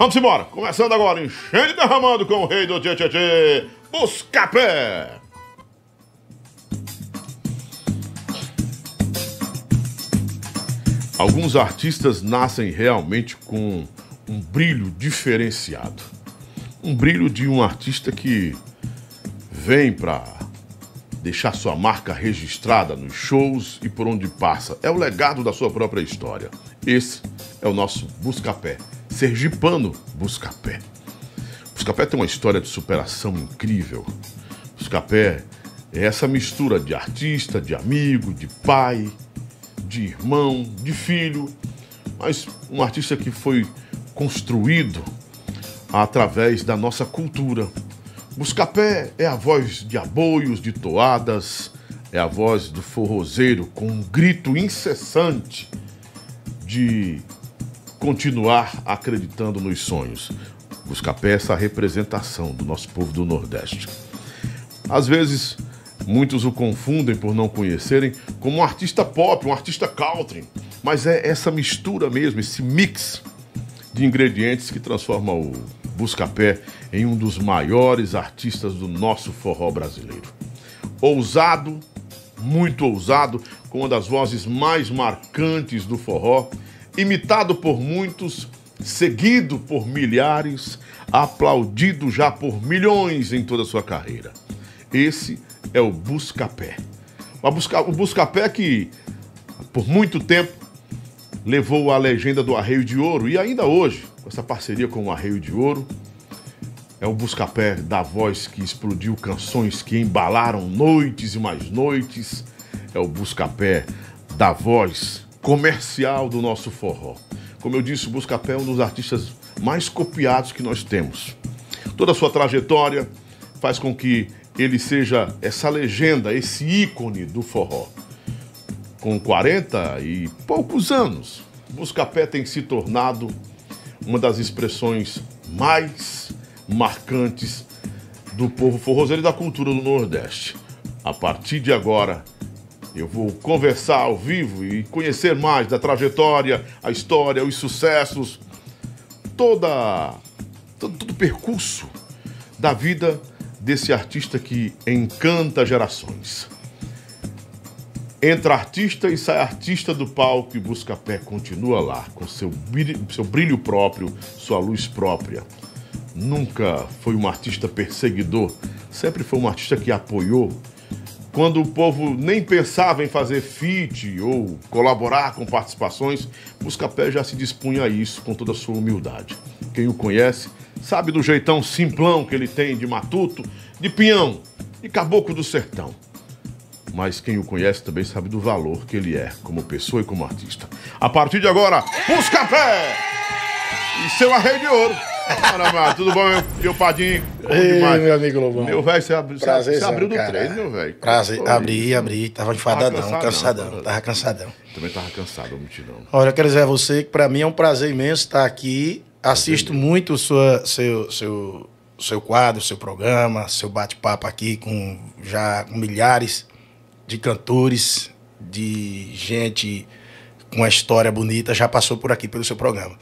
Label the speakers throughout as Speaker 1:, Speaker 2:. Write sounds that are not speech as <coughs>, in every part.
Speaker 1: Vamos embora. Começando agora, enchendo e derramando com o rei do tchê tchê tchê, Buscapé. Alguns artistas nascem realmente com um brilho diferenciado. Um brilho de um artista que vem para deixar sua marca registrada nos shows e por onde passa. É o legado da sua própria história. Esse é o nosso Buscapé sergipano, Buscapé. Buscapé tem uma história de superação incrível. Buscapé é essa mistura de artista, de amigo, de pai, de irmão, de filho, mas um artista que foi construído através da nossa cultura. Buscapé é a voz de aboios, de toadas, é a voz do forrozeiro com um grito incessante de continuar acreditando nos sonhos. Buscapé é essa representação do nosso povo do Nordeste. Às vezes, muitos o confundem por não conhecerem como um artista pop, um artista country, mas é essa mistura mesmo, esse mix de ingredientes que transforma o Buscapé em um dos maiores artistas do nosso forró brasileiro. Ousado, muito ousado, com uma das vozes mais marcantes do forró imitado por muitos, seguido por milhares, aplaudido já por milhões em toda a sua carreira. Esse é o Buscapé. O Buscapé que, por muito tempo, levou a legenda do Arreio de Ouro e ainda hoje, com essa parceria com o Arreio de Ouro, é o Buscapé da voz que explodiu canções que embalaram noites e mais noites. É o Buscapé da voz comercial do nosso forró. Como eu disse, o Buscapé é um dos artistas mais copiados que nós temos. Toda a sua trajetória faz com que ele seja essa legenda, esse ícone do forró. Com 40 e poucos anos, Buscapé tem se tornado uma das expressões mais marcantes do povo forrozeiro e da cultura do Nordeste. A partir de agora, eu vou conversar ao vivo e conhecer mais da trajetória, a história, os sucessos, toda todo, todo o percurso da vida desse artista que encanta gerações. Entra artista e sai artista do palco e busca pé continua lá com seu brilho, seu brilho próprio, sua luz própria. Nunca foi um artista perseguidor, sempre foi um artista que apoiou quando o povo nem pensava em fazer fit ou colaborar com participações, Buscapé já se dispunha a isso com toda a sua humildade. Quem o conhece sabe do jeitão simplão que ele tem de matuto, de pinhão e caboclo do sertão. Mas quem o conhece também sabe do valor que ele é como pessoa e como artista. A partir de agora, Buscapé e seu arreio de ouro tudo bom, meu, meu padinho? Bom demais.
Speaker 2: meu amigo Lobão. Meu
Speaker 1: velho, você, você abriu do treino, meu velho. Prazer, abri, abri. Tava enfadadão, tava cansadão, cansadão tava
Speaker 2: cansadão. Também tava cansado, multidão. Olha, eu quero dizer a você que pra mim é um prazer imenso estar aqui. Assisto Entendi. muito sua, seu, seu, seu quadro, seu programa, seu bate-papo aqui com já milhares de cantores, de gente com uma história bonita, já passou por aqui pelo seu programa.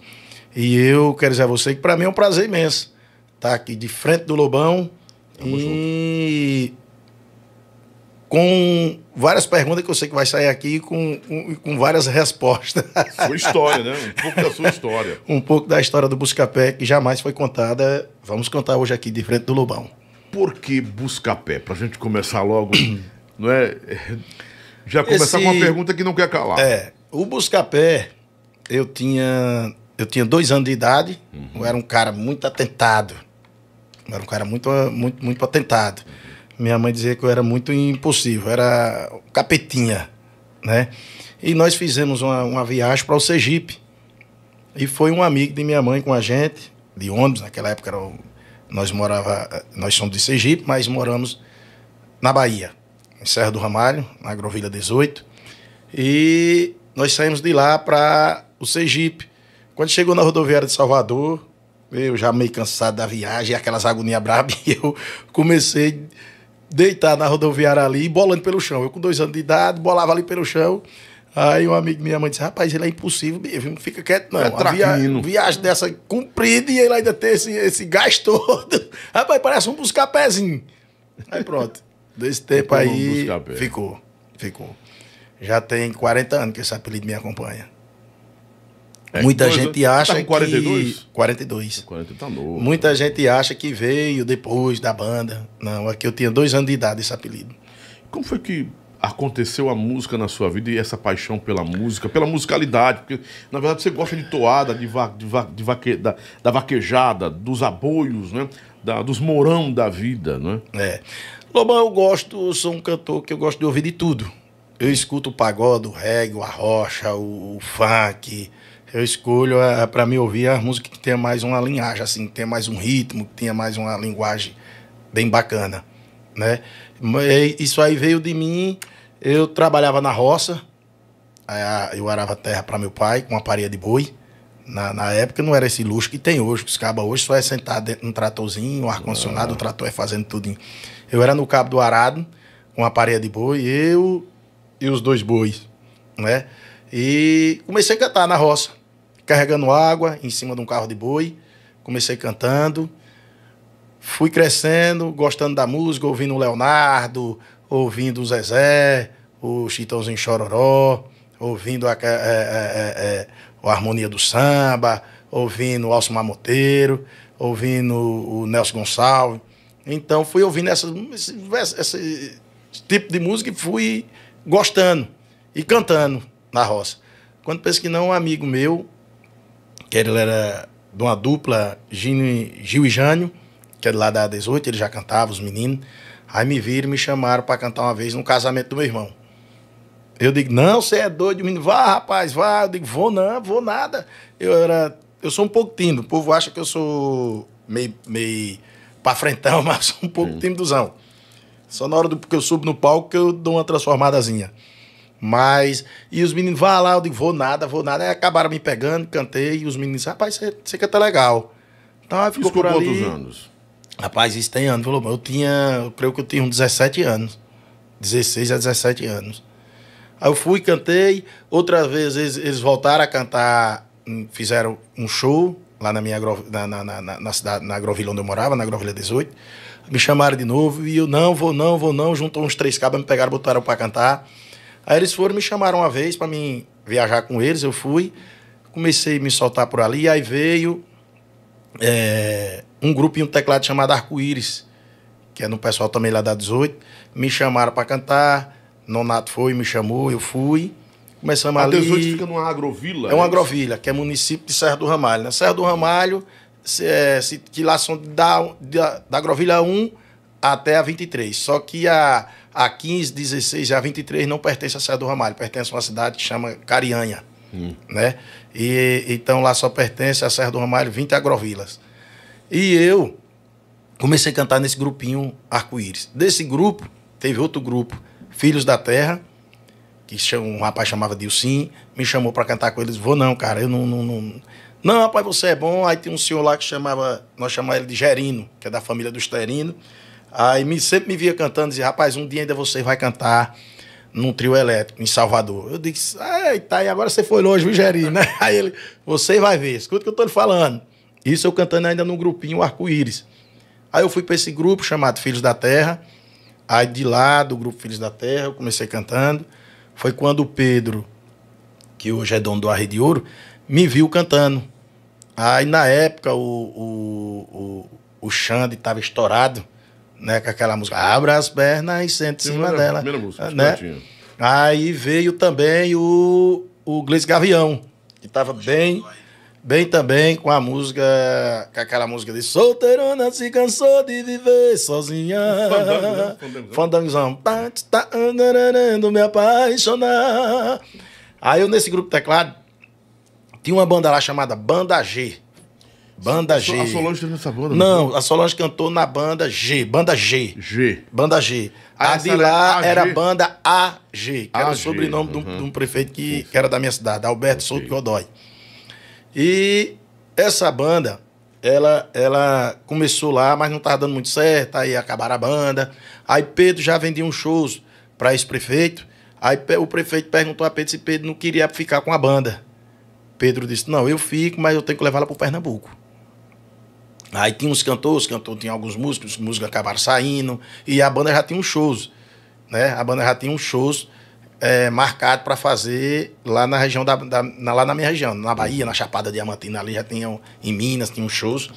Speaker 2: E eu quero dizer a você que para mim é um prazer imenso estar tá aqui de frente do Lobão Tamo e junto. com várias perguntas que eu sei que vai sair aqui com, com, com várias respostas. Sua história, né?
Speaker 1: Um pouco da sua história. <laughs>
Speaker 2: um pouco da história do Buscapé que jamais foi contada. Vamos contar hoje aqui de frente do Lobão. Por que Buscapé? Para a gente começar logo, <clears throat> não é? Já começar Esse... com uma pergunta que não quer calar. É, o Buscapé, eu tinha eu tinha dois anos de idade, uhum. eu era um cara muito atentado. Eu era um cara muito, muito, muito atentado. Uhum. Minha mãe dizia que eu era muito impossível. era capetinha, né? E nós fizemos uma, uma viagem para o Sergipe. E foi um amigo de minha mãe com a gente, de ônibus, naquela época era o, nós morava, nós somos de Sergipe, mas moramos na Bahia, em Serra do Ramalho, na Agrovilha 18. E nós saímos de lá para o Sergipe. Quando chegou na rodoviária de Salvador, eu já meio cansado da viagem, aquelas agonias brabas, <laughs> e eu comecei a deitar na rodoviária ali bolando pelo chão. Eu com dois anos de idade, bolava ali pelo chão. Aí um amigo minha mãe disse, rapaz, ele é impossível, bicho, não fica quieto não. É traquino. Via viagem dessa comprida e ele ainda tem esse, esse gás <laughs> todo. Rapaz, parece um buscapézinho. Aí pronto, desse tempo aí ficou, ficou. Já tem 40 anos que esse apelido me acompanha. É, Muita coisa, gente né? tá acha tá 42? que 42. 42. tá novo, Muita gente acha que veio depois da banda. Não, aqui é eu tinha dois anos de idade esse apelido.
Speaker 1: Como foi que aconteceu a música na sua vida e essa paixão pela música, pela musicalidade? Porque na verdade você gosta de toada, de, va, de, va, de vaque, da, da, vaquejada,
Speaker 2: dos aboios, né? Da, dos morão da vida, né? É. Lobão, eu gosto, sou um cantor que eu gosto de ouvir de tudo. Eu escuto o pagode, o reggae, a rocha, o, o funk, eu escolho é, é para me ouvir a música que tenha mais uma linhagem, assim, que tenha mais um ritmo, que tenha mais uma linguagem bem bacana, né? Isso aí veio de mim. Eu trabalhava na roça, eu arava terra para meu pai com uma pareia de boi. Na, na, época não era esse luxo que tem hoje, que os cabas hoje só é sentado dentro de um tratorzinho, um ar-condicionado, ah. o trator é fazendo tudo. Eu era no cabo do arado, com uma pareia de boi, eu e os dois bois, né? E comecei a cantar na roça carregando água em cima de um carro de boi. Comecei cantando. Fui crescendo, gostando da música, ouvindo o Leonardo, ouvindo o Zezé, o Chitãozinho Chororó, ouvindo a, é, é, é, a harmonia do samba, ouvindo o Alcimar Mamoteiro, ouvindo o Nelson Gonçalves. Então fui ouvindo essa, esse, esse tipo de música e fui gostando e cantando na roça. Quando penso que não, um amigo meu que ele era de uma dupla, Gil e Jânio, que é lá da 18, ele já cantava, os meninos. Aí me viram e me chamaram para cantar uma vez no casamento do meu irmão. Eu digo, não, você é doido, menino, vá, rapaz, vá. Eu digo, vou não, vou nada. Eu era. Eu sou um pouco tímido. O povo acha que eu sou meio, meio pra frentão, <laughs> mas sou um pouco Sim. timidozão. Só na hora do que eu subo no palco que eu dou uma transformadazinha. Mas. E os meninos, vá lá, eu digo, vou nada, vou nada. Aí acabaram me pegando, cantei, e os meninos, rapaz, você, você canta legal. Então aí ficou por ali. quantos anos? Rapaz, isso tem anos, falou, eu tinha. Eu creio que eu tinha uns 17 anos. 16 a 17 anos. Aí eu fui, cantei. Outra vez eles, voltaram a cantar, hum, fizeram um show lá na minha na, na, na, na, cidade, na agrovila onde eu morava, na agrovila 18. Me chamaram de novo e eu não, vou não, vou não. Juntou uns três cabas, me pegaram, botaram para cantar. Aí eles foram, me chamaram uma vez para mim viajar com eles, eu fui, comecei a me soltar por ali, aí veio é, um grupo um teclado chamado Arco-Íris, que é no pessoal também lá da 18, me chamaram para cantar, Nonato foi, me chamou, eu fui. Começamos a ali. 18 fica numa agrovila? É uma é agrovila, que é município de Serra do Ramalho. Na né? Serra do Ramalho, se, é, se, que lá são da, da, da agrovila 1 até a 23. Só que a, a 15, 16 e a 23 não pertence à Serra do Ramalho, pertence a uma cidade que chama Carianha. Hum. Né? E, então lá só pertence à Serra do Ramalho 20 agrovilas. E eu comecei a cantar nesse grupinho Arco-Íris. Desse grupo, teve outro grupo, Filhos da Terra, que um rapaz chamava Dilcim, me chamou para cantar com eles. Vou não, cara, eu não, não, não. não, rapaz, você é bom. Aí tem um senhor lá que chamava, nós chamamos ele de Gerino, que é da família dos Terino. Aí me, sempre me via cantando, dizia, rapaz, um dia ainda você vai cantar num trio elétrico em Salvador. Eu disse, eita, e agora você foi longe, viu, né? <laughs> Aí ele, você vai ver, escuta o que eu tô lhe falando. Isso eu cantando ainda num grupinho Arco-Íris. Aí eu fui para esse grupo chamado Filhos da Terra. Aí de lá, do grupo Filhos da Terra, eu comecei cantando. Foi quando o Pedro, que hoje é dono do Arre de Ouro, me viu cantando. Aí na época o, o, o, o Xande estava estourado né? Com aquela música, abra as pernas e sente em cima dela. Primeira música, né? Aí veio também o, o Gleice Gavião, que estava bem, bem também com a música, com aquela música de solteirona se cansou de viver sozinha. Fandangzão, tá, tá me apaixonar. Aí eu nesse grupo teclado tinha uma banda lá chamada Banda G. Banda G. A Solange teve nessa banda? Não, a Solange cantou na banda G. Banda G. G. Banda G. Ah, a de lá era, era banda AG, que AG. era o sobrenome uhum. de, um, uhum. de, um, prefeito que, que, era da minha cidade, Alberto okay. Souto Godoy. E essa banda, ela, ela começou lá, mas não estava dando muito certo, aí acabaram a banda. Aí Pedro já vendia uns shows para esse prefeito. Aí o prefeito perguntou a Pedro se Pedro não queria ficar com a banda. Pedro disse: Não, eu fico, mas eu tenho que levá-la para o Pernambuco. Aí tinha uns cantores, cantores tinha alguns músicos, os músicos acabaram saindo. E a banda já tinha um shows. Né? A banda já tinha um shows é, marcado para fazer lá na região da, da na, lá na minha região, na Bahia, na Chapada Diamantina ali já tinham em Minas tinha um shows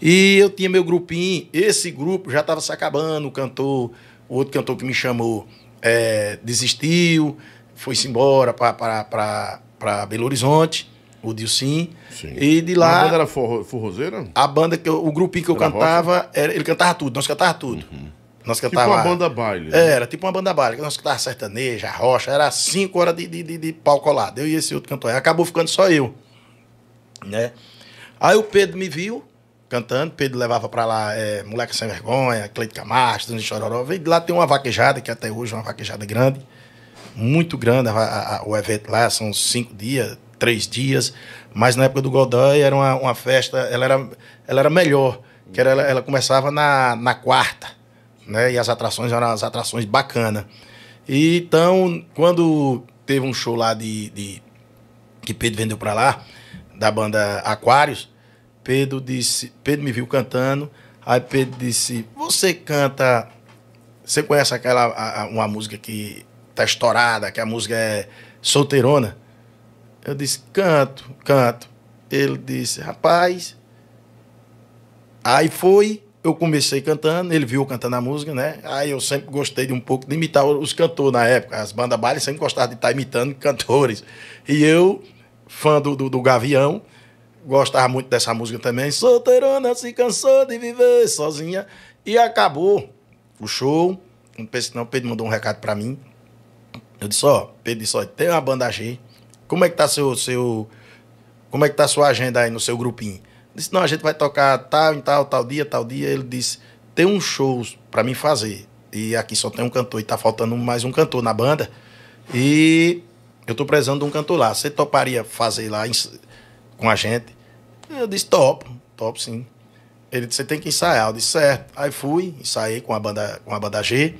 Speaker 2: e eu tinha meu grupinho, esse grupo já estava se acabando, o cantor, o outro cantor que me chamou é, desistiu, foi se embora para para Belo Horizonte o Dilcim.
Speaker 1: Sim. E de lá. A banda
Speaker 2: era forro, forrozeira? A banda, que eu, o grupinho que eu era cantava, era, ele cantava tudo, nós cantava tudo. Uhum. Nós tipo cantava, tipo uma banda baile. Né? Era, tipo uma banda baile. Nós cantava sertaneja, rocha, era cinco horas de, de, de, de pau colado. Eu e esse outro cantor. acabou ficando só eu. Né? Aí o Pedro me viu cantando. Pedro levava pra lá é, Moleque Sem Vergonha, Cleito Camacho, Dani Chororó. Veio de lá, tem uma vaquejada, que até hoje é uma vaquejada grande. Muito grande a, a, o evento lá, são cinco dias, três dias, mas na época do Godoy era uma, uma festa, ela era, ela era melhor, que era, ela, ela começava na, na quarta, né? E as atrações eram as atrações bacanas. E, então, quando teve um show lá de, de que Pedro vendeu para lá, da banda Aquários, Pedro disse, Pedro me viu cantando, aí Pedro disse, você canta, você conhece aquela a, a, uma música que tá estourada, que a música é solteirona? Eu disse, canto, canto. Ele disse, rapaz. Aí foi, eu comecei cantando, ele viu cantando a música, né? Aí eu sempre gostei de um pouco de imitar os cantores na época. As bandas baile sempre gostavam de estar imitando cantores. E eu, fã do, do, do Gavião, gostava muito dessa música também. Solteirona se cansou de viver sozinha. E acabou o show. Não pense não, Pedro mandou um recado para mim. Eu disse, ó, Pedro disse, ó, tem uma banda G como é que tá seu, seu. Como é que tá sua agenda aí no seu grupinho? Disse, não, a gente vai tocar tal, em tal, tal dia, tal dia. Ele disse, tem um show para mim fazer. E aqui só tem um cantor e tá faltando mais um cantor na banda. E eu tô precisando de um cantor lá. Você toparia fazer lá em, com a gente? Eu disse, top, top sim. Ele disse, você tem que ensaiar. Eu disse, certo. Aí fui, ensaiei com a banda, com a banda G.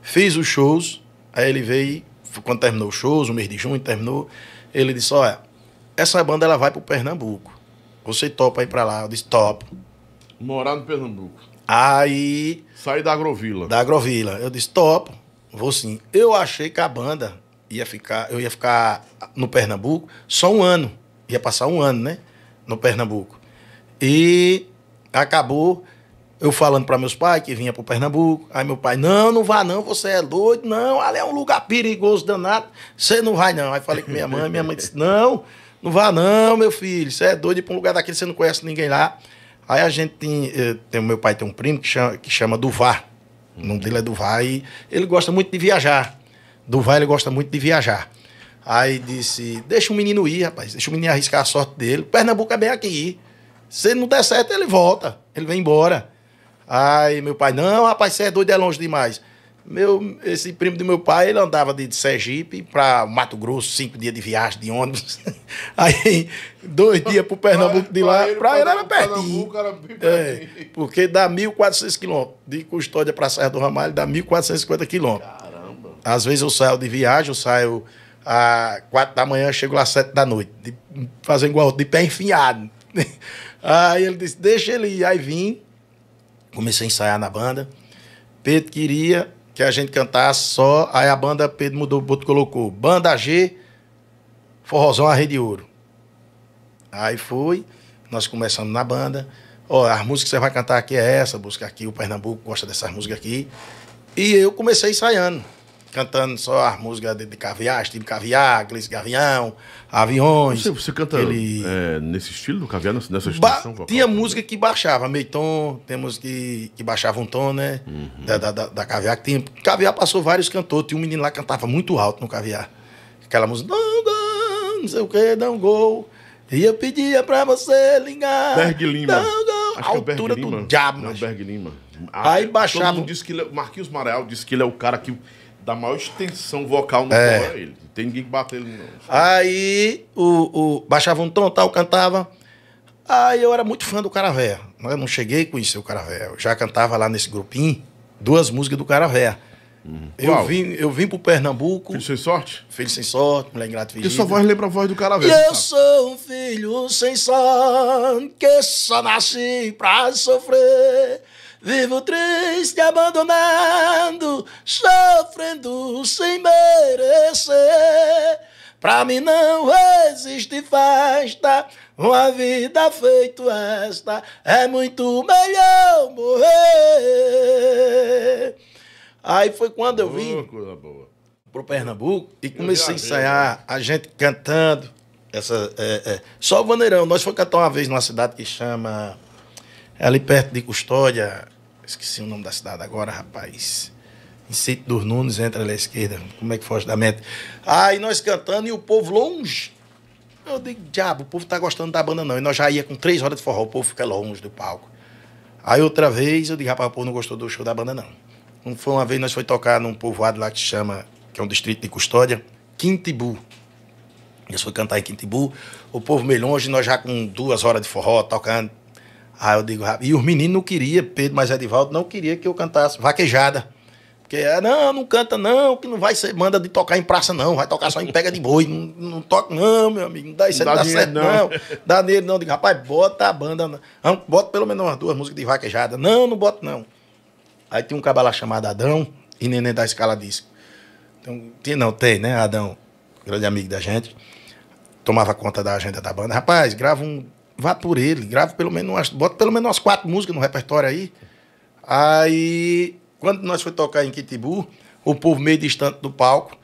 Speaker 2: Fiz os shows. Aí ele veio, quando terminou o shows, o mês de junho terminou. Ele disse: Olha, essa banda ela vai pro Pernambuco. Você topa ir pra lá? Eu disse: Topo. Morar no Pernambuco. Aí. sai da Agrovila. Da Agrovila. Eu disse: Topo. Vou sim. Eu achei que a banda ia ficar. Eu ia ficar no Pernambuco só um ano. Ia passar um ano, né? No Pernambuco. E acabou eu falando para meus pais que vinha para Pernambuco. Aí meu pai, não, não vá não, você é doido. Não, ali é um lugar perigoso, danado. Você não vai não. Aí falei com minha mãe, minha mãe disse, não, não vá não, meu filho. Você é doido ir para um lugar daquele, você não conhece ninguém lá. Aí a gente tem, eh, tem meu pai tem um primo que chama, que chama Duvar. O nome dele é Duvar e ele gosta muito de viajar. Duvar, ele gosta muito de viajar. Aí disse, deixa o menino ir, rapaz. Deixa o menino arriscar a sorte dele. Pernambuco é bem aqui. Se não der certo, ele volta. Ele vem embora. Aí meu pai, não, rapaz, você é doido, é longe demais. Meu, esse primo do meu pai, ele andava de Sergipe para Mato Grosso, cinco dias de viagem de ônibus. <laughs> Aí, dois dias para o Pernambuco de lá, para ele era pertinho. É, porque dá 1.400 quilômetros. De Custódia para Serra do Ramalho dá 1.450 quilômetros. Caramba! Às vezes eu saio de viagem, eu saio às quatro da manhã, chego lá às sete da noite, de, fazendo igual de pé enfiado. <laughs> Aí ele disse, deixa ele ir. Aí vim, Comecei a ensaiar na banda. Pedro queria que a gente cantasse só, aí a banda Pedro mudou, botou, colocou Banda G, Forrozão a Rede Ouro. Aí foi, nós começamos na banda. Ó, as músicas que você vai cantar aqui é essa, busca aqui, o Pernambuco gosta dessas músicas aqui. E eu comecei ensaiando cantando só as músicas de, de caviar, estilo caviar, Gleice Gavião,
Speaker 1: Aviões. Você, você canta ele... é, nesse estilo do caviar, nessa extensão? Ba
Speaker 2: tinha música que baixava meio tom, temos que, que baixava um tom, né? Uhum. Da, da, da, da, caviar. Tinha, caviar passou vários cantores, tinha um menino lá que cantava muito alto no caviar. Aquela música, não, não, não sei o que, dá um gol. E eu pedia pra você ligar. Berg Lima. Não, não.
Speaker 1: Acho a é altura é do diabo, Não, Berg Lima. Aí baixava. Todo mundo disse que ele, é, Marquinhos Mareal disse que ele é o cara que da maior extensão vocal no é. coro ele. Não tem ninguém que bata ele, não.
Speaker 2: Aí o, o, baixava um tom, tal, cantava. Aí eu era muito fã do Caravé. Eu não cheguei a conhecer o Caravé. Eu já cantava lá nesse grupinho duas músicas do Caravé. Uhum. Eu, vim, eu vim pro Pernambuco. Filho sem sorte? Filho sem sorte, mulher ingrata E sua voz lembra a voz do cara velho. Eu sou um filho sem sorte, que só nasci pra sofrer. Vivo triste, abandonado, sofrendo sem merecer. Pra mim não existe festa, uma vida feito esta é muito melhor morrer. Aí foi quando eu vim pro Pernambuco e comecei a ensaiar né? a gente cantando essa é, é. só o Vaneirão. Nós fomos cantar uma vez numa cidade que chama é ali perto de Custódia, Esqueci o nome da cidade agora, rapaz. Incito dos Nunes, entra ali à esquerda. Como é que foge da meta? Aí ah, nós cantando e o povo longe. Eu digo, diabo, o povo tá gostando da banda não. E nós já ia com três horas de forró, o povo fica longe do palco. Aí outra vez eu digo, rapaz, o povo não gostou do show da banda não. Não foi uma vez, nós foi tocar num povoado lá que chama, que é um distrito de custódia, Quintibu. Nós foi cantar em Quintibu, o povo meio longe, nós já com duas horas de forró tocando Aí ah, eu digo, e os meninos não queriam, Pedro mais Edivaldo não queria que eu cantasse vaquejada. Porque, ah, não, não canta não, que não vai ser, manda de tocar em praça não, vai tocar só em pega de boi, não, não toca não, meu amigo, não dá isso, não dá, dá certo não. não. Dá nele não, digo, rapaz, bota a banda, bota pelo menos umas duas músicas de vaquejada. Não, não bota não. Aí tem um cabala chamado Adão e Neném da Escala Disco. Então, tem, não, tem, né, Adão, grande amigo da gente, tomava conta da agenda da banda. Rapaz, grava um vá por ele, grava pelo menos umas, bota pelo menos umas quatro músicas no repertório aí. Aí, quando nós foi tocar em Quitibu, o povo meio distante do palco,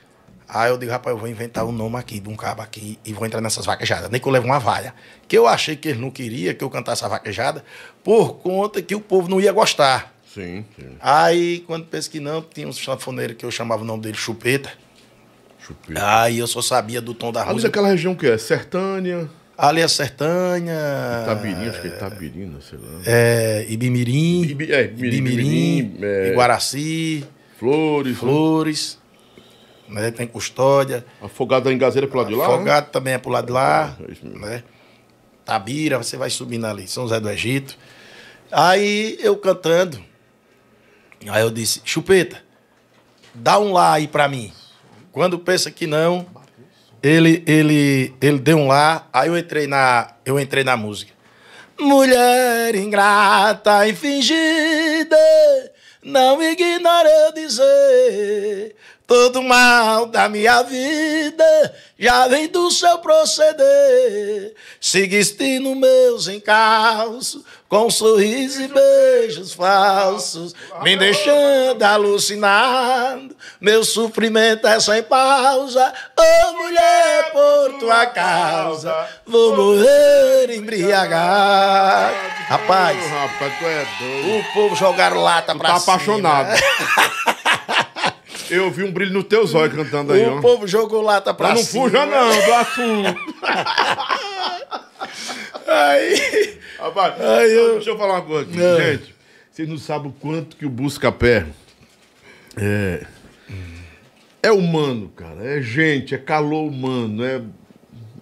Speaker 2: aí eu digo, rapaz, eu vou inventar um nome aqui, de um cabo aqui, e vou entrar nessas vaquejadas, nem que eu leve uma valha. Que eu achei que ele não queria que eu cantasse a vaquejada, por conta que o povo não ia gostar.
Speaker 1: Sim, sim.
Speaker 2: Aí, quando pensei que não, tinha um sanfoneiro que eu chamava o nome dele Chupeta. Chupeta. Aí eu só sabia do tom da Ali Mas aquela região que é? Sertânia? Ali a é Sertânia. Itabirim, acho que é sei lá. É, Ibimirim. Ibi, é, Ibimirim. Ibimirim é, Iguaraci. Flores. Né? Flores. Né? né? Tem custódia. Afogado da Engazeira é pro lado de lá? Né? Afogado né? também é pro lado de lá. Ah, é Né? Tabira, você vai subindo ali, São José do Egito. Aí eu cantando. Aí eu disse, Chupeta, dá um lá aí pra mim. Quando pensa que não, ele, ele, ele deu um lá, aí eu entrei na, eu entrei na música. Mulher ingrata e fingida, não ignora eu dizer Todo mal da minha vida já vem do seu proceder. Seguiste nos meus encalços, com sorriso e beijos falsos, me deixando alucinado. Meu sofrimento é sem pausa. Ô oh, mulher, por tua causa, vou morrer embriagado. Rapaz, rapaz, tu é doido. O povo jogaram lata pra tá cima. Tá apaixonado.
Speaker 1: <laughs> Eu vi um brilho no teu zóio cantando aí, ó. O
Speaker 2: povo jogou lata pra Mas cima. Não fuja, né? não, do assunto. aí. Rapaz, aí eu... deixa eu falar uma coisa aqui. Não. É. Gente,
Speaker 1: vocês não sabem o quanto que o Busca-Pé é. É humano, cara. É gente, é calor humano, é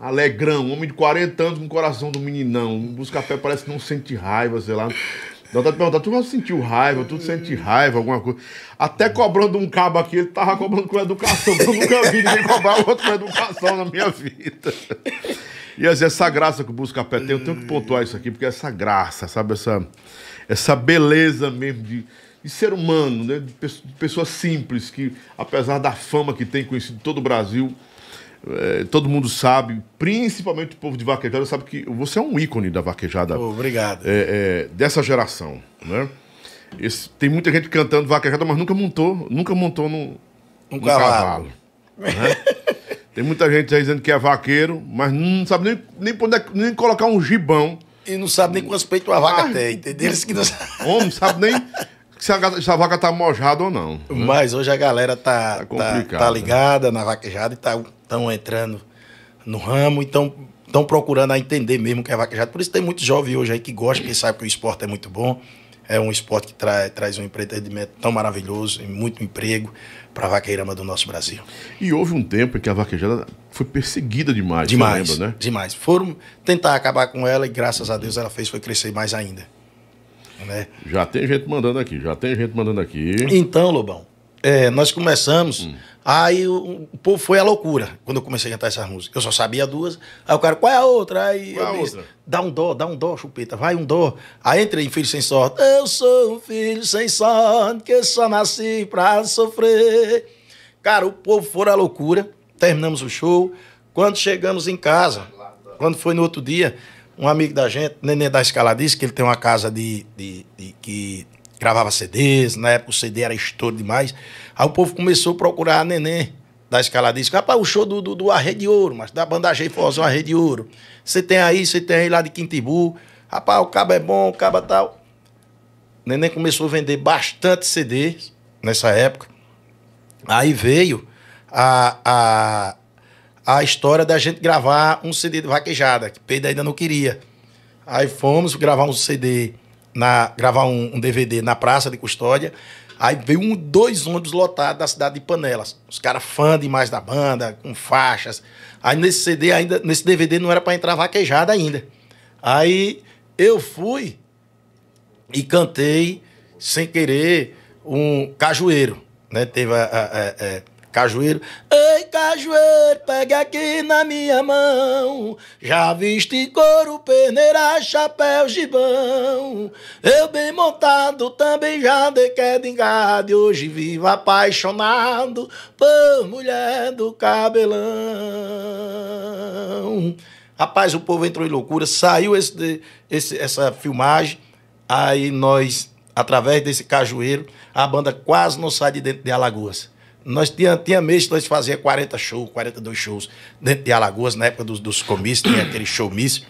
Speaker 1: alegrão, homem de 40 anos com o coração do meninão. O Busca-Pé parece que não sente raiva, sei lá. Não, te perguntando, tu não sentiu raiva, tu sente raiva, alguma coisa. Até cobrando um cabo aqui, ele tava cobrando com educação. Eu nunca vi ninguém cobrar outro com educação na minha vida. E assim, essa graça que o Buscapé tem, eu tenho que pontuar isso aqui, porque é essa graça, sabe? Essa, essa beleza mesmo de, de ser humano, né? De pessoa simples, que apesar da fama que tem conhecido todo o Brasil, é, todo mundo sabe, principalmente o povo de vaquejada, sabe que você é um ícone da vaquejada. Obrigado. É, é, dessa geração, né? Esse, tem muita gente cantando vaquejada, mas nunca montou, nunca montou
Speaker 2: no, um cavalo.
Speaker 1: Né? <laughs> tem muita gente aí dizendo que é vaqueiro, mas não sabe nem, nem, poder, é nem colocar um gibão. E não sabe nem quantos peitos uma vaca ah, tem, entendeu? que não
Speaker 2: sabe. Homem, sabe nem se a, se a, vaca tá mojada ou não. Né? Mas hoje a galera tá, tá, tá, tá ligada na vaquejada e tá estão entrando no ramo, então estão procurando a entender mesmo o que é vaquejado. Por isso tem muito jovem hoje aí que gosta, que sabe que o esporte é muito bom. É um esporte que traz um empreendimento tão maravilhoso e muito emprego para a vaqueirama do nosso Brasil. E houve um tempo em que a vaquejada foi perseguida demais. Demais, lembra, né? demais. Foram tentar acabar com ela e graças a Deus ela fez foi crescer mais ainda. Né? Já tem gente mandando aqui, já tem gente mandando aqui. Então, Lobão, é, nós começamos hum. Aí o, o, povo foi à loucura quando eu comecei a cantar essas músicas. Eu só sabia duas. Aí o cara, qual é a outra? Aí qual é eu a disse, outra? dá um dó, dá um dó, chupeta, vai um dó. Aí entrei em Filho Sem Sorte. Eu sou um filho sem sorte que só nasci pra sofrer. Cara, o povo foi à loucura. Terminamos o show. Quando chegamos em casa, quando foi no outro dia, um amigo da gente, Nenê da Escala, disse que ele tem uma casa de, de, de que gravava CDs, na época o CD era estouro demais. Aí o povo começou a procurar a neném da escalada disse, rapaz, o show do, do, do de Ouro, mas da bandagem Forrozão arreio de Ouro. Você tem aí, você tem aí lá de Quintibu. Rapaz, o cabo é bom, o cabo é tal. neném começou a vender bastante CDs nessa época. Aí veio a, a, a história da gente gravar um CD de vaquejada, que Pedro ainda não queria. Aí fomos gravar um CD na, gravar um, um, DVD na Praça de Custódia. Aí veio um, dois ônibus lotados da cidade de Panelas. Os caras fã demais da banda, com faixas. Aí nesse CD ainda, nesse DVD não era para entrar vaquejada ainda. Aí eu fui e cantei sem querer um cajueiro, né? Teve a, a, a, é, Cajueiro. Ei, cajueiro, pegue aqui na minha mão. Já viste couro, peneira, chapéu, gibão. Eu bem montado também já dei queda E hoje vivo apaixonado por mulher do cabelão. Rapaz, o povo entrou em loucura. Saiu esse, esse, essa filmagem. Aí nós, através desse cajueiro, a banda quase não sai de dentro de Alagoas. Nós tinha, tinha mês que nós fazia 40 shows, 42 shows dentro de Alagoas, na época dos, dos comícios, tinha aquele showmício.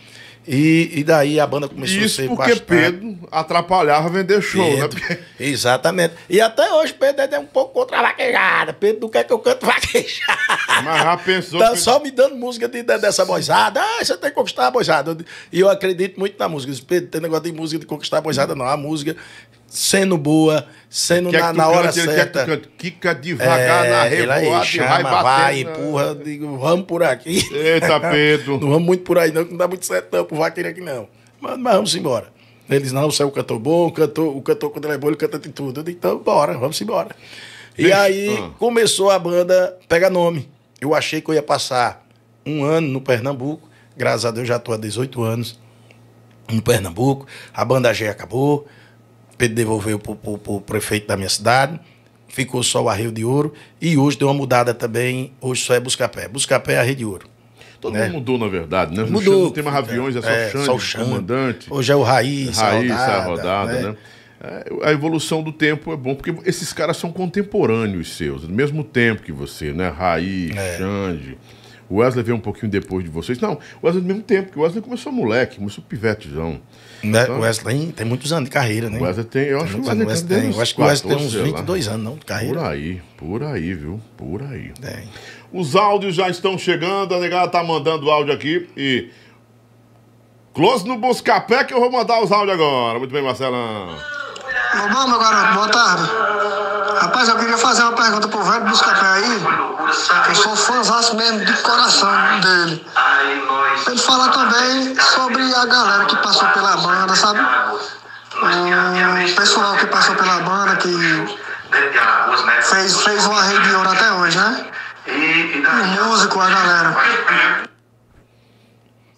Speaker 2: E, e daí a banda começou Isso a ser porque bastante. Pedro atrapalhava vender show, né? Pedro, né? Exatamente. E até hoje Pedro é um pouco contra a vaquejada. Pedro não quer é que eu canto vaquejada. Mas já pensou... Tá que... só me dando música de, de, dessa boizada. Ah, você tem que conquistar a boizada. E eu acredito muito na música. Pedro, tem negócio de música de conquistar a boizada, não. A música sendo boa, sendo é na, na, hora certa. Quer que Quica
Speaker 1: devagar é, na revoada chama, vai batendo. Vai, né? empurra,
Speaker 2: digo, vamos por aqui. Eita, Pedro. <laughs> não vamos muito por aí não, que não dá muito certo não, pro vaqueiro aqui não. Mas, mas vamos embora. Eles, não, o é cantor bom, cantor, o cantor quando ele é bom, ele canta de tudo. Eu digo, então, bora, vamos embora. Deixa. E aí ah. começou a banda Pega Nome. Eu achei que eu ia passar um ano no Pernambuco, graças a Deus já estou há 18 anos no Pernambuco, a banda G acabou, Pedro devolveu para o prefeito da minha cidade, ficou só o Arreio de Ouro, e hoje deu uma mudada também, hoje só é Buscapé. Buscapé é Arreio de Ouro. Todo né? mundo
Speaker 1: mudou, na verdade, né? Mudou. Não tem mais então, aviões, é só é, o Xande, só o Xande. comandante.
Speaker 2: Hoje é o Raiz, Raiz a rodada, a rodada né? né?
Speaker 1: É, a evolução do tempo é bom, porque esses caras são contemporâneos seus, do mesmo tempo que você, né? Raiz, é. Xande... O Wesley veio um pouquinho depois de vocês. Não, o Wesley no mesmo tempo, porque o Wesley começou moleque, começou pivetezão. Né? Então, o Wesley tem, tem muitos anos de carreira, né? O Wesley tem, tá eu acho que o Wesley, tem, eu acho que o Wesley tem uns 22 lá. anos, não, de carreira. Por aí, por aí, viu? Por aí. Tem. Os áudios já estão chegando, a negada tá mandando áudio aqui e. Close no Buscapé que eu vou mandar os áudios agora. Muito bem, Marcelão. Vamos, meu garoto, boa tarde. Rapaz, eu queria fazer uma pergunta pro velho dos café aí. Eu sou fãzão mesmo de coração dele.
Speaker 2: Pra ele falar também sobre a galera que passou pela banda, sabe? O pessoal que passou pela banda, que fez, fez uma ouro até hoje, né? O músico, a galera.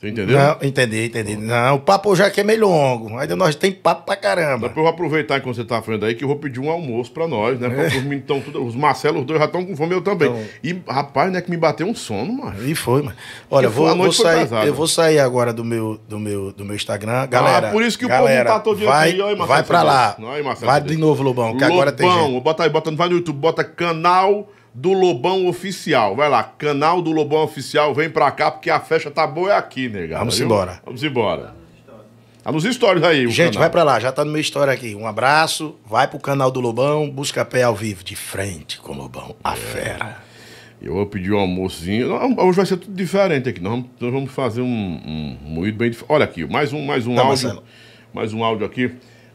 Speaker 2: Você entendeu? Não, entendi, entendi. Não, o papo já que é meio longo. Ainda nós tem papo pra
Speaker 1: caramba. Depois eu vou aproveitar enquanto você tá falando aí que eu vou pedir um almoço pra nós, né? É. Os meninos tudo, os Marcelo,
Speaker 2: os dois já estão com fome, eu também. Então, e, rapaz, né, que me bateu um sono, mano. E foi, mano. Olha, vou, vou sair, eu vou sair agora do meu, do meu, do meu Instagram. Ah, galera, ah, por isso que galera, o povo tá todo dia vai, aqui. Aí, Marcelo, vai pra lá. Aí, Marcelo, vai de novo, Lobão, que Lobão, agora tem gente.
Speaker 1: Bota aí, bota, vai no YouTube, bota canal do Lobão Oficial. Vai lá, canal do Lobão Oficial, vem pra cá, porque a festa tá
Speaker 2: boa aqui, nega. Vamos viu? embora. Vamos embora. Tá nos stories aí, o Gente, canal. vai pra lá, já tá no meu história aqui. Um abraço, vai pro canal do Lobão, busca pé ao vivo, de frente com o Lobão, a é. fera. Eu
Speaker 1: vou pedir um almoçozinho. Hoje vai ser tudo diferente aqui. Nós vamos, nós vamos fazer um, um moído bem diferente. Olha aqui, mais um, mais um Não, tá, áudio. Marcelo. Mais um áudio aqui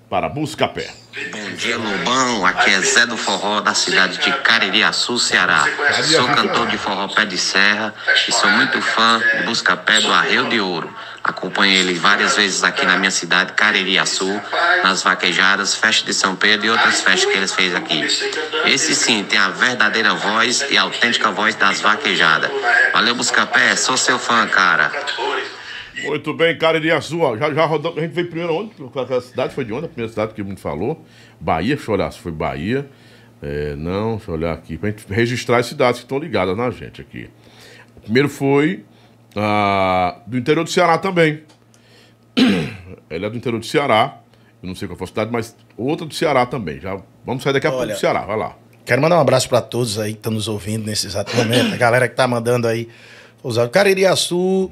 Speaker 1: para Buscapé.
Speaker 2: Bom dia, Lobão. Aqui é Zé do Forró, da cidade de Caririaçu, Ceará. Sou cantor de forró pé de serra e sou muito fã de Buscapé do Arreio de Ouro. Acompanhei ele várias vezes aqui na minha cidade, Caririaçu, nas vaquejadas, festa de São Pedro e outras festas que eles fez aqui. Esse sim tem a verdadeira voz e a autêntica voz das vaquejadas. Valeu, Buscapé. Sou seu fã, cara.
Speaker 1: Muito bem, cara de azul. Já, já rodamos. A gente veio primeiro onde? Aquela é cidade foi de onde? A primeira cidade que o mundo falou. Bahia, deixa eu olhar se foi Bahia. É, não, deixa eu olhar aqui. Pra gente registrar as cidades que estão ligadas na gente aqui. O primeiro foi ah, do interior do Ceará também. <coughs> Ele é do interior do Ceará. Eu não sei qual foi a cidade, mas outra do Ceará também. Já vamos sair daqui a Olha, pouco do Ceará.
Speaker 2: Vai lá. Quero mandar um abraço para todos aí que estão nos ouvindo nesse exato momento. A galera que tá mandando aí. Osório Caririaçu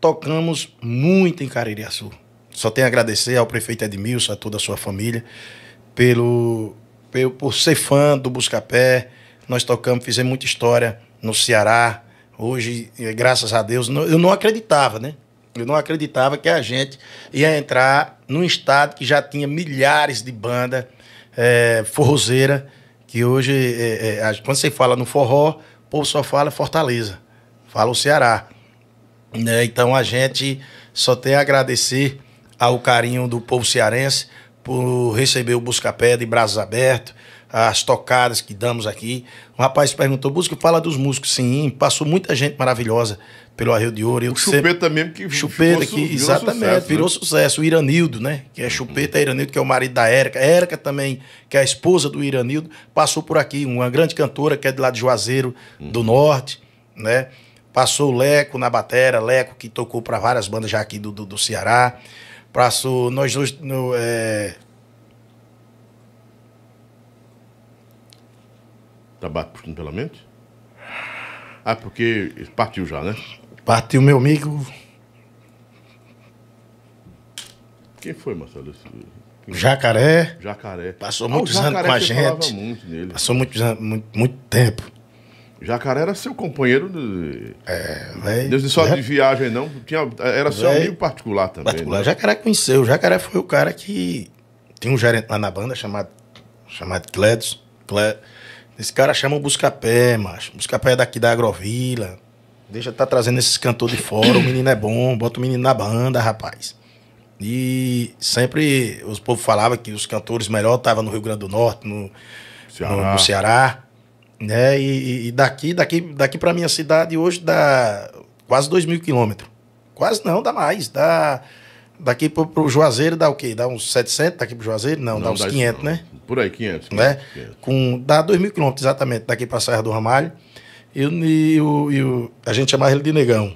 Speaker 2: tocamos muito em Caririaçu. Só tenho a agradecer ao prefeito Edmilson, a toda a sua família, pelo, pelo por ser fã do Buscapé. Nós tocamos, fizemos muita história no Ceará. Hoje, é, graças a Deus, eu não acreditava, né? Eu não acreditava que a gente ia entrar num estado que já tinha milhares de banda é, forrozeira, que hoje, é, é, quando você fala no forró, o povo só fala Fortaleza, fala o Ceará. Né? Então a gente só tem a agradecer ao carinho do povo cearense por receber o Buscapé de braços abertos, as tocadas que damos aqui. o rapaz perguntou, busca fala dos músicos. Sim, passou muita gente maravilhosa pelo Arreio de Ouro. Eu o Chupeta mesmo que Chupeta que, virou exatamente, sucesso, né? virou né? sucesso. O Iranildo, né? Que é Chupeta é Iranildo, que é o marido da Érica. Érica também, que é a esposa do Iranildo, passou por aqui. Uma grande cantora que é de lá de Juazeiro do Norte, né? Passou o Leco na batera, Leco que tocou para várias bandas já aqui do, do, do Ceará. Passou nós dois no. É...
Speaker 1: Tá batendo pela mente? Ah, porque partiu já, né?
Speaker 2: Partiu meu amigo. Quem
Speaker 1: foi, Marcelo? Jacaré. Jacaré. Passou ah, muitos anos com a gente.
Speaker 2: Muito Passou muito, muito, muito
Speaker 1: tempo. Jacaré era seu companheiro de. É, véio, só né? de viagem, não. Tinha, era seu véio, amigo
Speaker 2: particular também. Particular. Né? Jacaré conheceu. Jacaré foi o cara que. Tem um gerente lá na banda chamado, chamado Cledos. Cled... Esse cara chama o Buscapé, macho. Buscapé é daqui da Agrovila. Deixa tá trazendo esses cantores de fora. o menino é bom, bota o menino na banda, rapaz. E sempre os povos falavam que os cantores melhor estavam no Rio Grande do Norte, no Ceará. No, no Ceará. Né? E, e daqui, daqui, daqui para minha cidade hoje dá quase 2 mil quilômetros. Quase não, dá mais. Dá, daqui pro, pro Juazeiro dá o quê? Dá uns 700 daqui pro Juazeiro? Não, não dá uns dá 500, isso, né?
Speaker 1: Por aí, 500. Né? 500.
Speaker 2: Com, dá 2 mil quilômetros exatamente daqui pra Serra do Ramalho. E, e, o, e o, a gente chamava ele de Negão.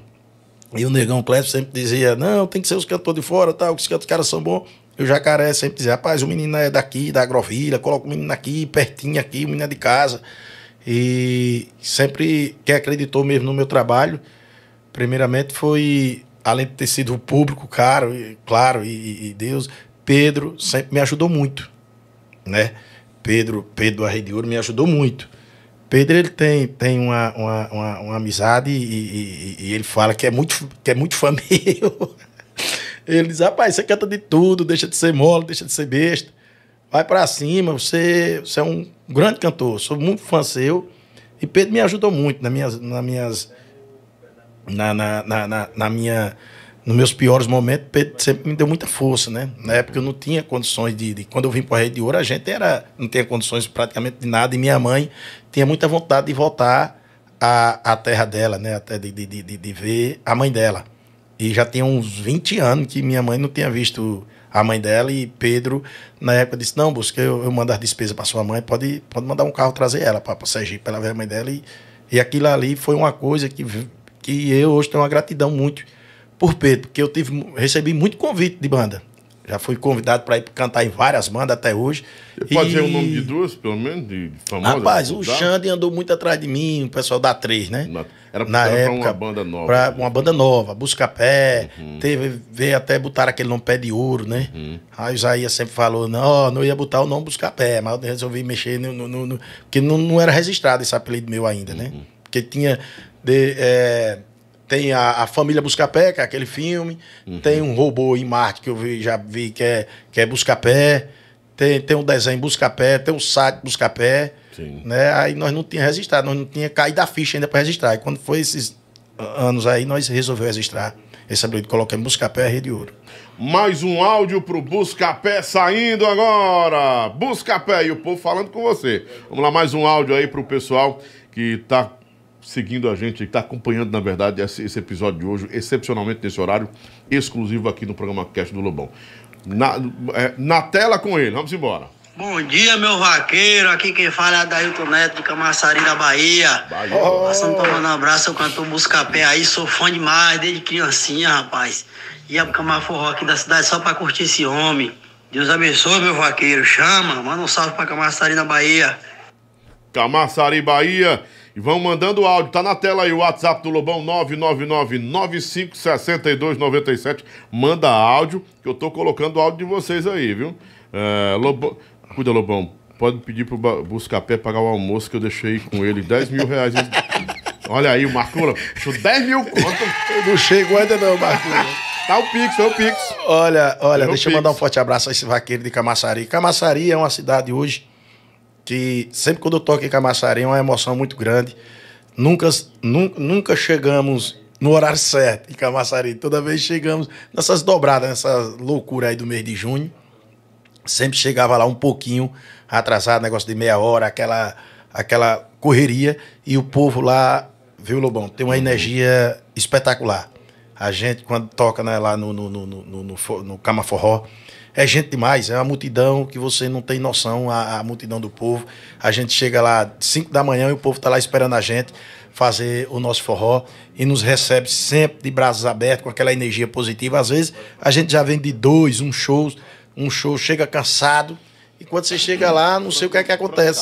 Speaker 2: E o Negão Clécio sempre dizia, não, tem que ser os cantores de fora, tal, que os cantos caras são bons. E o Jacaré sempre dizia, rapaz, o menino é daqui, da Agrovilha, coloca o menino aqui, pertinho aqui, o menino é de casa. E sempre quem acreditou mesmo no meu trabalho, primeiramente foi, além de ter sido o público, caro, e, claro, e, e, Deus, Pedro sempre me ajudou muito, né? Pedro, Pedro Arrei de Ouro me ajudou muito. Pedro ele tem, tem uma, uma, uma, uma amizade e, e, ele fala que é muito, que é muito família. <laughs> Ele diz, rapaz, você canta de tudo, deixa de ser mole, deixa de ser besta vai para cima, você, você é um grande cantor, sou muito fã seu. E Pedro me ajudou muito nas minhas. Nas minhas na, na, na, na, minha, nos meus piores momentos, Pedro sempre me deu muita força, né? Na época eu não tinha condições de. de quando eu vim para Rede de Ouro, a gente era, não tinha condições praticamente de nada, e minha mãe tinha muita vontade de voltar à, à terra dela, né? Até de, de, de, de ver a mãe dela. E já tinha uns 20 anos que minha mãe não tinha visto a mãe dela e Pedro, na época, disse: Não, Busca, eu, eu mando as despesas para sua mãe, pode, pode mandar um carro trazer ela para Sergipe, para ela ver a mãe dela. E, e aquilo ali foi uma coisa que, que eu hoje tenho uma gratidão muito por Pedro, porque eu tive, recebi muito convite de banda. Já fui convidado para ir cantar em várias bandas até hoje. Você e... pode dizer o nome de duas, pelo menos, de, de famosa? Rapaz, o Xande andou muito atrás de mim, o pessoal da Três, né? era Na era época, pra uma banda nova. Pra uma banda nova, Busca-Pé, uhum. teve, veio até botar aquele nome Pé de Ouro, né? Uhum. Aí o Isaías sempre falou, não, não ia botar o nome Busca-Pé, mas eu resolvi mexer no... no, no, no porque não, não, era registrado esse apelido meu ainda, né? uhum. né? Porque tinha... De, é, tem a, a Família Buscapé, que é aquele filme. Uhum. Tem um robô em Marte que eu vi, já vi que é, que é Buscapé. Tem, tem um desenho Buscapé, tem um site Buscapé. Né? Aí nós não tínhamos registrado, nós não tínhamos caído a ficha ainda para registrar. E quando foi esses anos aí, nós resolvemos registrar esse apelido. Colocamos Buscapé Rede de Ouro. Mais um áudio pro Buscapé saindo
Speaker 1: agora. Buscapé e o povo falando com você. Vamos lá, mais um áudio aí pro pessoal que tá seguindo a gente, que está acompanhando, na verdade, esse, esse, episódio de hoje, excepcionalmente nesse horário, exclusivo aqui no programa Cast do Lobão. Na, é, na tela com ele, vamos embora. Bom dia, meu vaqueiro. Aqui quem fala é Adailton Neto de Camaçari da
Speaker 2: Bahia. Bahia. Oh. Passando tomando um abraço, eu cantor Buscapé aí. Sou fã demais, desde criancinha, rapaz. Ia pro Camar Forró aqui da cidade só pra curtir esse homem. Deus abençoe,
Speaker 1: meu vaqueiro. Chama, manda um salve pra Camaçari da Bahia. Camaçari, Bahia. E vão mandando áudio. Tá na tela aí o WhatsApp do Lobão 999956297. Manda áudio, que eu tô colocando áudio de vocês aí, viu? É, Lobão... Cuida, Lobão. Pode pedir pro Buscapé pagar o almoço que eu deixei com ele 10 mil reais. Olha aí, o Marcula. 10 mil conto. Eu não chego ainda
Speaker 2: não, Marcula. Tá o Pix, é o Pix. Olha, olha, é deixa eu mandar um forte abraço a esse vaqueiro de Camaçari. Camaçari é uma cidade hoje que sempre quando eu toco em Camassarim é uma emoção muito grande. Nunca, nunca chegamos no horário <laughs> certo em Camaçari. Toda vez chegamos nessas dobradas, nessa loucura aí do mês de junho. Sempre chegava lá um pouquinho atrasado, negócio de meia hora, aquela, aquela correria. E o povo lá, viu, Lobão, tem uma uhum. energia espetacular. A gente, quando toca né, lá no, no, no, no, no, no Cama Forró, é gente demais, é uma multidão que você não tem noção, a, a multidão do povo. A gente chega lá 5 da manhã e o povo está lá esperando a gente fazer o nosso forró e nos recebe sempre de braços abertos, com aquela energia positiva. Às vezes a gente já vem de dois, um show, um show chega cansado, e quando você chega lá, não sei o que é que acontece,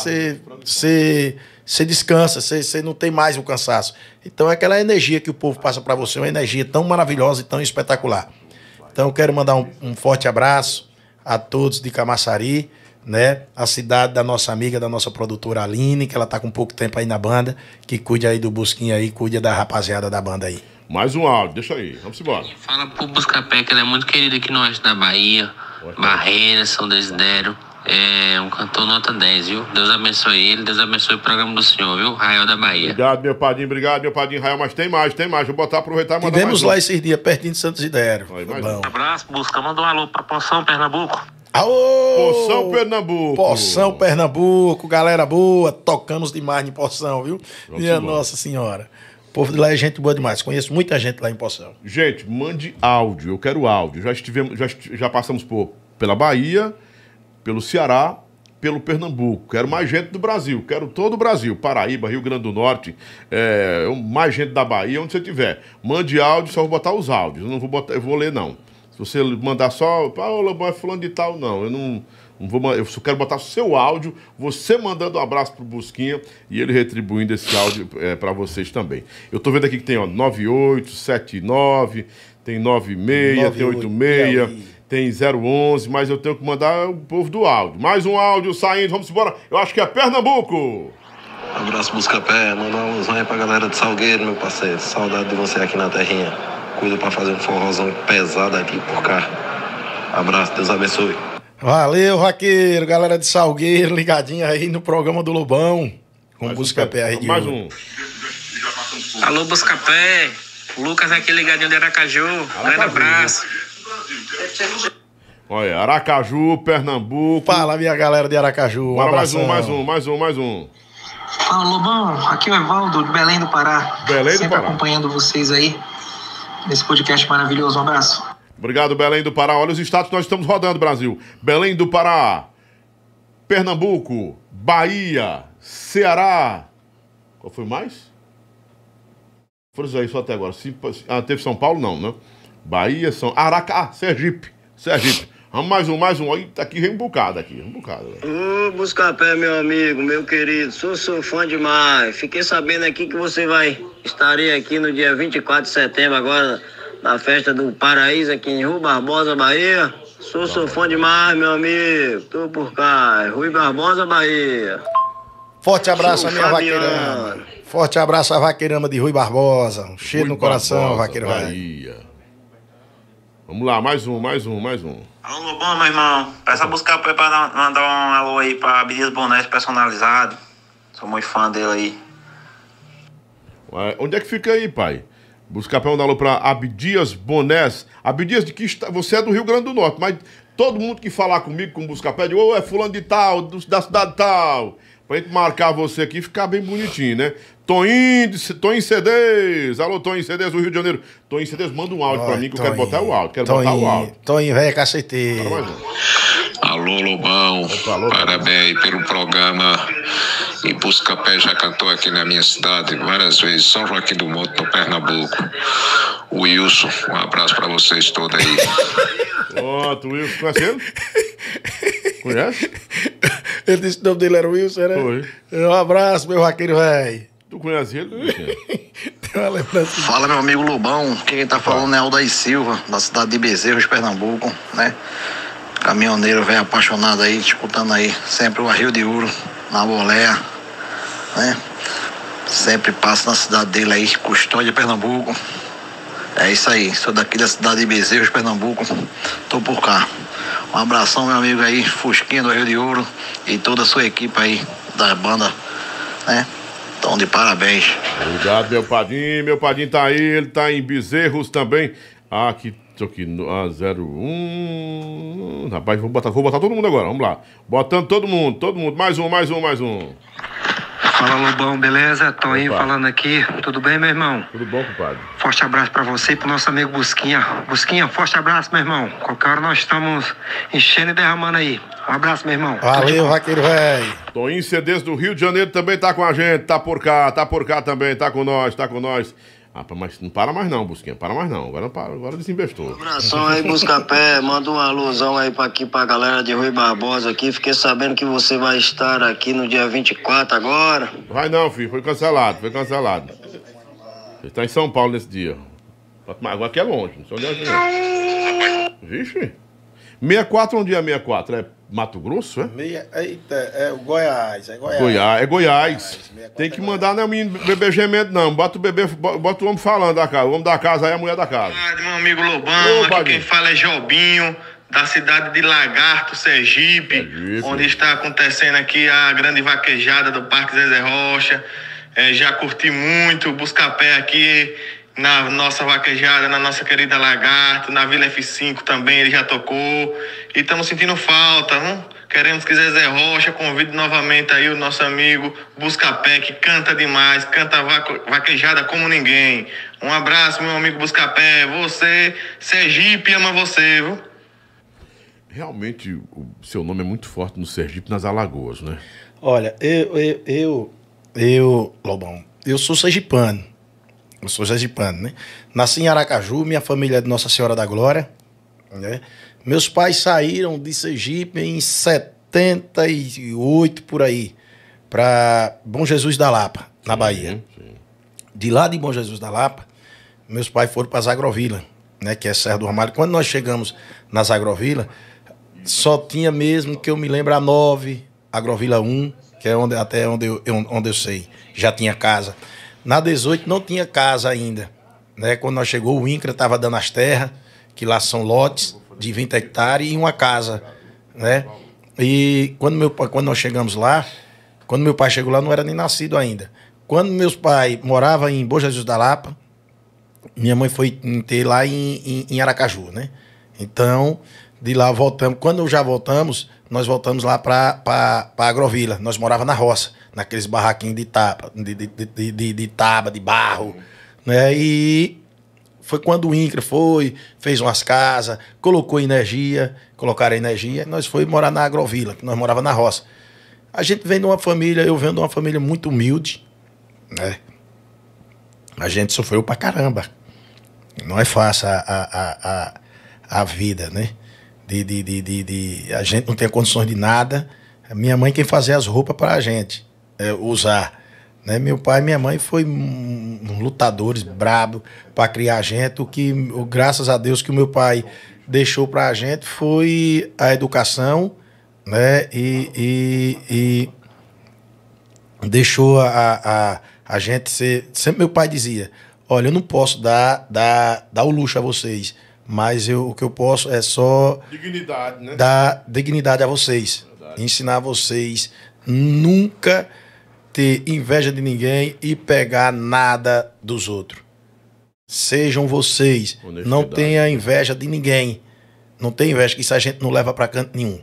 Speaker 2: você, você, você descansa, você, você não tem mais o cansaço. Então é aquela energia que o povo passa para você, uma energia tão maravilhosa e tão espetacular. Então, quero mandar um, um, forte abraço a todos de Camaçari, né? A cidade da nossa amiga, da nossa produtora Aline, que ela tá com pouco tempo aí na banda, que cuide aí do Busquinha aí, cuide da rapaziada da banda aí. Mais um áudio, deixa aí, vamos embora.
Speaker 1: Fala pro Buscapé, que ela é muito querida aqui nós, da Bahia, Barreiras, São
Speaker 2: Desidério. É um cantor nota 10, viu? Deus abençoe ele, Deus abençoe o programa do senhor, viu? Rael da Bahia.
Speaker 1: Obrigado, meu padrinho, obrigado, meu padrinho Rael. Mas tem mais, tem mais. Vou botar, aproveitar e mandar Tivemos mais. lá esses
Speaker 2: dias, pertinho de Santos Idério. Um abraço, busca. Manda um alô pra Poção, Pernambuco. Aô! Poção Pernambuco. Poção Pernambuco, galera boa. Tocamos demais em Poção, viu? Vamos Minha Nossa Senhora. O povo de lá é gente boa demais. Conheço muita gente lá em Poção. Gente,
Speaker 1: mande áudio. Eu quero áudio. Já estivemos, já, já passamos por, pela Bahia pelo Ceará, pelo Pernambuco. Quero mais gente do Brasil, quero todo o Brasil. Paraíba, Rio Grande do Norte, é, mais gente da Bahia, onde você tiver. Mande áudio, só vou botar os áudios. Eu não vou botar, eu vou ler, não. Se você mandar só, Paola, ah, é fulano de tal, não. Eu não. não vou, eu só quero botar seu áudio, você mandando um abraço pro Busquinha e ele retribuindo esse áudio é, eh, para vocês também. Eu tô vendo aqui que tem, ó, 9879, tem 96, 98, tem 86 tem 011, mas eu tenho que mandar o povo do áudio. Mais um áudio saindo, vamos embora. Eu acho que é Pernambuco.
Speaker 2: Abraço, Buscapé. Mandar um aí pra galera de Salgueiro, meu parceiro. Saudade de você aqui na terrinha. Cuida pra fazer um forrozão pesado aqui por cá. Abraço, Deus abençoe. Valeu, Raqueiro. Galera de Salgueiro, ligadinha aí no programa do Lobão. Com mais Buscapé um, Mais um. Alô, Buscapé. Lucas aqui ligadinho de Aracaju. Grande abraço.
Speaker 1: Olha, Aracaju, Pernambuco.
Speaker 2: Fala, minha galera de Aracaju. Um Bora, mais um, mais um,
Speaker 1: mais um, mais um. Fala, Lobão. Aqui é o Evaldo, de Belém do Pará. Belém Sempre do Pará. acompanhando vocês aí nesse podcast maravilhoso. Um abraço. Obrigado, Belém do Pará. Olha os estados que nós estamos rodando, Brasil. Belém do Pará, Pernambuco, Bahia, Ceará. Qual foi mais? Foram aí só até agora. Ah, teve São Paulo? Não, né? Bahia, São. Aracá, ah, Sergipe. Sergipe. Vamos mais um, mais um. Eita, tá aqui vem um bocado aqui, um bocado.
Speaker 2: Ô, Buscapé, meu amigo, meu querido, sou seu fã demais. Fiquei sabendo aqui que você vai estarei aqui no dia 24 de setembro agora na festa do Paraíso aqui em Rui Barbosa, Bahia.
Speaker 1: Sou seu fã
Speaker 2: demais, meu amigo.
Speaker 1: Tô por cá, é Rui Barbosa, Bahia.
Speaker 2: Forte abraço minha Fabiano. vaqueirama. Forte abraço a vaqueirama de Rui Barbosa. Um cheiro Rui no coração, Barbosa, vaqueiro
Speaker 1: Bahia. Vamos lá, mais um, mais um, mais um.
Speaker 2: Alô, Lobão, meu irmão. Peça buscar para mandar um alô aí pra Abdias Bonés personalizado. Sou muito fã dele aí.
Speaker 1: Ué, onde é que fica aí, pai? Buscar pra mandar um alô pra Abdias Bonés. Abdias, de que está... você é do Rio Grande do Norte, mas todo mundo que falar comigo com buscar de ou é fulano de tal, da cidade tal. Pra gente marcar você aqui e ficar bem bonitinho, né? tô em CDs. Alô, em CDs do Rio de Janeiro. em CDs, manda um áudio Oi, pra mim que Toim. eu quero botar o áudio. Quero Toim, botar o áudio.
Speaker 2: Toim, velho, caceteiro. Alô,
Speaker 1: Lobão. alô, tá, tá. Parabéns pelo programa. E Buscapé já cantou aqui na minha cidade várias vezes. São Joaquim do Monte, no Pernambuco. Wilson, um abraço pra vocês todos aí. Pronto, oh, Wilson, conhece ele?
Speaker 2: Conhece? Ele disse que o nome dele era Wilson, né? Foi. Um abraço, meu vaqueiro, velho.
Speaker 1: Tu conhece ele?
Speaker 2: <laughs> Fala, meu amigo Lobão. Quem tá falando é Aldair Silva, da cidade de Bezerros, Pernambuco, né? Caminhoneiro velho apaixonado aí, escutando aí. Sempre o Rio de Ouro, na boleia, né? Sempre passa na cidade dele aí, Custódia, Pernambuco. É isso aí, sou daqui da cidade de Bezerros, Pernambuco. Tô por cá. Um abração, meu amigo aí, Fusquinha do Rio de Ouro e toda a sua equipe aí da banda, né?
Speaker 1: Estão de parabéns. Obrigado, meu padinho. Meu padinho tá aí, ele tá em Bezerros também. Ah, aqui, aqui ah, 01. Rapaz, vou botar, vou botar todo mundo agora. Vamos lá. Botando todo mundo, todo mundo. Mais um, mais um, mais um. Fala Lobão, beleza? Toninho falando aqui. Tudo bem, meu irmão? Tudo bom, compadre. Forte abraço para você e pro nosso amigo Busquinha. Busquinha, forte abraço, meu irmão. Qualquer hora nós estamos enchendo e derramando aí. Um abraço, meu irmão. Valeu, Raqueiro Velho. Toninho Cedes do Rio de Janeiro também tá com a gente. Tá por cá, tá por cá também, tá com nós, tá com nós. Ah, mas não para mais não, Busquinha, para mais não. Agora, para, agora desinvestou. Um abração aí, Buscapé.
Speaker 2: Manda uma alusão aí pra aqui pra galera de Rui Barbosa
Speaker 1: aqui. Fiquei sabendo que você vai estar aqui no dia 24 agora. Vai não, filho. Foi cancelado, foi cancelado. Você está em São Paulo nesse dia. Mas agora aqui é longe, não sei onde
Speaker 2: é.
Speaker 1: Vixe. 64, onde é 64? É Mato Grosso, é?
Speaker 2: Meia, eita, é Goiás, é Goiás. é Goiás.
Speaker 1: Goiás é Tem é que mandar, não é menino bebê gemendo, não. Bota o bebê, bota o homem falando da casa. O homem da casa aí é a mulher da casa. Ah,
Speaker 2: meu amigo Lobão, Ô, aqui quem fala é Jobinho, da cidade de Lagarto, Sergipe, é onde está acontecendo aqui a grande vaquejada do Parque Zezé Rocha. É, já curti muito, buscar pé aqui na nossa vaquejada, na nossa querida Lagarto, na Vila F5 também ele já tocou. E estamos sentindo falta, hein? Hum? Queremos que Zezé Rocha convide novamente aí o nosso amigo Buscapé, que canta demais, canta vaquejada como ninguém. Um abraço, meu amigo Buscapé. Você, Sergipe, ama você, viu?
Speaker 1: Realmente, o seu nome é
Speaker 2: muito forte no Sergipe, nas Alagoas, né? Olha, eu, eu, eu, eu Lobão, eu sou sergipano. Eu sou jazipano, né? Nasci em Aracaju, minha família é de Nossa Senhora da Glória, né? Meus pais saíram de Sergipe em 78 por aí, para Bom Jesus da Lapa, na Bahia. sim. De lá de Bom Jesus da Lapa, meus pais foram para Zagrovila, né, que é Serra do Ramalho. Quando nós chegamos na Zagrovila, só tinha mesmo que eu me lembro a 9, Agrovila 1, que é onde, até onde eu, onde eu sei, já tinha casa. Na 18 não tinha casa ainda. Né? Quando nós chegou, o INCRA estava dando as terras, que lá são lotes de 20 hectares e uma casa. Né? E quando, meu, quando nós chegamos lá, quando meu pai chegou lá, não era nem nascido ainda. Quando meus pais moravam em Boa Jesus da Lapa, minha mãe foi ter lá em, em, em Aracaju, né? Então, de lá voltamos. Quando já voltamos, nós voltamos lá para a Agrovila. Nós morava na roça, naqueles barraquinhos de, tapa, de, de, de, de, de taba, de barro. Né? E foi quando o INCRA foi, fez umas casas, colocou energia, colocaram energia. Nós foi morar na Agrovila, que nós morava na roça. A gente vem de uma família, eu venho de uma família muito humilde, né? A gente sofreu pra caramba. Não é fácil a, a, a, a vida, né? de, de, de, de, a gente não ter condições de nada. Minha mãe quem fazia as roupas para a gente é, usar. Né? Meu pai e minha mãe foi lutadores brabo para criar a gente. O que, graças a Deus, que o meu pai deixou para a gente foi a educação, né? E, e, e deixou a, a, a gente ser. Sempre meu pai dizia: Olha, eu não posso dar, dar, dar o luxo a vocês mas eu, o que eu posso é só
Speaker 1: dignidade, né? dar
Speaker 2: dignidade a vocês. Verdade. Ensinar vocês nunca ter inveja de ninguém e pegar nada dos outros. Sejam vocês. Não tenha inveja de ninguém. Não tenha inveja, que isso a gente não leva para canto nenhum.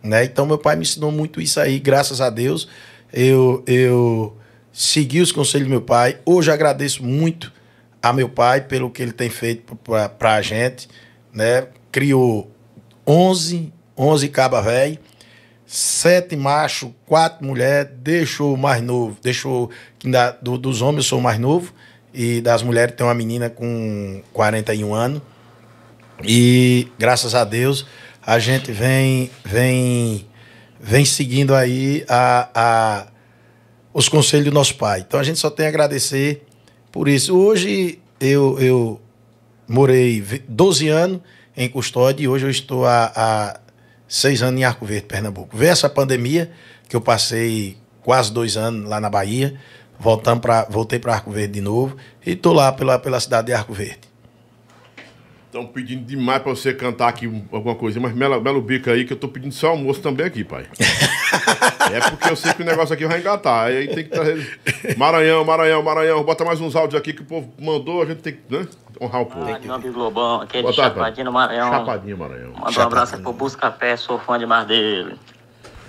Speaker 2: Né? Então, meu pai me ensinou muito isso aí, graças a Deus. Eu, eu segui os conselhos do meu pai. Hoje agradeço muito a meu pai pelo que ele tem feito para a gente, né? Criou 11, 11 caba velho, sete macho, quatro mulher, deixou o mais novo, deixou que da, do, dos homens eu sou o mais novo e das mulheres tem uma menina com 41 anos. E graças a Deus a gente vem vem vem seguindo aí a, a os conselhos do nosso pai. Então a gente só tem a agradecer por isso, hoje eu, eu morei 12 anos em custódia e hoje eu estou há, há seis anos em Arco Verde, Pernambuco. Vê essa pandemia, que eu passei quase dois anos lá na Bahia, voltando pra, voltei para Arco Verde de novo e estou lá pela, pela cidade de Arco Verde.
Speaker 1: Estão pedindo demais para você cantar aqui alguma coisa, mas Melo, Melo Bica aí, que eu estou pedindo só almoço também aqui, pai. <laughs> É porque eu sei que o negócio aqui vai engatar. Aí tem que estar. Maranhão, Maranhão, Maranhão. Bota mais uns áudios aqui que o povo mandou, a gente tem que né? honrar o povo. Ah, aqui amigo Lobão, aquele é Boa Chapadinho Maranhão. Chapadinho Maranhão. Manda um abraço pro Buscapé, sou fã demais dele.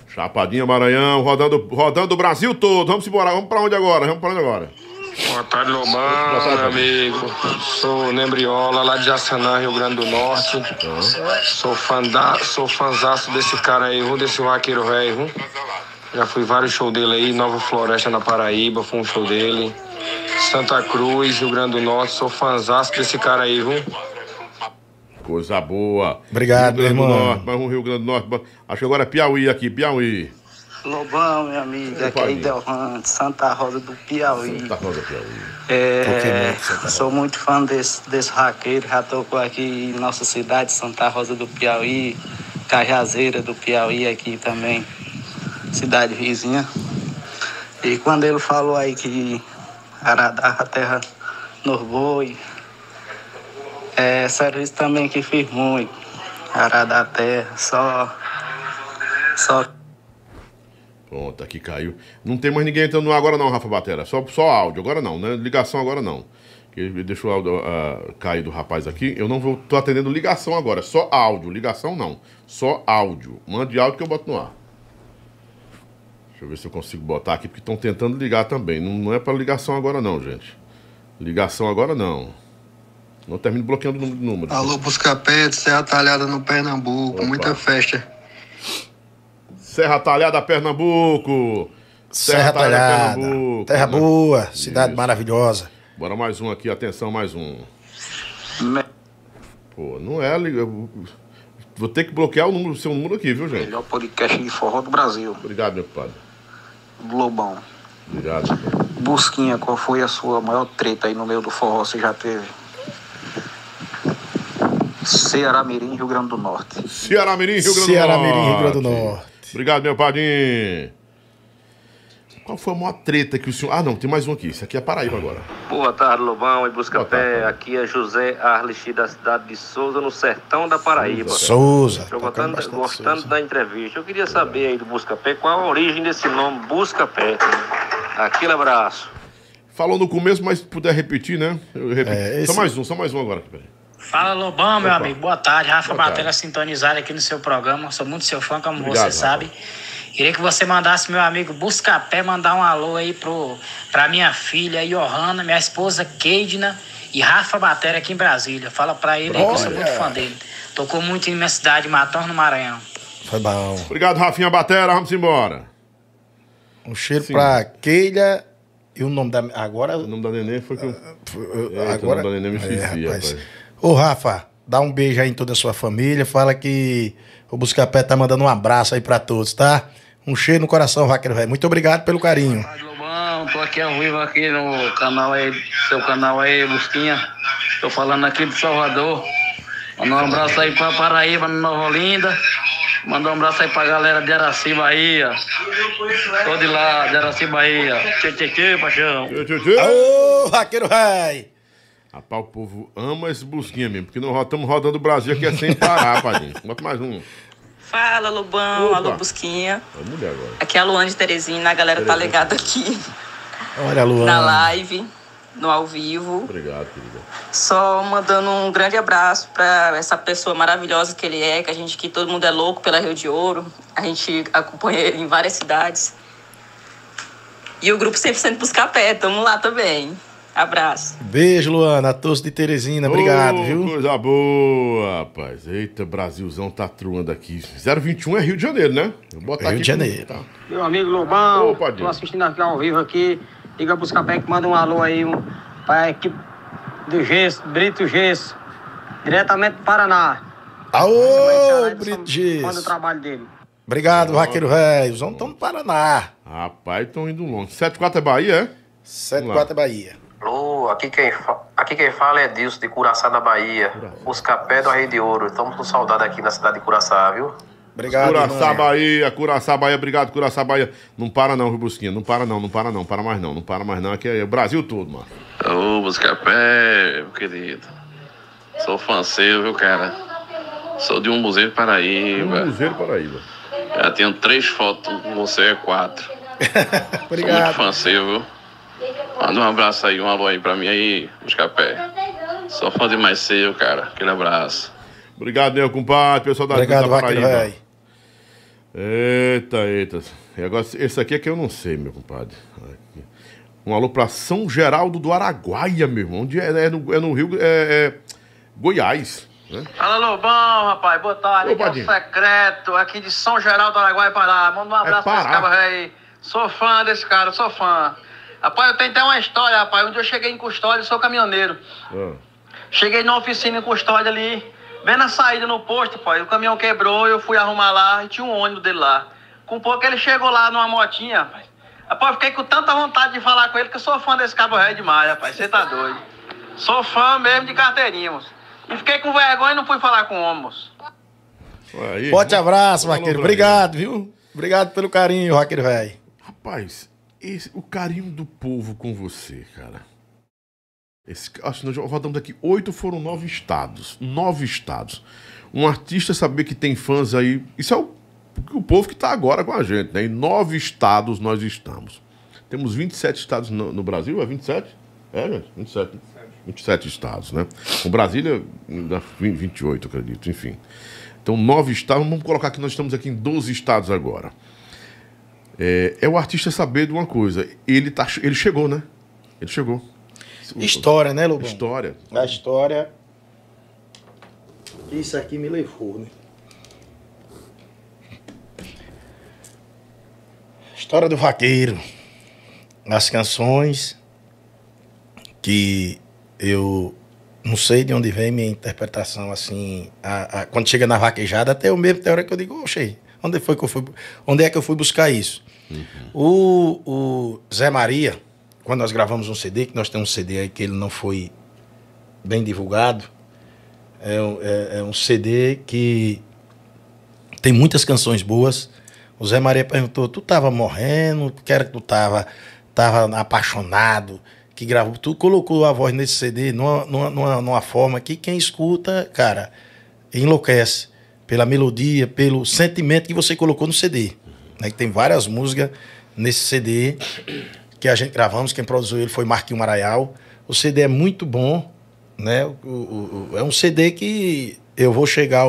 Speaker 1: Chapadinho Maranhão, rodando, rodando o Brasil todo. Vamos embora, vamos pra onde agora? Vamos pra onde agora? Boa tarde, Lobão, Boa tarde, meu amigo. Sou Nembriola, lá de Jaçanã,
Speaker 2: Rio Grande do Norte. Uhum. Sou, fanda, sou desse cara aí, viu? desse vaqueiro velho. Já fui vários shows dele aí, Nova Floresta na Paraíba, foi um show dele. Santa Cruz, Rio Grande do Norte, sou fanzaço desse cara aí, viu?
Speaker 1: Coisa boa. Obrigado, Rio irmão. Norte, mais um Rio Grande do Norte. Acho que agora é Piauí aqui, Piauí. Lobão, minha amiga, aqui é Idelrante, Santa Rosa do Piauí. Santa Rosa do Piauí.
Speaker 2: É, sou muito fã desse, desse raqueiro, já tocou aqui em nossa cidade, Santa Rosa do Piauí, Cajazeira do Piauí aqui também, cidade vizinha. E quando ele falou aí que Aradar, a terra nos boi, é serviço também que fiz muito, aradar a terra, só...
Speaker 1: só Pronto, aqui caiu. Não tem mais ninguém entrando no ar agora não, Rafa Batera. Só, só áudio, agora não, né? Ligação agora não. Ele deixou áudio, ah, cair do rapaz aqui. Eu não vou, tô atendendo ligação agora, só áudio. Ligação não, só áudio. Mande áudio que eu boto no ar. Deixa eu ver se eu consigo botar aqui, porque estão tentando ligar também. Não, não é para ligação agora não, gente. Ligação agora não. Não termino bloqueando o número.
Speaker 2: Alô, Buscapé, você é atalhada no Pernambuco. Opa. Muita
Speaker 1: festa. Serra Talhada, Pernambuco. Serra, Serra Talhada, Talhada
Speaker 2: Pernambuco. Terra né? boa, cidade Isso. maravilhosa.
Speaker 1: Bora mais um aqui, atenção, mais um. Pô, não é. Eu... Vou ter que bloquear o número, seu número aqui, viu, gente? Melhor podcast de
Speaker 2: forró do Brasil. Obrigado, meu padre. Lobão. Obrigado. Meu. Busquinha, qual foi a sua maior treta aí no meio do forró? que Você já teve? Ceará Mirim, Rio Grande do Norte. Ceará Mirim, Rio Grande do Norte. Ceará Mirim, Rio Grande do
Speaker 1: Norte. Obrigado, meu padrinho. Qual foi a maior treta que o senhor. Ah, não, tem mais um aqui. Isso aqui é Paraíba agora. Boa tarde, Lobão e Buscapé. Aqui é José Arlixi, da cidade de Souza, no sertão da Paraíba. Souza. Estou gostando, gostando Souza. da entrevista. Eu queria saber aí do Buscapé qual a origem desse nome Buscapé. Aquele abraço. Falou no começo, mas se puder repetir, né? Eu repito. É, esse... Só mais um, só mais um agora. Peraí.
Speaker 2: Fala Lobão, meu Opa. amigo. Boa tarde. Rafa Boa tarde. sintonizado aqui no seu programa. Sou muito seu fã, como Obrigado, você Rafa. sabe. Queria que você mandasse, meu amigo Buscapé, mandar um alô aí pro, pra minha filha Johanna, minha esposa Keidna e Rafa Batera aqui em Brasília. Fala pra ele aí que eu sou muito fã dele. Tocou muito em minha cidade, Matão, no Maranhão. Foi bom. Obrigado, Rafinha Batera. Vamos embora. Um cheiro Sim. pra Keila e o nome da. Agora. O nome da neném foi que eu. Uh, uh, agora. O nome da neném me é, esqueci, é, rapaz. rapaz. Ô, Rafa, dá um beijo aí em toda a sua família. Fala que o Buscapé tá mandando um abraço aí para todos, tá? Um cheiro no coração, Vaqueiro Velho. Muito obrigado pelo carinho. tô aqui ao vivo aqui no canal aí, seu canal aí, Busquinha. Tô falando aqui de Salvador. Mandar um abraço aí pra Paraíba, Nova Olinda. Mandar um abraço aí pra galera de Araci, Bahia. Tô de lá, de Araci, Bahia. Tchê, tchê, tchê, paixão. Tchê, tchê, tchê. Ô, Vaqueiro Velho.
Speaker 1: Rapaz, o povo ama esse busquinha mesmo, porque nós estamos rodando o Brasil aqui é sem parar, padrinho. Bota mais um.
Speaker 2: Fala, Lobão, Opa. alô, Busquinha. agora. Aqui é a Luane de Terezinha, a galera tá ligada aqui. Olha, Luane. Na live,
Speaker 1: no ao vivo. Obrigado, querida. Só mandando um grande abraço
Speaker 2: para essa pessoa maravilhosa que ele é, que a gente, que todo mundo é louco pela Rio de Ouro. A gente acompanha ele em várias cidades. E o grupo sempre sendo Buscar Pé, tamo lá também. Abraço. Beijo, Luana. A de Teresina. Obrigado, oh, viu? Coisa
Speaker 1: boa, rapaz. Eita, Brasilzão tá truando aqui. 021 é Rio de Janeiro, né? Vou
Speaker 2: botar Rio de Janeiro. Com... Tá. Meu amigo Lobão, Opa, tô assistindo aqui ao vivo aqui. Liga buscar pé que manda um alô aí um, pra equipe do Gesso, Brito Gesso, diretamente do Paraná. Aô, Brito Gesso. Manda o trabalho dele. Obrigado, Olá. Vaqueiro Velho. Os homens estão no Paraná.
Speaker 1: Rapaz, estão indo longe. 74 é Bahia, é? 74 é Bahia.
Speaker 2: Alô, aqui quem, aqui quem fala é Dilson, de Curaçá, na Bahia. Os do Rei de Ouro. Estamos com saudade aqui na cidade de Curaçá, viu? Obrigado, Curaçá,
Speaker 1: Bahia, Curaçá, Bahia, obrigado, Curaçá, Bahia. Não para não, Busquinha? não para não, não para não, para mais não, não para mais não, aqui é o Brasil todo, mano. Ô, Buscapé, meu querido. Sou seu, viu, cara? Sou de um museu de Paraíba. Um museu de Paraíba. Já tenho três fotos com você, é quatro. <laughs> obrigado. Sou muito seu, viu? Manda um abraço aí, um alô aí pra mim aí, Buscapé. Só fã demais mais seu, cara. Aquele abraço. Obrigado, meu compadre. Pessoal da Obrigado, da Paraíba. Vai. Eita, eita. E agora, esse aqui é que eu não sei, meu compadre. Um alô pra São Geraldo do Araguaia, meu irmão. Onde é, é, no, é no, Rio... É, é Goiás.
Speaker 2: Né? Fala, Lobão, rapaz. Boa tarde. Ô, aqui é o Secreto, aqui de São Geraldo do Araguaia, Pará. Manda um é abraço é pra esse cabra aí. Sou fã desse cara, sou fã. Rapaz, eu tenho até uma história, rapaz. Um dia eu cheguei em custódia, sou caminhoneiro. Hum. Cheguei na oficina em custódia ali, vendo a saída no posto, pai. O caminhão quebrou, eu fui arrumar lá e tinha um ônibus dele lá. Com pouco ele chegou lá numa motinha, rapaz. Rapaz, eu fiquei com tanta vontade de falar com ele que eu sou fã desse cabo ré demais, rapaz. Você tá doido. Sou fã mesmo de carteirinha, moço. E fiquei com vergonha e não fui falar com o homem, moço. Aí, Forte abraço, Raquel. Obrigado, viu?
Speaker 1: Obrigado pelo carinho, Raquel Velho. Rapaz, esse, o carinho do povo com você, cara. Esse, nós rodamos aqui oito, foram nove estados. Nove estados. Um artista saber que tem fãs aí. Isso é o, o povo que está agora com a gente, né? Em nove estados nós estamos. Temos 27 estados no, no Brasil, é 27? É, gente, 27. 27 estados, né? O Brasília, é, né, 28, acredito, enfim. Então, nove estados. Vamos colocar que nós estamos aqui em 12 estados agora. É, é, o artista saber de uma coisa. Ele, tá, ele chegou, né?
Speaker 2: Ele chegou. História, né, Lobão? História. A história. Isso aqui me levou, né? História do vaqueiro. As canções que eu não sei de onde vem minha interpretação, assim. A, a, quando chega na vaquejada, até o mesmo tem hora que eu digo, oxe, onde foi que eu fui? Onde é que eu fui buscar isso? Uhum. O, o Zé Maria, quando nós gravamos um CD, que nós temos um CD aí que ele não foi bem divulgado, é, é, é um CD que tem muitas canções boas. O Zé Maria perguntou: tu tava morrendo? Que era que tu tava, tava apaixonado? Que gravou, tu colocou a voz nesse CD numa, numa, numa forma que quem escuta, cara, enlouquece pela melodia, pelo sentimento que você colocou no CD. Né? Tem várias músicas nesse CD que a gente gravamos. Quem produziu ele foi Marquinho Maraial. O CD é muito bom. Né? O, o, o, é um CD que eu vou chegar.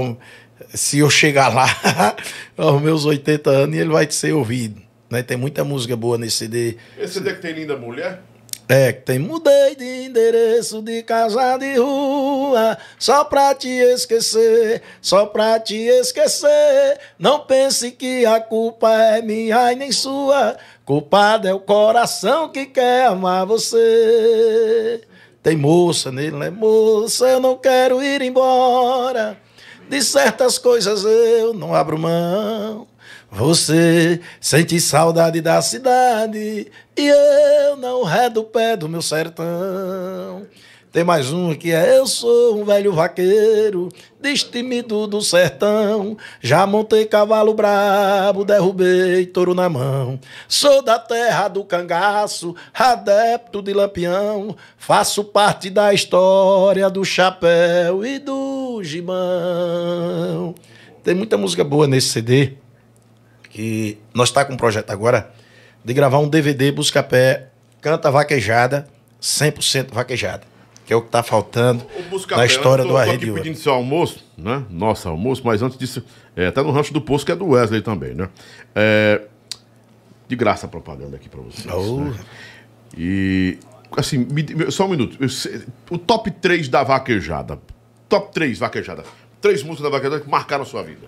Speaker 2: Se eu chegar lá <laughs> aos meus 80 anos, ele vai ser ouvido. Né? Tem muita música boa nesse CD. Esse CD que tem Linda Mulher? É que tem mudei de endereço, de casa, de rua, só pra te esquecer, só pra te esquecer. Não pense que a culpa é minha e nem sua, culpado é o coração que quer amar você. Tem moça nele, né? Moça, eu não quero ir embora, de certas coisas eu não abro mão. Você sente saudade da cidade e eu não redo é o pé do meu sertão. Tem mais um que é Eu sou um velho vaqueiro, destemido do sertão. Já montei cavalo brabo, derrubei touro na mão. Sou da terra do cangaço, adepto de lampião. Faço parte da história do chapéu e do gibão. Tem muita música boa nesse CD que nós está com um projeto agora de gravar um DVD busca pé Canta Vaquejada, 100% vaquejada, que é o que está faltando na história tô, do Arredio. estamos pedindo
Speaker 1: seu almoço, né? Nosso almoço, mas antes disso, é, tá no Rancho do Poço, que é do Wesley também, né? É, de graça a propaganda aqui para vocês. Oh. Né? E, assim, me, só um minuto. o top 3 da vaquejada. Top 3
Speaker 2: vaquejada. Três músicas da vaquejada que marcaram a sua vida.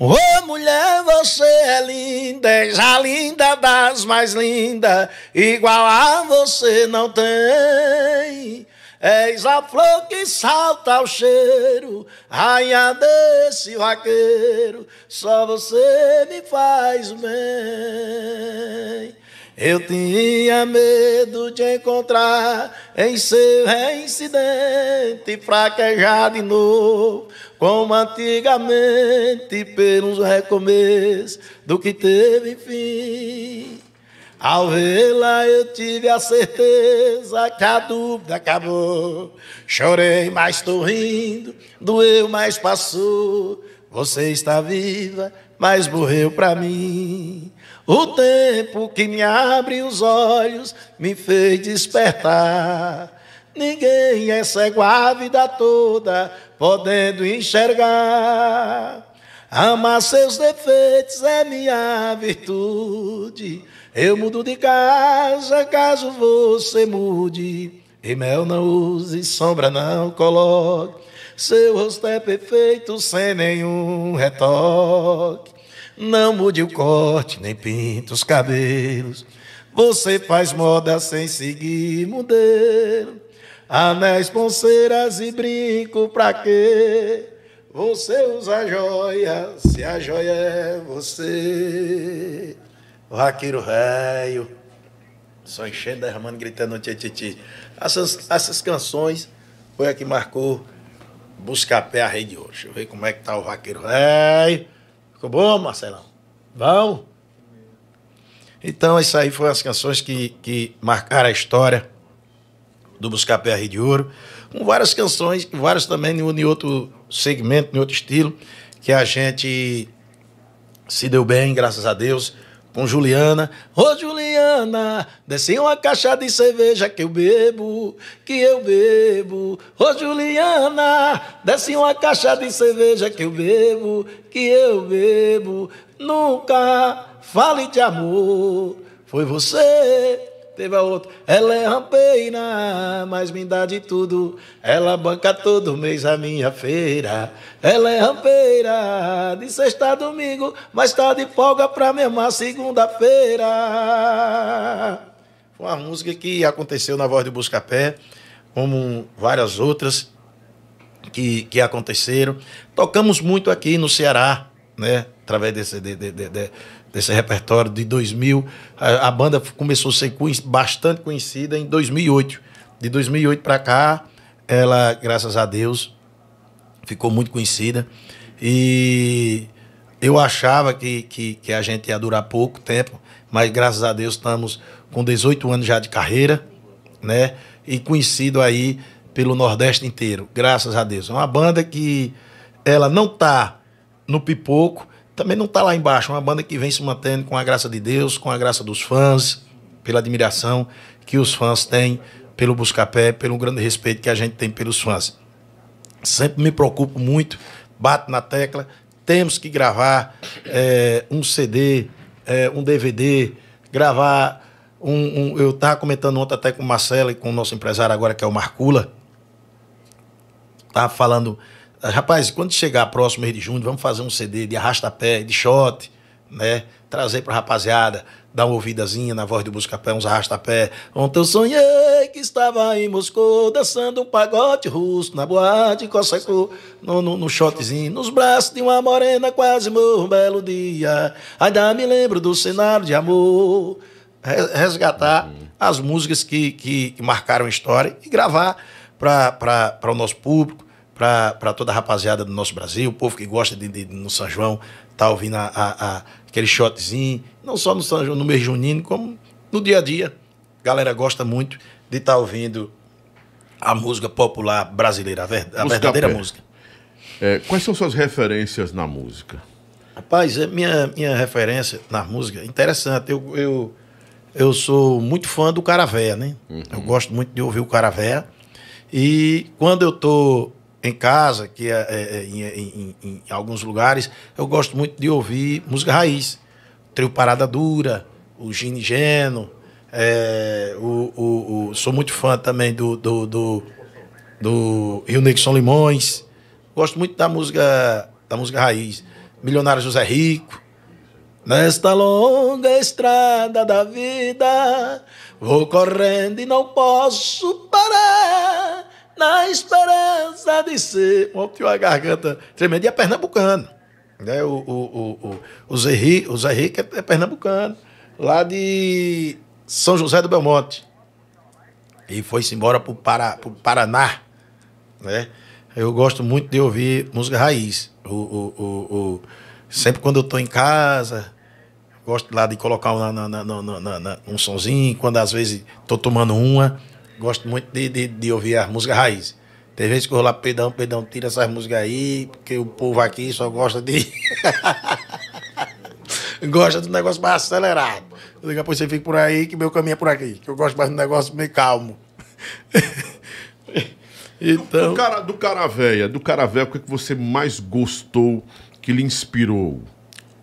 Speaker 2: Ô oh, mulher, você é linda, és a linda das mais lindas, igual a você não tem. És a flor que salta ao cheiro, rainha desse vaqueiro, só você me faz bem. Eu tinha medo de encontrar em seu reincidente, fraquejar de novo, como antigamente, pelos recomeços do que teve fim. Ao vê-la eu tive a certeza que a dúvida acabou. Chorei, mas tô rindo, doeu, mas passou. Você está viva, mas morreu pra mim. O tempo que me abre os olhos me fez despertar. Ninguém é cego a vida toda, podendo enxergar. Amar seus defeitos é minha virtude. Eu mudo de casa caso você mude. E mel não use, sombra não coloque. Seu rosto é perfeito sem nenhum retoque. Não mude o corte, nem pinta os cabelos. Você faz moda sem seguir modelo. Anéis, pulseiras e brinco, pra quê? Você usa joia, se a joia é você. Vaqueiro réio, Só enchendo, derramando, gritando tititi. Essas, essas canções foi a que marcou Buscar Pé a Rei de hoje. Deixa eu ver como é que tá o vaqueiro réio. Ficou bom, Marcelão? Vamos? Então, isso aí foram as canções que, que marcaram a história do Buscapé Rio de Ouro, com várias canções, várias também em outro segmento, em outro estilo, que a gente se deu bem, graças a Deus com Juliana. Ô Juliana, desce uma caixa de cerveja que eu bebo, que eu bebo. Ô Juliana, desce uma caixa de cerveja que eu bebo, que eu bebo. Nunca fale de amor, foi você Teve a outra. Ela é rampeira, mas me dá de tudo. Ela banca todo mês a minha feira. Ela é rampeira, de sexta a domingo, mas tá de folga pra mesma segunda-feira. Foi uma música que aconteceu na voz do Buscapé, como várias outras que, que aconteceram. Tocamos muito aqui no Ceará, né? Através desse, de, de, de, desse repertório de 2000. A, a banda começou a ser bastante conhecida em 2008. De 2008 para cá, ela, graças a Deus, ficou muito conhecida. E eu achava que, que, que a gente ia durar pouco tempo, mas graças a Deus estamos com 18 anos já de carreira, né? E conhecido aí pelo Nordeste inteiro, graças a Deus. É uma banda que ela não tá no pipoco, também não está lá embaixo. É Uma banda que vem se mantendo com a graça de Deus, com a graça dos fãs, pela admiração que os fãs têm pelo Buscapé, pelo grande respeito que a gente tem pelos fãs. Sempre me preocupo muito, bato na tecla. Temos que gravar é, um CD, é, eh, um DVD, gravar um, um, eu estava comentando ontem até com o Marcelo e com o nosso empresário agora, que é o Marcula. Estava falando Rapaz, quando chegar próximo mês de junho, vamos fazer um CD de arrasta-pé, de shot, né? Trazer pra rapaziada, dar uma ouvidazinha na voz do Buscapé, uns arrasta-pé. Ontem eu sonhei que estava em Moscou, dançando um pagode russo na boate Cossacu, no, no, no shotzinho, nos braços de uma morena, quase morro um belo dia. Ainda me lembro do cenário de amor. Resgatar uhum. as músicas que, que, que marcaram a história e gravar para o nosso público para toda a rapaziada do nosso Brasil, o povo que gosta de, de no São João, tá ouvindo a, a, a, aquele shotzinho, não só no São João, no mês junino, como no dia a dia. A galera gosta muito de estar tá ouvindo a música popular brasileira, a, ver, a verdadeira pé. música.
Speaker 1: É, quais são suas referências na música?
Speaker 2: Rapaz, é, minha, minha referência na música, interessante. Eu, eu, eu sou muito fã do Caravéia, né? Uhum. Eu gosto muito de ouvir o Caravéia. E quando eu tô em casa, que é, é, é em, em, em, alguns lugares, eu gosto muito de ouvir música raiz. Trio Parada Dura, o Gini Geno, é, o, o, o, sou muito fã também do, do, do, do Rio Nixon Limões. Gosto muito da música, da música raiz. Milionário José Rico. Nesta longa estrada da vida, vou correndo e não posso parar na esperança de ser. O homem tinha uma garganta tremenda e é pernambucano. Né? O, o, o, o, o Zé Rico, o Zé Rico é, é pernambucano, lá de São José do Belmonte. E foi-se embora para o Paraná. Né? Eu gosto muito de ouvir música raiz. O, o, o, o sempre quando eu estou em casa, gosto lá de colocar um, na, um sonzinho. Quando às vezes estou tomando uma gosto muito de, de, de ouvir as músicas raiz. Tem vezes que eu vou lá, perdão perdão, tira essas músicas aí, porque o povo aqui só gosta de. <laughs> gosta do negócio mais acelerado. Daqui a pouco você fica por aí, que meu caminho é por aqui. Que eu gosto mais do negócio meio calmo. <laughs>
Speaker 1: então... Do, cara, do Caravéia, do o que, é que você mais gostou que lhe inspirou?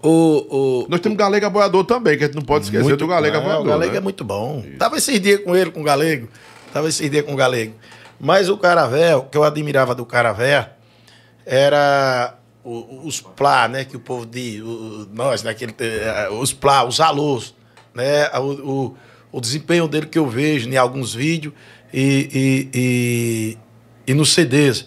Speaker 1: O, o, Nós temos o Galega
Speaker 2: Boiador também, que a gente não pode esquecer muito, do Galega não, Boiador. O Galega né? é muito bom. Isso. Tava esses dias com ele, com o Galego. Tava esse dia com o Galego. Mas o Caravel, que eu admirava do Caravel, era o, os plá, né? Que o povo de. O, nós, naquele. Né, eh, os plá, os alôs, né? O, o, desempenho dele que eu vejo em alguns vídeos e, e, e, e nos CDs.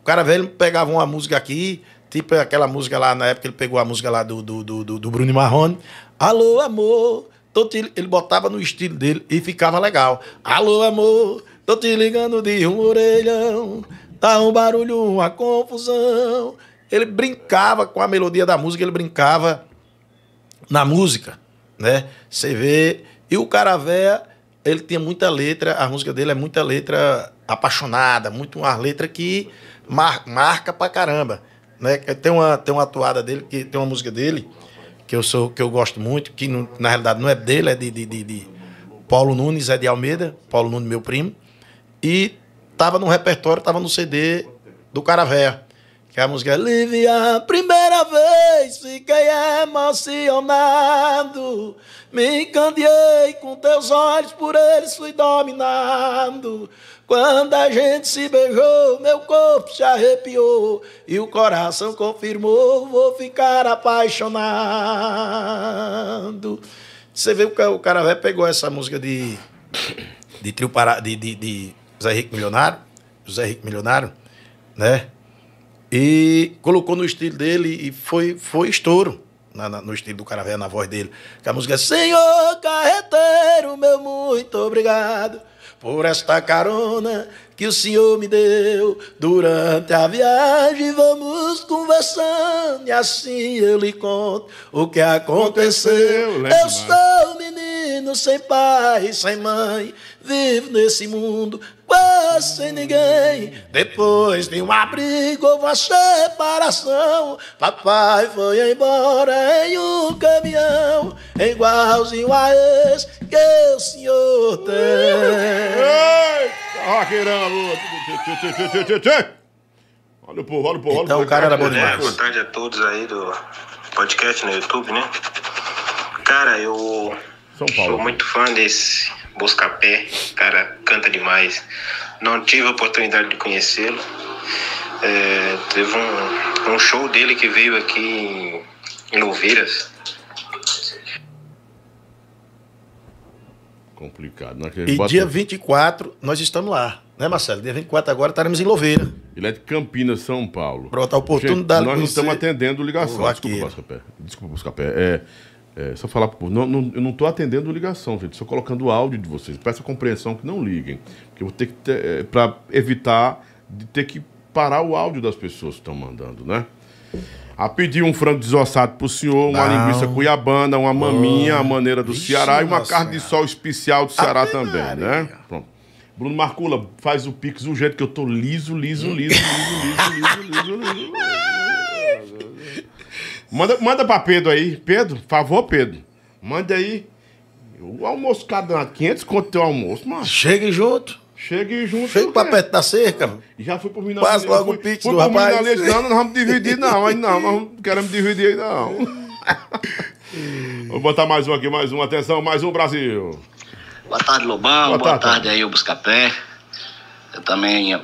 Speaker 2: O cara velho pegava uma música aqui, tipo aquela música lá, na época ele pegou a música lá do, do, do, do Bruno Marrone. Alô, amor, Todo ele botava no estilo dele e ficava legal. Alô, amor, tô te ligando de um orelhão. Tá um barulho, uma confusão. Ele brincava com a melodia da música, ele brincava na música, né? Você vê. E o Caravéia, ele tinha muita letra, a música dele é muita letra apaixonada, muito uma letra que mar, marca pra caramba. Né? Tem, uma, tem uma atuada dele, que tem uma música dele que eu sou que eu gosto muito, que na realidade não é dele, é de, de, de, de, Paulo Nunes, é de Almeida, Paulo Nunes, meu primo, e tava no repertório, tava no CD do Caravéia, que é a música Livia Primeiro uma vez fiquei emocionado, me encandeei com teus olhos, por eles fui dominado. Quando a gente se beijou, meu corpo se arrepiou e o coração confirmou: vou ficar apaixonado. Você vê que o cara vai pegou essa música de de trio de, de, de Zé Rico Milionário, José Rico Milionário, né? E colocou no estilo dele e foi, foi estouro. Na, na, no estilo do Caravela, na voz dele. Que a música é Senhor Carreteiro, meu muito obrigado por esta carona que o Senhor me deu. Durante a viagem vamos conversando e assim eu lhe conto o que aconteceu. aconteceu né, eu sou um menino sem pai, sem mãe, vivo nesse mundo sem ninguém. Depois de um abrigo ou uma separação, papai foi embora em um caminhão, igualzinho a esse que o senhor tem.
Speaker 1: Eita, roqueirão! Olha o povo, olha o povo, olha o povo.
Speaker 2: Então o cara era bom demais. Boa tarde a todos aí do podcast no YouTube, né? Cara, eu são Paulo. Sou muito fã desse Buscapé, cara canta demais. Não tive a oportunidade de conhecê-lo. É, teve um, um show dele que veio aqui em, em Ouveiras. Complicado.
Speaker 1: Naquele né? e bateu. dia
Speaker 2: 24 nós estamos lá, né, Marcelo? Dia 24 agora estaremos em Louveira. Ele é de Campinas, São Paulo. Pronto, a oportunidade. Gente, nós não estamos atendendo ligação. Desculpa,
Speaker 1: Buscapé. Desculpa, Buscapé. É, é, só falar, não, não, eu não estou atendendo ligação, gente, estou colocando o áudio de vocês. Peço a compreensão que não liguem, porque eu vou ter que ter, para evitar de ter que parar o áudio das pessoas que estão mandando, né? A pedir um frango desossado pro senhor, uma não. linguiça cuiabana, uma maminha, a maneira do Ceará e uma carne de sol especial do Ceará também, área. né? Pronto. Bruno Marcula, faz o pix do jeito que eu tô liso, liso, liso, liso, liso, liso, liso, liso. liso, liso, liso Manda, manda pra Pedro aí. Pedro, por favor, Pedro. Manda aí. O almoço cada 500 quanto teu almoço, mano. Chegue junto. Chegue junto. Chega pra perto da cerca. Já fui pro Minas Passa logo o pix do rapaz. Minas não, não vamos dividir, não. Aí não, nós não queremos dividir aí, não. Vamos <laughs> botar mais um aqui, mais um. Atenção, mais um, Brasil. Boa tarde, Lobão. Boa, Boa tarde. tarde aí, o Buscapé. Eu também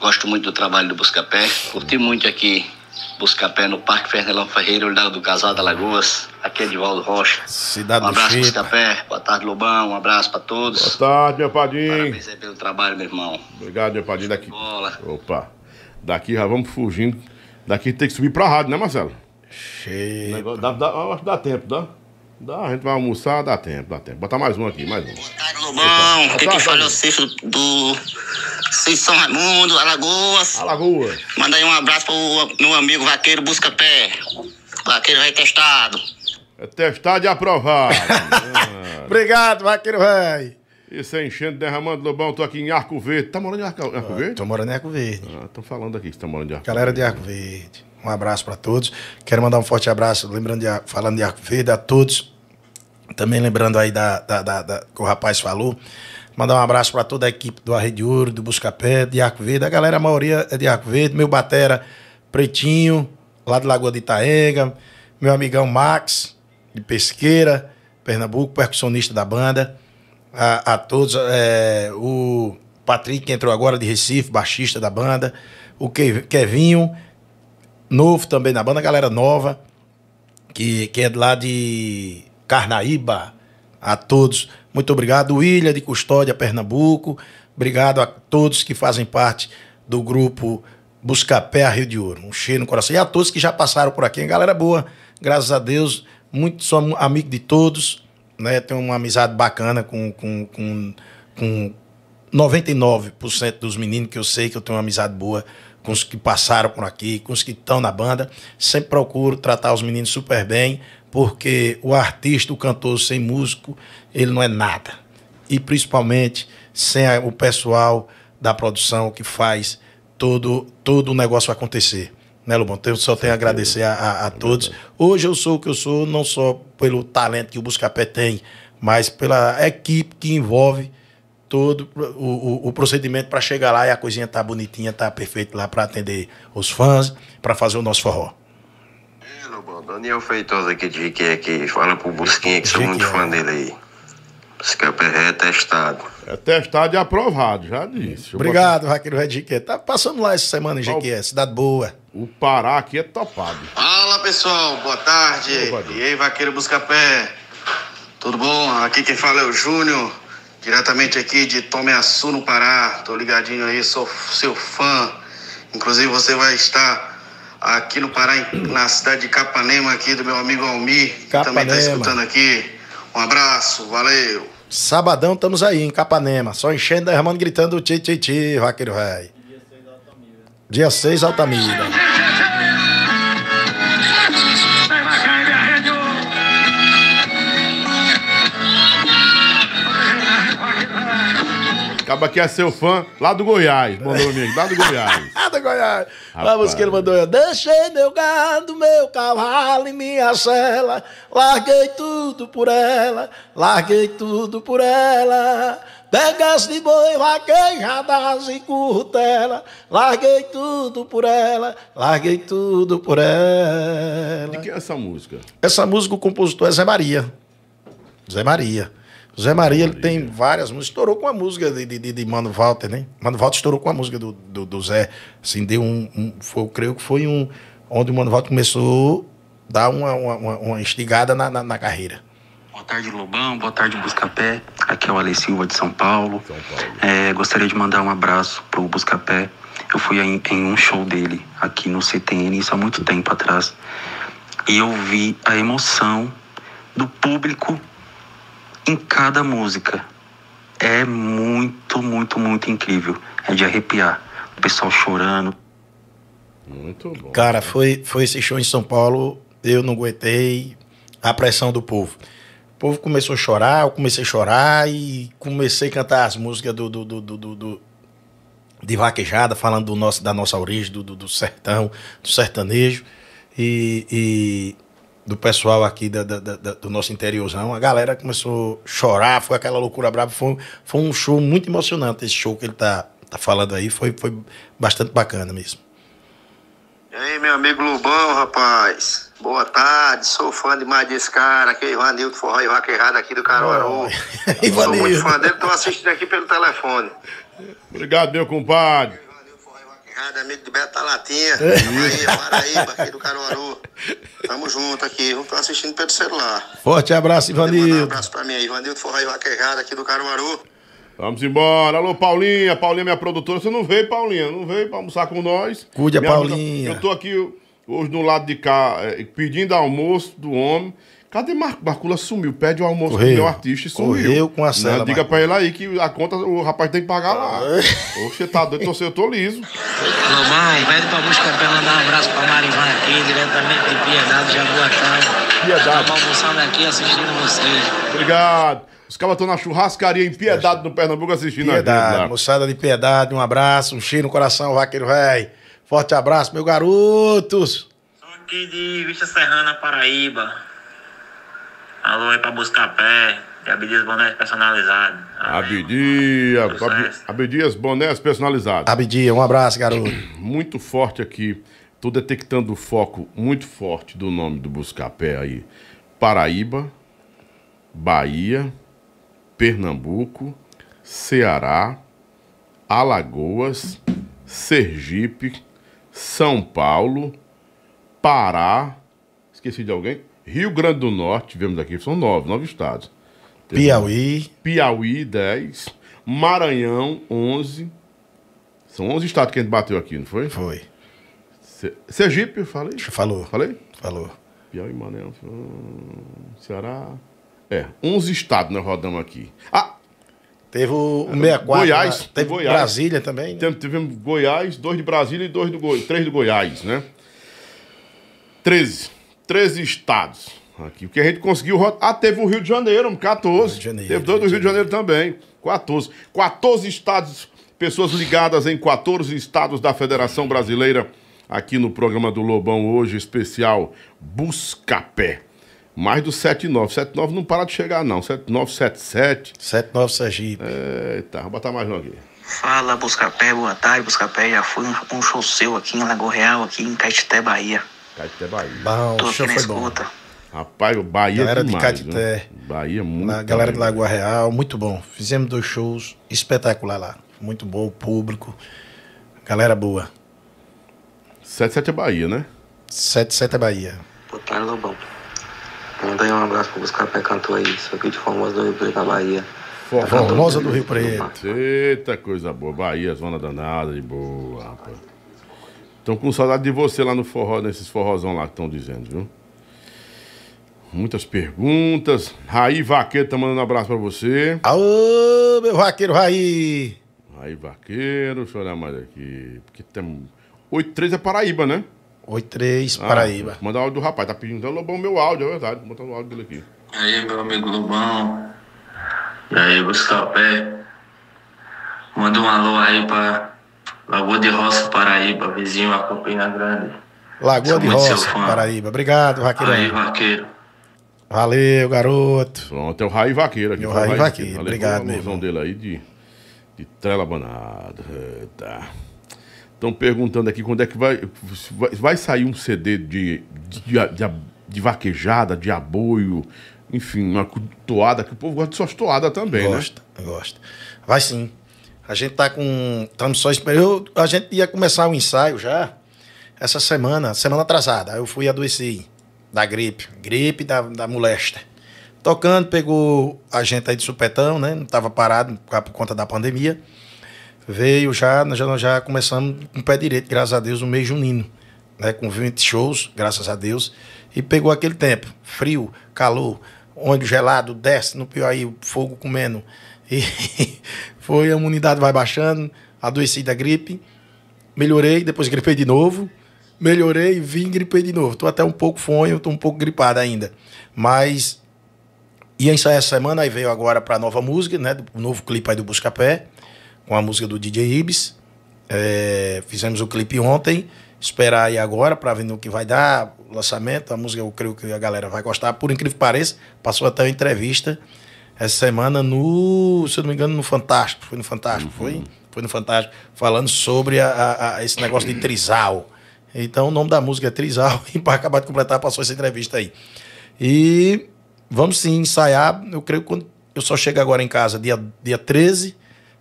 Speaker 1: gosto muito do trabalho do Buscapé. Curti muito aqui Buscapé no Parque Fernelão Ferreira, Olhado do Casal da Lagoas. Aqui é Edivaldo Rocha. Cidade um abraço, Busca Buscapé. Boa tarde, Lobão. Um abraço para todos. Boa tarde, meu padinho. Parabéns aí pelo trabalho, meu irmão. Obrigado, meu padinho. Daqui. Bola. Opa. Daqui já vamos fugindo. Daqui tem que subir pra rádio, né, Marcelo? Cheio. Dá, dá, acho que dá tempo, dá? Dá, a gente vai almoçar, dá tempo, dá tempo. Botar mais um aqui, mais um. Boa tarde, Lobão. Aqui quem tá, tá, fala é o tá. Cifre do Cifre São Raimundo, Alagoas. Alagoas. Manda aí um abraço pro meu amigo vaqueiro Busca Pé. Vaqueiro vai testado. É testado e aprovado. <laughs> Ah. Obrigado, vaqueiro vai. Isso é enchendo, derramando Lobão, tô aqui em Arco Verde. Tá morando em Arco, Arco Verde? Ah, tô morando em Arco Verde. Ah, tô falando aqui que tá morando em Arco Galera Verde. Galera
Speaker 2: de Arco Verde. Um abraço para todos. Quero mandar um forte abraço, lembrando de, falando de Arco Verde, a todos também lembrando aí da, da, da, da que o rapaz falou, mandar um abraço para toda a equipe do Arre de Ouro, do Buscapé, de Arco Verde. A galera, a maioria é de Arco Verde. Meu batera, Pretinho, lá de Lagoa de Itaenga. Meu amigão Max, de Pesqueira, Pernambuco, percussionista da banda. A, a todos, é, o Patrick, que entrou agora de Recife, baixista da banda. O Kevinho, novo também na banda, galera nova, que, que é lá de Carnaíba. A todos, muito obrigado. Ilha de Custódia, Pernambuco. Obrigado a todos que fazem parte do grupo Buscapé a Rio de Ouro. Um cheiro no coração. E a todos que já passaram por aqui. Galera boa, graças a Deus. Muito, sou amigo de todos. Né? Tenho uma amizade bacana com, com, com, com 99% dos meninos que eu sei que eu tenho uma amizade boa com os que passaram por aqui, com os que estão na banda. Sempre procuro tratar os meninos super bem, porque o artista, o cantor sem músico, ele não é nada. E principalmente sem o pessoal da produção que faz todo, todo o negócio acontecer. Né, Lobão? Então, eu só tenho a agradecer a, a, a todos. Hoje eu sou o que eu sou, não só pelo talento que o Buscapé tem, mas pela equipe que envolve todo o, o, o procedimento para chegar lá e a coisinha tá bonitinha, tá perfeita lá para atender os fãs, para fazer o nosso forró
Speaker 1: bom. Daniel Feitosa aqui de que Fala pro Busquinha, que sou muito é. fã dele aí. Busquinha é testado. É
Speaker 2: testado e aprovado, já disse. Obrigado, botar... Vaqueiro Redique. É tá passando lá essa semana em Jequié, cidade boa. O Pará aqui é topado. Fala pessoal, boa tarde. e aí, Vaqueiro Buscapé. Tudo bom? Aqui quem fala é o Júnior, diretamente aqui de Tomeaçu, no Pará. Tô ligadinho aí, sou seu fã. Inclusive, você vai estar aqui no Pará, na cidade de Capanema, aqui do meu amigo Almir, que também está escutando aqui. Um abraço, valeu. Sabadão estamos aí em Capanema, só enchendo, derramando, gritando tchê tchê tchê, vaqueiro velho. Dia 6 Altamira. Dia 6 Altamira.
Speaker 1: Acaba que é seu fã lá do Goiás. Mandou meu lá do Goiás.
Speaker 2: lá <laughs> do Goiás. Rapaz. música que ele mandou. Deixei meu gado, meu cavalo e minha cela. Larguei tudo por ela, larguei tudo por ela. Pegas de boi, vaquejadas e curtela. Larguei tudo por ela, larguei tudo por ela. De que é essa música? Essa música o compositor é Zé Maria. Zé Maria. Zé tá Maria, ele tem várias músicas. Estourou com a música de, de, de Mano Walter, né? Mano Walter estourou com a música do, do, do Zé. Assim, deu um. um foi, eu creio que foi um. Onde o Mano Walter começou a dar uma, uma, uma instigada na, na, na carreira. Boa tarde, Lobão. Boa tarde, Buscapé. Aqui é o Ale Silva de São Paulo. São Paulo. É, gostaria de mandar um abraço pro Buscapé. Eu fui em, em um show dele aqui no CTN, isso há muito tempo atrás. E eu vi a emoção do público em cada música. É muito, muito, muito incrível. É de arrepiar. O pessoal chorando. Muito bom. Cara, né? foi, foi esse show em São Paulo. Eu não aguentei a pressão do povo. O povo começou a chorar, eu comecei a chorar e comecei a cantar as músicas do, do, do, do, do de vaquejada, falando do nosso, da nossa origem, do, do, do sertão, do sertanejo. E, e do pessoal aqui da, da, da, do nosso interiorzão, a galera começou a chorar, foi aquela loucura brava. Foi, foi um show muito emocionante esse show que ele tá, tá falando aí, foi, foi bastante bacana mesmo.
Speaker 1: E aí, meu amigo Lubão, rapaz. Boa tarde, sou
Speaker 2: fã demais desse cara, que é Ivanildo Forró e Vaca Errada aqui do Caruaru. Oh, <laughs> sou muito fã dele, tô assistindo aqui pelo telefone.
Speaker 1: Obrigado, meu compadre.
Speaker 2: Obrigado, amigo de Beto da Latinha. É aí, Paraíba, aqui do Caruaru. Tamo junto aqui. vamos estar assistindo pelo celular.
Speaker 1: Forte abraço, Ivanildo. Um abraço
Speaker 2: pra mim aí, Ivanildo Forraio Vaquejada, aqui do Caruaru.
Speaker 1: Vamos embora. Alô, Paulinha. Paulinha, minha produtora. Você não veio, Paulinha? Não veio pra almoçar com nós? Cuide Paulinha. Amiga, eu tô aqui hoje no lado de cá é, pedindo almoço do homem. Cadê Marco? Marcula? Sumiu. Pede o um almoço correu, pro meu artista e sumiu. Eu com a né, cela. Né? Diga Marcula. pra ele aí que a conta o rapaz tem que pagar lá. Ah, é. Oxe, tá doido, torceu, eu tô liso.
Speaker 2: Mamãe, vai pra busca pra mandar um abraço pra Marivan aqui, diretamente de Piedade, Jaboatão. Piedade. Tava almoçando aqui assistindo vocês.
Speaker 1: Obrigado. Os caras estão na churrascaria em Piedade, no Pernambuco, assistindo Piedade, aqui, né?
Speaker 2: moçada de Piedade, um abraço, um cheiro no coração, vaqueiro velho. Forte abraço, meu garotos. Sou aqui de Vista Serrana, Paraíba. Alô, é pra buscar pé. Abidias Bonés é é personalizado.
Speaker 1: Abidias, Abidias Bonés personalizado. Abidias, um abraço, garoto. <coughs> Muito forte aqui. Tô detectando o foco muito forte do nome do Buscapé aí. Paraíba, Bahia, Pernambuco, Ceará, Alagoas, Sergipe, São Paulo, Pará. Esqueci de alguém? Rio Grande do Norte, tivemos aqui, são nove, nove estados. Teve Piauí. Piauí, 10. Maranhão, 11. São 11 estados que a gente bateu aqui, não foi? Foi. Ce Sergipe, eu falei? Falou. Falei? Falou. Piauí, Maranhão, Ceará. É, 11 estados nós rodamos aqui. Ah, Teve o 64. Goiás. Teve Goiás. Brasília também. Né? Teve, tivemos Goiás, dois de Brasília e dois do três do Goiás, né? 13. 13 estados. Aqui, porque a gente conseguiu. Ah, teve o Rio de Janeiro, 14. de Janeiro, teve dois do Rio de Janeiro também. 14. 14 estados, pessoas ligadas em 14 estados da Federação Brasileira, aqui no programa do Lobão hoje, especial Buscapé. Mais do 79. 79 não para de chegar, não. 7977. 79 Sergipe. Eita, vou botar mais um aqui.
Speaker 2: Fala, Buscapé, boa tarde, Buscapé. Já fui um show seu aqui em Lago Real, aqui em Caetité, Bahia. Caeté Bahia. Bom, Tô show foi bom.
Speaker 1: Rapaz, o Bahia é Galera demais, de Caeté. Né? Bahia é muito. Na galera de Lagoa
Speaker 2: Real, muito bom. Fizemos dois shows espetacular lá. Muito bom, o público. Galera boa. 77 é Bahia, né? 77 é Bahia. tarde, Lobão. Mandei um abraço pro Buscapé
Speaker 1: cantor aí. Sou aqui de Formosa do Rio Preto, da Bahia. Formosa do Rio né? Preto. Eita, coisa boa. Bahia, zona danada de boa, rapaz. Estão com saudade de você lá no forró, nesses forrozão lá que estão dizendo, viu? Muitas perguntas. Raí Vaqueiro tá mandando um abraço pra você. Alô, meu vaqueiro Raí! Raí Vaqueiro, deixa eu olhar mais aqui. Porque tem... 83 é Paraíba, né? 83, ah, Paraíba. Manda o áudio do rapaz, tá pedindo o tá Lobão meu áudio, é verdade. Vou botar o áudio dele aqui. E aí, meu
Speaker 2: amigo Lobão. E aí, tá pé. Manda um alô aí pra Lagoa de Roça, Paraíba, vizinho a Campina Grande. Lagoa de Roça, Paraíba. Obrigado, raqueiro. Aí, Vaqueiro. Valeu, garoto.
Speaker 1: Pronto, é o Raí Vaqueiro aqui. É o Raí, Vaqueiro, Valeu, né? obrigado mesmo. dele aí de, de trela banada. Tá. Estão perguntando aqui quando é que vai, vai, vai sair um CD de, de, de, de vaquejada, de aboio, enfim, uma
Speaker 2: toada, que o povo gosta de suas toadas também, gosta, né? Gosta, gosta. Vai sim. A gente tá com. Estamos só esperando. A gente ia começar o ensaio já essa semana, semana atrasada. Aí eu fui adoecer da gripe, gripe da, da molesta. Tocando, pegou a gente aí de supetão, né? Não tava parado por conta da pandemia. Veio já, nós já, já começamos com o pé direito, graças a Deus, o mês junino. Né? Com 20 shows, graças a Deus. E pegou aquele tempo. Frio, calor, ônibus gelado, desce no pior aí, fogo comendo. E <laughs> foi a imunidade vai baixando, adoeci da gripe, melhorei, depois gripei de novo, melhorei, vim gripei de novo. Tô até um pouco fonho, tô um pouco gripado ainda. Mas ia ensaiar essa semana, aí veio agora pra nova música, né? O novo clipe aí do Buscapé, com a música do DJ Ibis. É, fizemos o clipe ontem, esperar aí agora para ver no que vai dar, lançamento, a música eu creio que a galera vai gostar, por incrível que pareça, passou até uma entrevista essa semana no, se eu não me engano, no Fantástico. Foi no Fantástico, uhum. foi? Foi no Fantástico, falando sobre a, a, a esse negócio de trisal. Então, o nome da música é Trisal, <laughs> e para acabar de completar, passou essa entrevista aí. E vamos sim ensaiar, eu creio que quando eu só chego agora em casa dia, dia 13,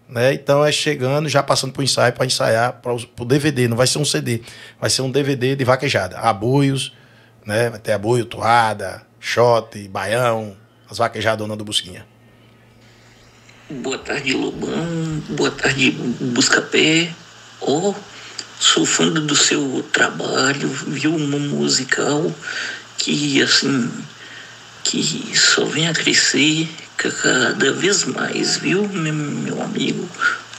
Speaker 2: né? Então é chegando, já passando para o ensaio, para ensaiar para o DVD, não vai ser um CD, vai ser um DVD de vaquejada, aboios, né? Vai ter aboio, toada, shot, baião, as dona do Busquinha. Boa tarde, Lobão. Boa tarde, Buscapé. Oh, sou fã do seu trabalho, viu uma musical que, assim, que só vem a crescer cada vez mais, viu, meu amigo?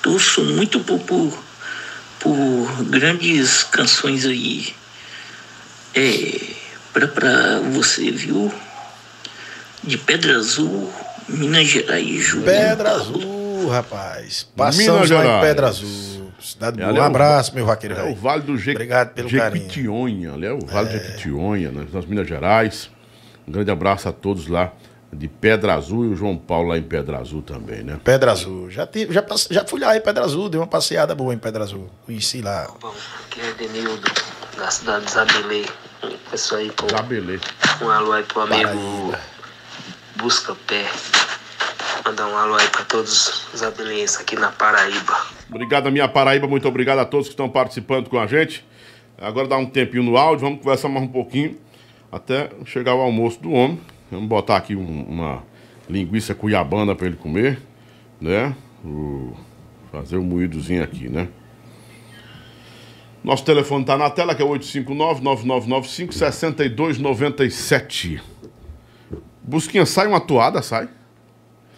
Speaker 2: Torço muito por, por, por grandes canções aí. É, pra, pra você, viu? de Pedra Azul, Minas Gerais, Júlio. Pedra Azul, rapaz. Passamos Minas lá Gerais. em Pedra Azul. Cidade boa. É um abraço, meu vaqueiro. É o
Speaker 1: Vale do Je Obrigado pelo Jequitinhonha, ali é o Vale é. Jequitinhonha, nas Minas Gerais. Um grande abraço a todos lá de Pedra Azul e o João Paulo lá em Pedra Azul também, né? Pedra Azul.
Speaker 2: Já, tive, já, passe, já fui lá em Pedra Azul, dei uma passeada boa em Pedra Azul. Conheci lá. Bom, aqui é Denildo, da cidade de Zabelê. Pessoal aí, pô. Zabelê. Um alô aí pro amigo. Paraíba busca pé. Mandar um alô aí para todos os abelhenses aqui na Paraíba.
Speaker 1: Obrigado, minha Paraíba. Muito obrigado a todos que estão participando com a gente. Agora dá um tempinho no áudio, vamos conversar mais um pouquinho até chegar o almoço do homem. Vamos botar aqui um, uma linguiça cuiabana para ele comer, né? O, fazer um moídozinho aqui, né? Nosso telefone está na tela, que é 859-9995-6297. Busquinha, sai uma toada, sai.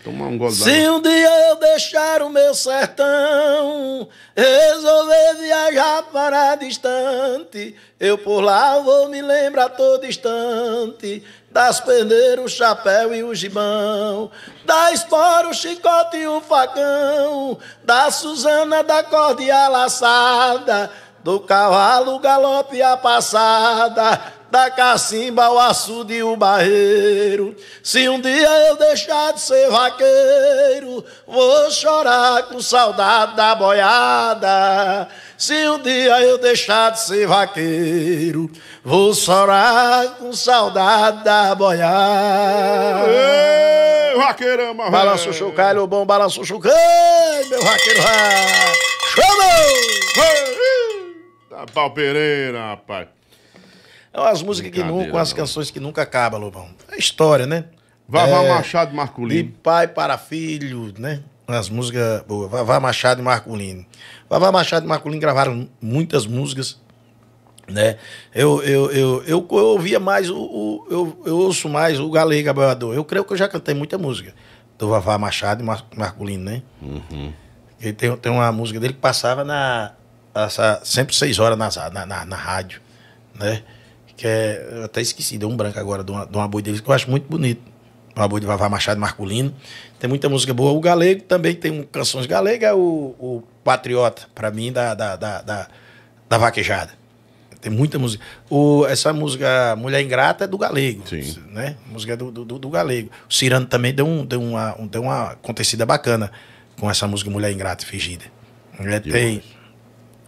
Speaker 1: Toma um gozado. Se
Speaker 2: um dia eu deixar o meu sertão, resolver viajar para distante, eu por lá vou me lembrar todo instante das peneiras, o chapéu e o gibão, da espora, o chicote e o facão, da Suzana, da corda e a laçada, do cavalo, o galope e a passada, da cacimba ao açude e o barreiro. Se um dia eu deixar de ser vaqueiro, vou chorar com saudade da boiada. Se um dia eu deixar de ser vaqueiro, vou chorar com saudade da boiada. Ei, o é. chocalho bom, balanço o chocalho, meu vaqueiro. Chama! Da pau Pereira, rapaz. É umas músicas que nunca, as canções que nunca acabam, Lobão. É história, né? Vavá é, Machado e Marculino. De pai para filho, né? As músicas boas. Vavá Machado e Marculino. Vavá Machado e Marculino gravaram muitas músicas, né? Eu, eu, eu, eu, eu ouvia mais, o, o eu, eu ouço mais o Galega Babador. Eu creio que eu já cantei muita música do Vavá Machado e Mar, Marculino, né? Uhum. tem, tem uma música dele que passava na, essa, sempre seis horas na, na, na, na rádio, né? que é, eu até esqueci, deu um branco agora, de uma, de uma boi deles, que eu acho muito bonito. Uma boi de Vavá Machado Marculino. Tem muita música boa. O Galego também tem um, canções galega, é o, o Patriota, para mim, da, da, da, da, da Vaquejada. Tem muita música. O, essa música Mulher Ingrata é do Galego. Sim. Né? A música é do, do, do, Galego. O Cirano também deu, um, deu, uma, um, deu uma acontecida bacana com essa música Mulher Ingrata e Fingida. É, tem,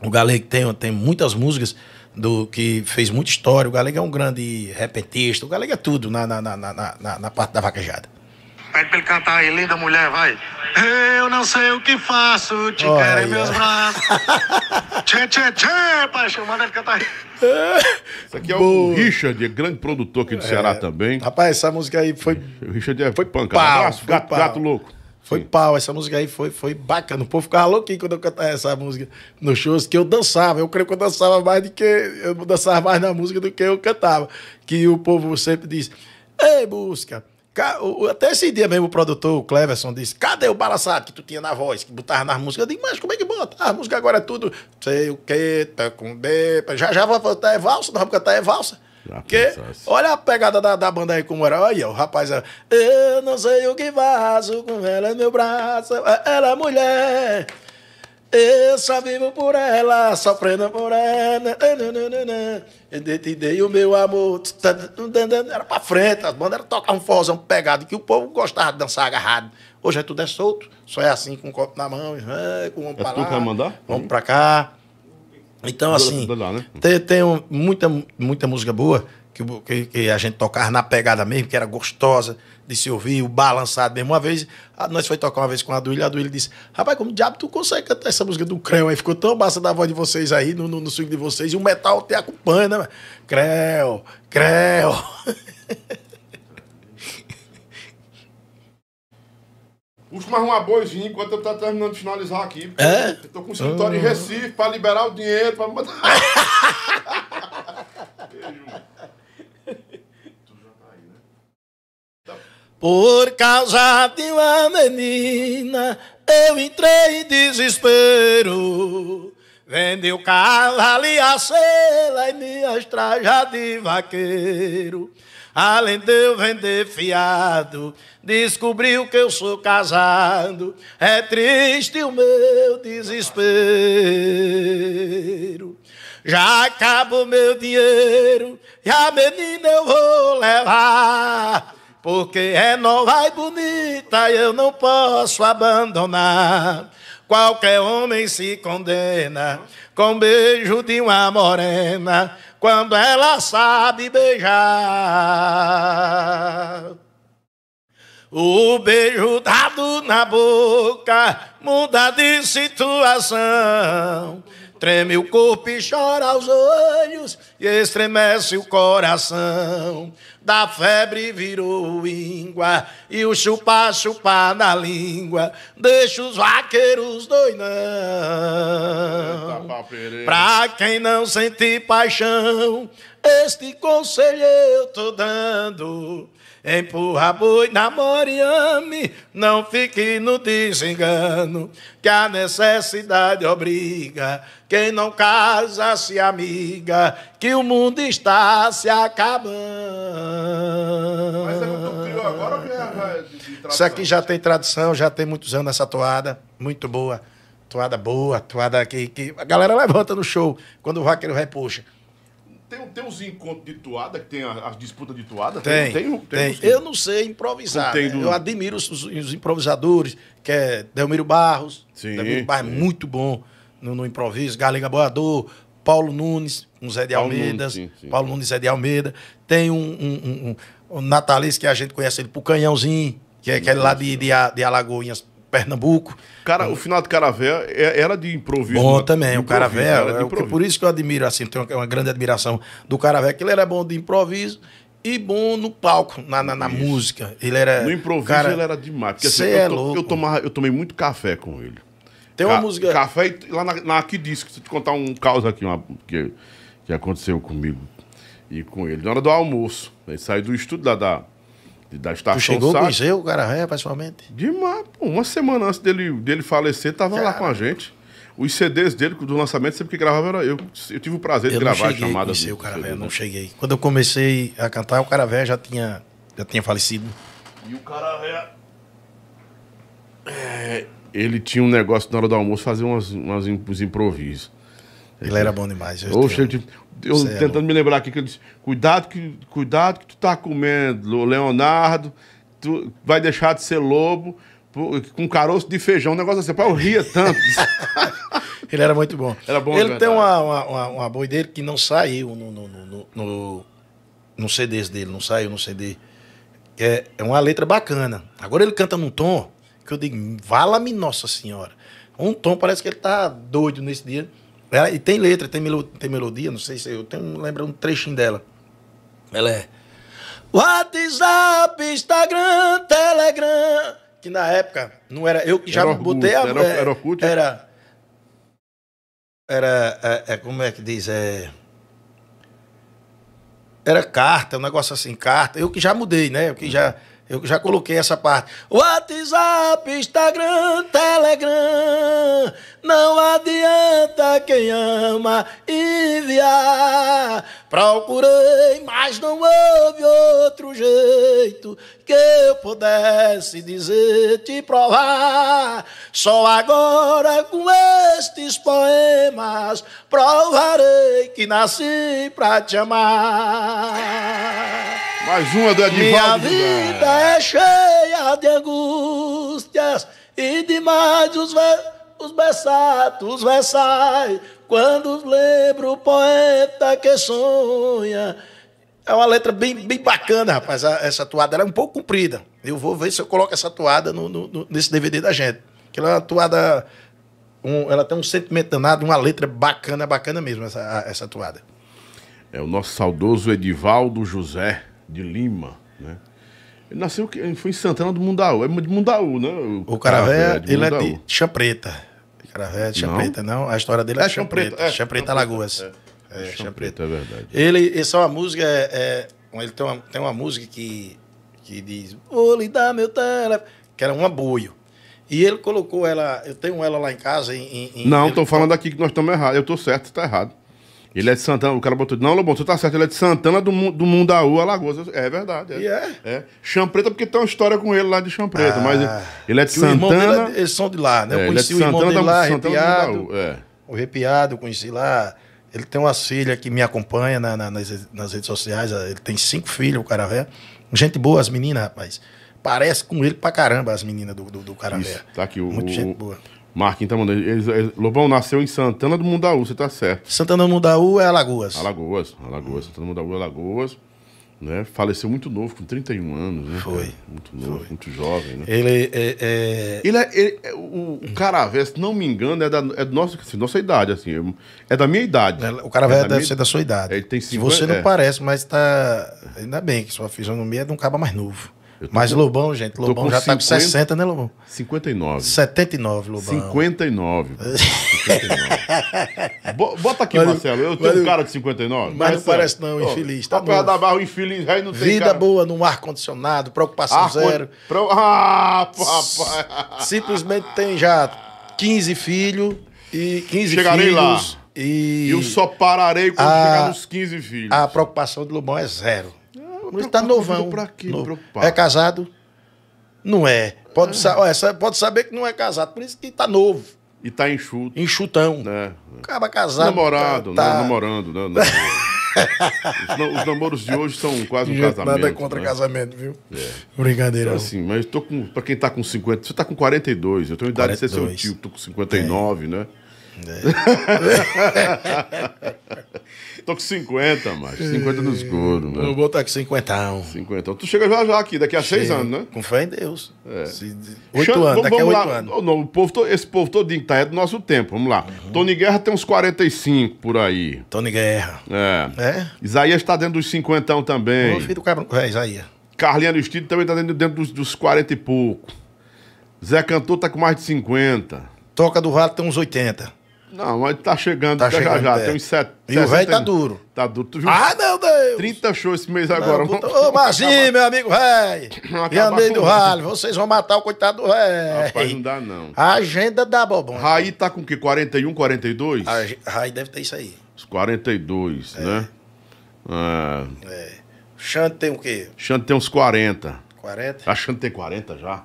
Speaker 2: o Galego tem, tem muitas músicas do que fez muita história. O Galega é um grande repetista, o Galega é tudo na, na, na, na, na parte da vaquejada. Pede pra ele cantar aí, linda mulher, vai. Eu não sei o que faço, te Olha. quero em meus braços. <laughs> tchê, tchê, tchê, paixão, manda ele cantar aí. Isso aqui é Boa. o
Speaker 1: Richard, grande produtor aqui do é, Ceará também. Rapaz, essa música aí foi. O Richard é foi
Speaker 2: pancada. Gato, gato, gato louco. Foi Sim. pau, essa música aí foi, foi bacana. O povo ficava louquinho quando eu cantava essa música nos shows, que eu dançava. Eu creio que eu dançava mais do que. Eu dançava mais na música do que eu cantava. Que o povo sempre diz: Ei, música! Até esse dia mesmo o produtor, Cleverson, disse: Cadê o balançado que tu tinha na voz, que botava nas músicas? Eu disse: Mas como é que bota? A música agora é tudo, sei o que, tá com D. Já já vai cantar é valsa, nós vamos cantar é valsa. Porque olha a pegada da, da banda aí como era. Olha aí, o rapaz. eu não sei o que faço com ela, é meu braço. É, ela é mulher. Eu só vivo por ela, sofrendo por ela. Né, né, né, eu te dei o meu amor. Tá, tá, tá, era pra frente, as bandas tocavam um forrozão pegado, que o povo gostava de dançar agarrado. Hoje é tudo é solto, só é assim, com um copo na mão, é, com um pra lá, Vamos hum? pra cá. Então, assim, né? tem, tem muita, muita música boa que, que, que, a gente tocava na pegada mesmo, que era gostosa de se ouvir, o balançado mesmo. Uma vez, a, nós foi tocar uma vez com a Duília, a Duília disse, rapaz, como diabo tu consegue cantar essa música do Creu aí? Ficou tão massa da voz de vocês aí, no, no, no swing de vocês, e o metal te acompanha, né? Creu, Creu... <laughs>
Speaker 1: Puxa mais uma boizinha enquanto eu tô terminando de finalizar aqui. É? Eu tô com o escritório em ah. Recife pra liberar o dinheiro, pra mandar <laughs>
Speaker 2: Por causa de uma menina, eu entrei em desespero. Vendi o cavalo a cela e minhas trajas de vaqueiro. Além de eu vender fiado, descobriu que eu sou casado. É triste o meu desespero. Já acabou meu dinheiro e a menina eu vou levar. Porque é nova e bonita, e eu não posso abandonar. Qualquer homem se condena com um beijo de uma morena quando ela sabe beijar. O beijo dado na boca muda de situação. Treme o corpo e chora os olhos e estremece o coração. Da febre virou íngua e o chupa-chupa na língua deixa os vaqueiros doidão. Pra quem não sente paixão, este conselho eu tô dando. Empurra boi, namore ame, não fique no desengano, que a necessidade obriga. Quem não casa se amiga, que o mundo está se acabando. Mas é muito frio agora ou é né, de Isso aqui já tem tradição, já tem muitos anos essa toada, muito boa. Toada boa, toada que, que a galera levanta no show quando o vaqueiro repuxa.
Speaker 1: Tem, tem os encontros de toada, que tem as disputas de toada? Tem, tem. tem, tem, Eu não sei improvisar. né? Eu
Speaker 2: admiro os, os, improvisadores, que é Delmiro Barros. Sim. Delmiro Barros é muito bom no, no improviso. Galega Boador, Paulo Nunes, um Zé de Paulo Almeida. Nunes, sim, sim. Paulo Nunes, Zé de Almeida. Tem um, um, um, um, um que a gente conhece ele por Canhãozinho, que é aquele lá de, de, de Alagoinhas Pernambuco. Cara, então, o final do Caravé é, era de improviso. Bom né? também, o Caravé. Era é que por isso que eu admiro, assim, tenho uma grande admiração do Caravé, que ele era bom de improviso e bom no palco, na, na, na música. Ele era. No improviso cara, ele era demais. Porque assim, é eu, louco. Eu,
Speaker 1: tomava, eu tomei muito café com ele.
Speaker 2: Tem uma Ca música. Café
Speaker 1: lá na, na aqui se te contar um caos aqui, uma, que, que aconteceu comigo e com ele. Na hora do almoço, ele né, saiu do estudo lá da da estação tu chegou Sá. conheceu o Gararé
Speaker 2: pessoalmente?
Speaker 1: Demais, pô, uma semana antes dele, dele falecer, tava Cara. lá com a gente. Os CDs dele, do lançamento, sempre que gravava era eu. Eu tive o prazer eu de gravar cheguei, a chamada. Eu
Speaker 2: o Caravé, não né? cheguei. Quando eu comecei a cantar, o Caravé já tinha, já tinha falecido. E
Speaker 1: o Caravé... É, ele tinha um negócio na hora do almoço, fazer umas, umas, uns improvisos. Ele era bom demais. Eu, eu, eu tentando me lembrar aqui que ele disse: cuidado que, cuidado que tu tá comendo, Leonardo, tu vai deixar de ser lobo com caroço de feijão, um negócio assim. Pai, eu ria tanto.
Speaker 2: <laughs> ele era muito bom. Era bom ele né, tem uma, uma, uma, boi dele que não saiu no, no, no, no, no CDs dele, não saiu no CD. É, é uma letra bacana. Agora ele canta num tom que eu digo, vala-me Nossa Senhora. Um tom parece que ele tá doido nesse dia. Ela, é, e tem letra, tem, melo, tem melodia, não sei se eu tenho, lembro um trechinho dela. Ela é. WhatsApp, Instagram, Telegram. Que na época não era. Eu que já era botei a. Era, era, é. era, era é, é, como é que diz? É, era carta, um negócio assim, carta. Eu que já mudei, né? Eu que já, eu já coloquei essa parte. WhatsApp, Instagram, Telegram. Não adianta quem ama enviar. Procurei, mas não houve outro jeito que eu pudesse dizer, te provar. Só agora com estes poemas provarei que nasci pra te amar. Mais uma do Edivaldo. Minha vida é cheia de angústias e demais os velhos os versatos vai quando lembro o poeta que sonha. É uma letra bem, bem bacana, rapaz. Essa toada ela é um pouco comprida. Eu vou ver se eu coloco essa toada no, no, nesse DVD da gente. Que ela é uma toada. Um, ela tem um sentimento danado, uma letra bacana, bacana mesmo, essa, essa toada.
Speaker 1: É o nosso saudoso Edivaldo José de Lima, né?
Speaker 2: Ele nasceu, ele foi em Santana do Mundaú. É de Mundaú, né? O, o Caravé, é ele é de Chã Preta. Cravete, é, Preta, não. A história dele é, é Chã Preta. É, Chã Preta é Alagoas. É, é Preta. É verdade. Ele, essa é uma música, é, é ele tem uma, tem uma música que, que diz, vou lhe dar meu telefone, que era um aboio. E ele colocou ela, eu tenho ela lá em casa em... em não, estou
Speaker 1: falando aqui que nós estamos errados. Eu estou certo, está errado. Ele é de Santana, o cara botou. Não, Lobão, tu tá certo, ele é de Santana do, do Mundaú, Alagoas. É verdade. É. Yeah. é. é. Champreta, porque tem uma história com ele lá de
Speaker 2: Champreta, ah, mas ele é de é Santana. É, eles são de lá, né? É, eu é conheci é o irmão Santana, dele lá, Santana Repiado. é. O Repiado, conheci lá. Ele tem uma filha que me acompanha na, na, nas, nas, redes sociais. Ah, ele tem cinco filhos, o cara velho. Gente boa, as meninas, rapaz. Parece com ele pra caramba, as meninas do, do, do cara velho. Tá aqui o. Muito o, gente boa.
Speaker 1: Marquinhos tá mandando. Eles, Lobão nasceu em Santana do Mundaú, você tá certo. Santana do Mundaú é Alagoas. Alagoas, Alagoas. Hum. Santana do Mundaú é Alagoas. Né? Faleceu muito novo, com 31 anos. Né, foi. Cara? Muito novo, foi. muito jovem. Né? Ele é. é... é- ele é, ele é o, o Caravé, se não me engano, é da é nossa, assim, nossa idade. assim É da minha idade. É, o Caravé é deve minha... ser
Speaker 2: da sua idade. É, ele
Speaker 1: tem 50, se você não parece,
Speaker 2: mas tá. Ainda bem que sua fisionomia é de um caba mais novo. Mas com... Lobão, gente, Lobão já 50... tá com 60,
Speaker 1: né, Lobão? 59. 79, Lobão. 59. 59.
Speaker 2: <laughs> Bota aqui, mas, Marcelo, eu tenho mas, um cara de
Speaker 1: 59. Mas Marcelo. não parece não, infeliz. Oh, tá Papel da
Speaker 2: barro, infeliz, aí não tem Vida cara. boa num ar-condicionado, preocupação ar zero. Pro... Ah, papai. Simplesmente tem já 15 filhos e 15 Chegarei filhos. Chegarei lá. E eu só pararei quando a, chegar nos 15 filhos. A preocupação do Lobão é zero. Luiz tá novão. Pra quê, É casado? Não é. Pode, é. sa é pode saber que não é casado, por isso que tá novo. E tá enxuto. Enxutão. É. Acaba é. casado. Namorado, tá, né? tá.
Speaker 1: namorando, né? <laughs> os, namoros de hoje são quase um casamento. Nada é contra né? casamento, viu? É. Brincadeira. Então, assim, mas tô com. Pra quem tá com 50. Você tá com 42. Eu tenho idade 42. de ser seu tio, tô com 59, é. né? É. <laughs> <laughs> Tô com 50, mas 50 no escuro, mano. Eu vou estar com 50. 50. Tu chega já já aqui, daqui a seis anos, né? Com fé em Deus. É. Se- Oito anos, daqui a lá. anos. o povo esse povo todinho que tá é do nosso tempo, vamos lá. Uhum. Tony Guerra tem uns 45 por aí. Tony Guerra. É. É? Isaías tá dentro dos 50 também. O filho do cabra. É, Isaías. Carlinhos Aristides também tá dentro, dentro dos, dos 40 e pouco. Zé Cantor tá com mais de 50. Toca do Rato tem uns 80. Não, mas tá chegando, tá já, chegando já, já. É. Tem uns 70. E o velho tá duro. Tá duro. Tu viu? Ai, ah, meu Deus! 30 shows esse mês não, agora. Ô, puto... oh, imagina, meu amigo velho. <clears throat> E amei do ralho.
Speaker 2: Vocês vão matar o coitado do velho. Rapaz, não dá não. A agenda da bobona. Raí tá com o quê? 41,
Speaker 1: 42? A...
Speaker 2: Raí deve ter isso aí.
Speaker 1: Os 42, é. né? É.
Speaker 2: é. Xande tem o quê?
Speaker 1: Xande tem uns 40. 40? A Xande tem 40 já?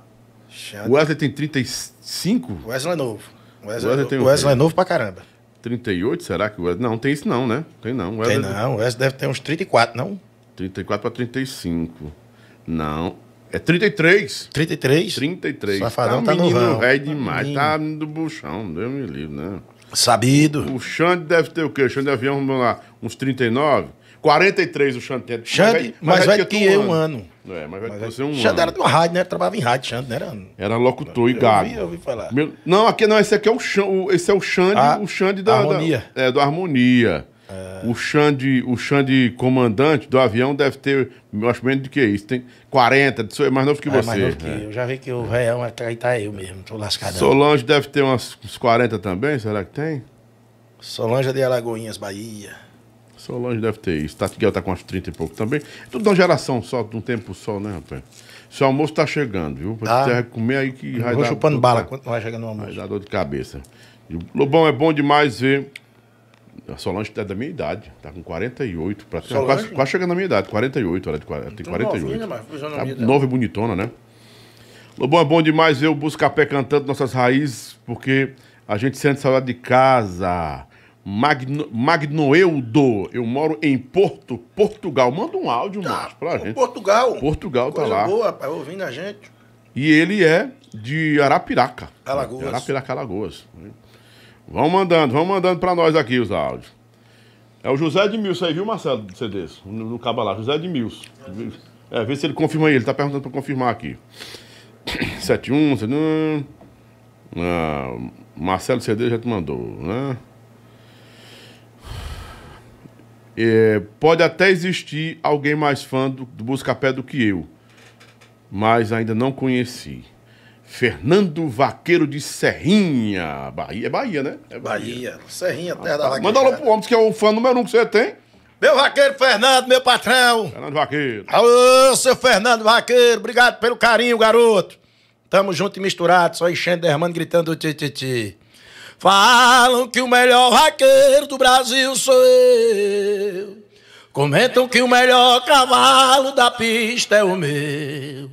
Speaker 2: Xande. O Wesley
Speaker 1: tem 35?
Speaker 2: O Wesley é novo. O Wesley, Wesley, é o Wesley é novo pra caramba.
Speaker 1: 38, será que o Wesley... Não, tem isso não, né? Tem não. Wesley tem não, o Wesley deve ter uns 34, não? 34 pra 35. Não, é 33. 33? 33. Safadão tá, tá menino novão. é demais. Tá, Tá do buchão, Deus me livre, né? Sabido. O Xande deve ter o quê? O Xande deve ter, vamos lá, uns 39? 43
Speaker 2: o Xande tem. Xande, mais velho que eu é um ano. É, mais velho que você é um Xande ano. era de uma rádio, né? Trabalhava em rádio, Xande, né? era...
Speaker 1: Era locutor eu, e gago. Eu ouvi falar. Meu... Não, aqui não, esse aqui é o Xande, esse é o Xande, a, ah, o Xande da... Harmonia. Da, é, do Harmonia. É... O Xande, o Xande comandante do avião deve ter, eu acho menos do que isso, tem 40, mais novo que é, você. Mais novo que eu,
Speaker 2: já vi que o Reão aí tá eu mesmo, tô lascado. Solange
Speaker 1: deve ter umas, uns 40 também, será que tem?
Speaker 2: Solange é de Alagoinhas, Bahia.
Speaker 1: Solange deve ter isso. Tatiguel tá com uns 30 e pouco também. É tudo de uma geração só, de um tempo só, né, rapaz? Seu almoço tá chegando, viu? Tá. comer aí que Eu vai vou chupando bala quando vai chegando no almoço. Vai dar dor de cabeça. Lobão, é bom demais ver... A Solange é da minha idade, tá com 48, praticamente. Tá quase, quase chegando na minha idade, 48, é ela tem 48. Então, tá nova e bonitona, né? Lobão, é bom demais ver o Buscapé cantando nossas raízes, porque a gente sente saudade de casa. Magno, Magnoeldo, eu moro em Porto, Portugal. Manda um áudio, ah, Márcio, pra gente. Portugal. Portugal tá Coisa tá lá. boa,
Speaker 2: rapaz, ouvindo a gente.
Speaker 1: E ele é de Arapiraca. Alagoas. Né? Arapiraca, Alagoas. Vão mandando, vão mandando pra nós aqui os áudios. É o José de Milson aí, viu, Marcelo, do CDs? No, no Cabalá, José de Milson. É, vê se ele confirma aí, ele tá perguntando pra confirmar aqui. 71, <coughs> 71. Ah, Marcelo CD já te mandou, né? É, pode até existir alguém mais fã do, do Buscapé do que eu, mas ainda não conheci. Fernando Vaqueiro de Serrinha, Bahia. É Bahia, né? É Bahia. Bahia.
Speaker 2: Serrinha, terra ah, da tá. Vaqueira. Manda lá
Speaker 1: pro homem, que é o fã número um que você tem. Meu vaqueiro Fernando, meu
Speaker 2: patrão. Fernando Vaqueiro. Alô, seu Fernando Vaqueiro. Obrigado pelo carinho, garoto. Tamo junto e misturado, só enchendo, derramando, gritando tititi. Falam que o melhor vaqueiro do Brasil sou eu. Comentam que o melhor cavalo da pista é o meu.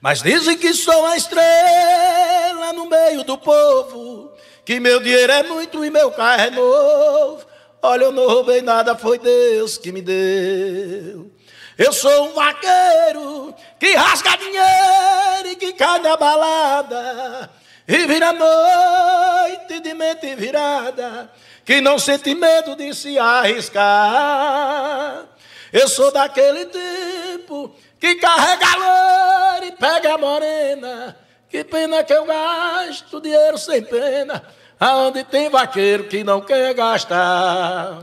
Speaker 2: Mas dizem que sou a estrela no meio do povo. Que meu dinheiro é muito e meu carro é novo. Olha, eu não roubei nada, foi Deus que me deu. Eu sou um vaqueiro que rasga dinheiro e que cai na balada e vira noite de mente virada, que não sente medo de se arriscar. Eu sou daquele tipo que carrega loura e pega a morena. Que pena que eu gasto dinheiro sem pena Aonde tem vaqueiro que não quer gastar.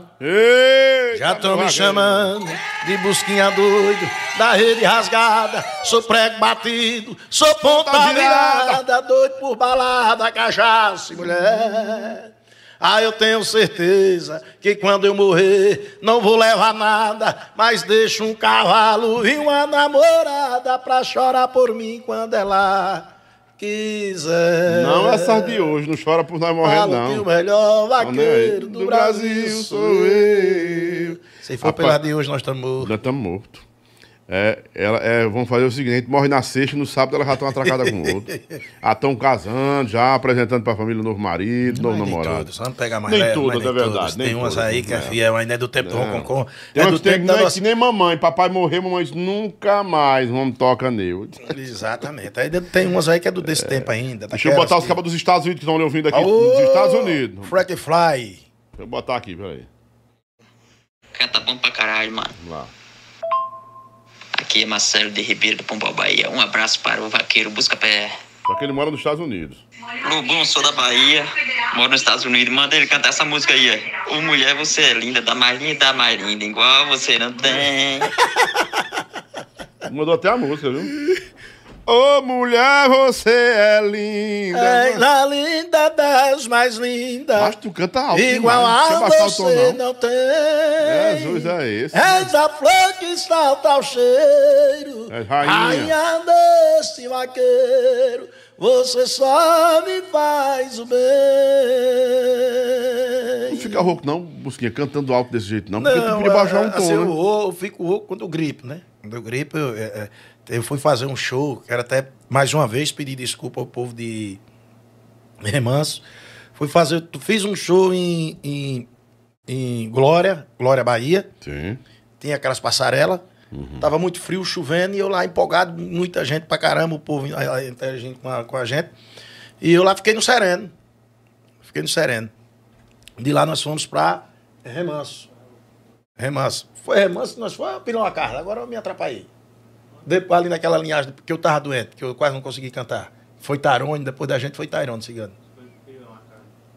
Speaker 2: Já estão me chamando de busquinha doido, da rede rasgada, sou prego batido, sou ponta virada, doido por balada, cachaça e mulher. Ah, eu tenho certeza que quando eu morrer não vou levar nada, mas deixo um cavalo e uma namorada pra chorar por mim quando ela
Speaker 1: quiser. Não essas é de hoje, não chora por nós morrer, Falo não. que o
Speaker 2: melhor vaqueiro do, do Brasil, Brasil sou eu. Se for Apa... pela de hoje, nós
Speaker 1: estamos mortos. Nós estamos mortos. É, ela, é, vão fazer o seguinte: morre na sexta, no sábado elas já estão atracadas com o outro. <laughs> Já estão casando, já apresentando para a família o novo marido, o novo é namorado.
Speaker 2: tudo, só não pegar mais Nem todas, é verdade. Nem tem umas aí que né? é fiel, ainda é do tempo do Kong. Tem é do é tempo que, nem, nossa... que
Speaker 1: nem mamãe, papai morreu, mamãe disse, nunca mais, não toca nele.
Speaker 2: Exatamente. Aí tem umas aí que é do desse é. tempo ainda. Deixa eu botar que... os cabos dos Estados Unidos que estão ouvindo aqui. Aô, dos Estados Unidos. Frack Fly. Deixa
Speaker 1: eu botar aqui, peraí.
Speaker 2: Cara, tá bom pra caralho, mano. Lá. Aqui é Marcelo de Ribeiro do Pombal Bahia. Um abraço para o vaqueiro Pé.
Speaker 1: Só que ele mora nos Estados Unidos.
Speaker 2: Lugum, sou da Bahia, moro nos Estados Unidos. Manda ele cantar essa música aí. O mulher, você é linda, da mais linda, da mais linda, igual você não tem.
Speaker 1: <laughs> Mandou até a música, viu? Ô oh, mulher, você é linda. É a linda das mais lindas. Mas tu canta alto. Igual demais. a você não.
Speaker 2: não tem. Jesus é esse. É da flor que salta ao cheiro. É rainha. rainha desse vaqueiro. Você só me faz o bem.
Speaker 1: Não fica rouco, não, Busquinha, cantando alto desse jeito, não. Porque não, tu podia baixar um é, tom. Assim, né?
Speaker 2: eu, eu fico rouco quando eu gripo, né? Quando eu gripo, eu. é, é eu fui fazer um show, quero até mais uma vez pedir desculpa ao povo de Remanso. Fui fazer, fiz um show em, em, em Glória, Glória Bahia. Sim. Tinha aquelas passarelas. Uhum. Tava muito frio, chovendo, e eu lá empolgado, muita gente pra caramba, o povo gente com, a, com a gente. E eu lá fiquei no sereno. Fiquei no sereno. De lá nós fomos pra Remanso. Remanso. Foi Remanso, nós fomos, pilão a Carla. Agora eu me atrapalhei depois, ali naquela linhagem, porque eu tava doente, que eu quase não consegui cantar. Foi Tarone, depois da gente foi Tarone, cigano.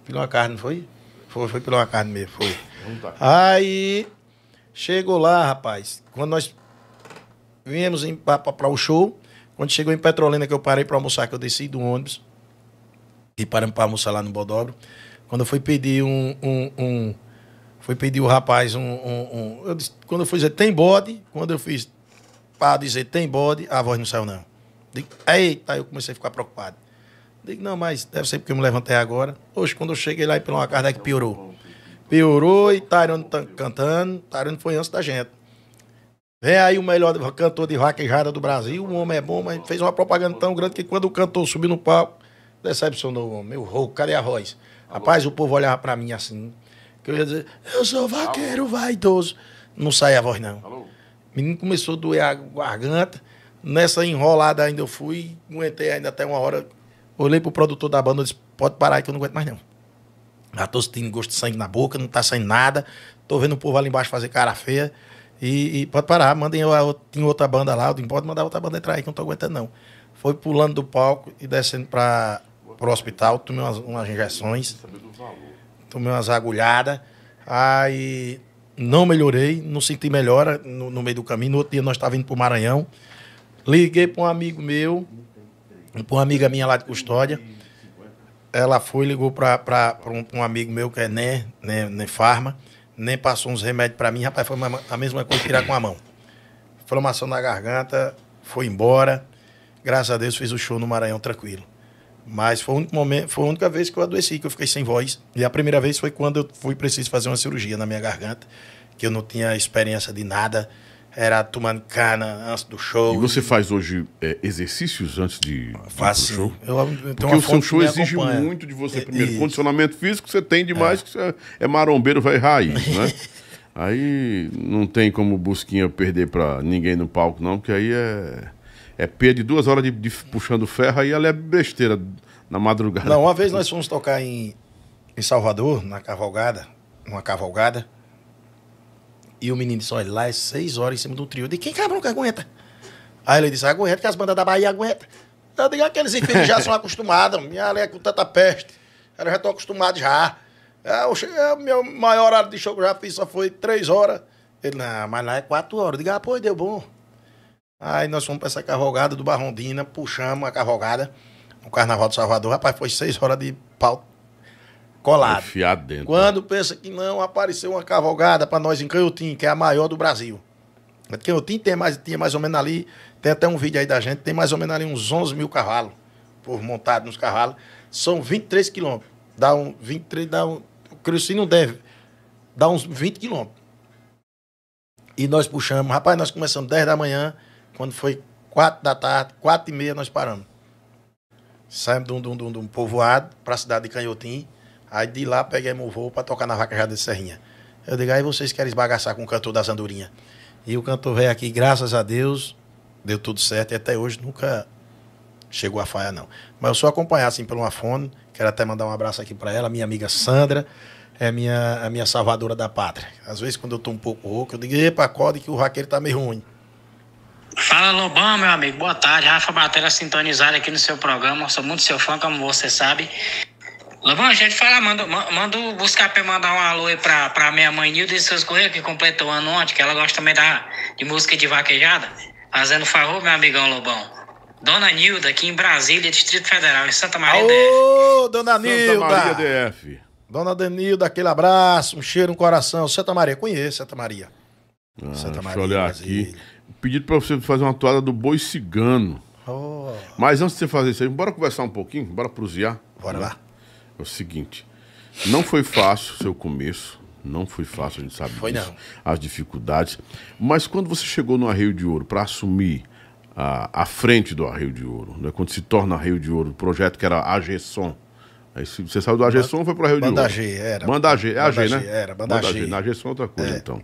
Speaker 2: Pilão a carne, não foi? Foi, foi a carne mesmo, foi. Aí, chegou lá, rapaz, quando nós viemos para o show, quando chegou em Petrolina, que eu parei para almoçar, que eu desci do ônibus, e paramos para almoçar lá no Bodobro, quando eu fui pedir um, um, um fui pedir o rapaz um, um, um eu disse, quando eu fui dizer, tem bode? Quando eu fiz, para dizer tem bode, a voz não saiu, não. Digo, eita, aí eu comecei a ficar preocupado. Digo, não, mas deve ser porque eu me levantei agora. Hoje, quando eu cheguei lá e pela uma carta que piorou. Piorou e Tairone tá cantando. Tairone foi antes da gente. Vem aí o melhor cantor de vaquejada do Brasil. O homem é bom, mas fez uma propaganda tão grande que quando o cantor subiu no palco, decepcionou o homem. Meu rouco, cadê a voz? Rapaz, o povo olhava pra mim assim. Que eu ia dizer, eu sou vaqueiro vaidoso. Não sai a voz, não. Alô? O menino começou a doer a garganta. Nessa enrolada ainda eu fui, aguentei ainda até uma hora. Olhei pro produtor da banda e disse: pode parar que eu não aguento mais não. Já tô sentindo gosto de sangue na boca, não tá saindo nada. Tô vendo o povo ali embaixo fazer cara feia. E, e pode parar, mandem eu, eu, tinha outra banda lá, eu disse, pode mandar outra banda entrar aí que eu não tô aguentando não. Foi pulando do palco e descendo para pro hospital, tomei umas, umas injeções. Tomei umas agulhadas. Aí não melhorei, não senti melhora no, no meio do caminho. No outro dia nós estávamos indo para o Maranhão. Liguei para um amigo meu, para uma amiga minha lá de custódia. Ela foi, ligou para um, um, amigo meu que é NEM, né, NEM, né, NEM né Farma, nem passou uns remédios para mim. Rapaz, foi a mesma coisa tirar com a mão. Inflamação na garganta, foi embora. Graças a Deus fiz o show no Maranhão tranquilo. Mas foi o único momento, foi a única vez que eu adoeci, que eu fiquei sem voz. E a primeira vez foi quando eu fui preciso fazer uma cirurgia na minha garganta, que eu não tinha experiência de nada. Era tomando cana antes do
Speaker 1: show. E você faz hoje é, exercícios antes de, Faço, de show?
Speaker 2: Eu, Porque o seu show exige acompanha. muito de você. Primeiro, condicionamento físico você
Speaker 1: tem demais, é. que você é marombeiro, vai raiz, né? <laughs> aí não tem como Busquinha perder para ninguém no palco, não, porque aí é é, perde duas horas de, de puxando ferro aí ela é besteira na madrugada. Não,
Speaker 2: uma vez nós fomos tocar em, em Salvador, na cavalgada, numa cavalgada. E o menino disse: olha, lá é seis horas em cima do trio. De quem cabrão que aguenta? Aí ele disse: aguenta, que as bandas da Bahia aguentam. Eu digo: aqueles infelizes já são <laughs> acostumados, minha área é com tanta peste. Elas já estão acostumadas já. Ah, eu é o maior horário de show que eu já fiz só foi três horas. Ele: não, mas lá é quatro horas. Eu ah, pô, deu bom. Aí nós fomos para essa carrogada do Barrondina, puxamos a carrogada no Carnaval de Salvador. Rapaz, foi seis horas de pau colado.
Speaker 1: Enfiado dentro. Né?
Speaker 2: Quando pensa que não, apareceu uma cavalgada para nós em Canhotim, que é a maior do Brasil. Canhotim tem mais, tinha mais ou menos ali, tem até um vídeo aí da gente, tem mais ou menos ali uns 11 mil cavalos, por montado nos cavalos. São 23 quilômetros. Dá um 23, dá um. Creio não deve. Dá uns 20 quilômetros. E nós puxamos, rapaz, nós começamos 10 da manhã, quando foi quatro da tarde, quatro e meia, nós paramos. Saímos de um, de um, de um povoado para a cidade de Canhotim. Aí de lá peguei meu voo para tocar na Vaca de Serrinha. Eu digo, aí vocês querem esbagaçar com o cantor da Zandurinha. E o cantor veio aqui, graças a Deus, deu tudo certo. E até hoje nunca chegou a falha, não. Mas eu sou acompanhado, assim, pelo Afone. Quero até mandar um abraço aqui para ela, minha amiga Sandra. É minha, a minha salvadora da pátria. Às vezes, quando eu estou um pouco rouco, eu digo, epa, acorde que o raqueiro está meio ruim. Fala Lobão, meu amigo, boa tarde. Rafa Batera sintonizada aqui no seu programa. Sou muito seu fã, como você sabe. Lobão, a gente fala, manda, manda buscar pra mandar um alô aí pra, pra minha mãe Nilda e seus Correios, que completou ano ontem, que ela gosta também da, de música de vaquejada. Fazendo favor, meu amigão Lobão. Dona Nilda, aqui em Brasília, Distrito Federal, em Santa Maria Alô, DF. Ô, Dona Nilda! Santa Maria DF. Dona Danilda, aquele abraço, um cheiro um coração. Santa Maria, conheço Santa Maria. Ah, Santa Maria. Deixa
Speaker 1: eu olhar Brasília. aqui pedido para você fazer uma toada do boi cigano. Oh. Mas antes de você fazer isso aí, bora conversar um pouquinho, bora prosear. Bora lá. É o seguinte, não foi fácil o seu começo, não foi fácil, a gente sabe foi disso, não. as dificuldades. Mas quando você chegou no Arreio de Ouro para assumir a, a frente do Arreio de Ouro, né? quando se torna Arreio de Ouro, o projeto que era AGSOM, Aí é você saiu do AGSOM e foi para o Arreio Banda de Ouro. G, era. Banda G, é AG, né? Era, Banda, Banda G. G. Na né? AGSOM é outra coisa, é. então.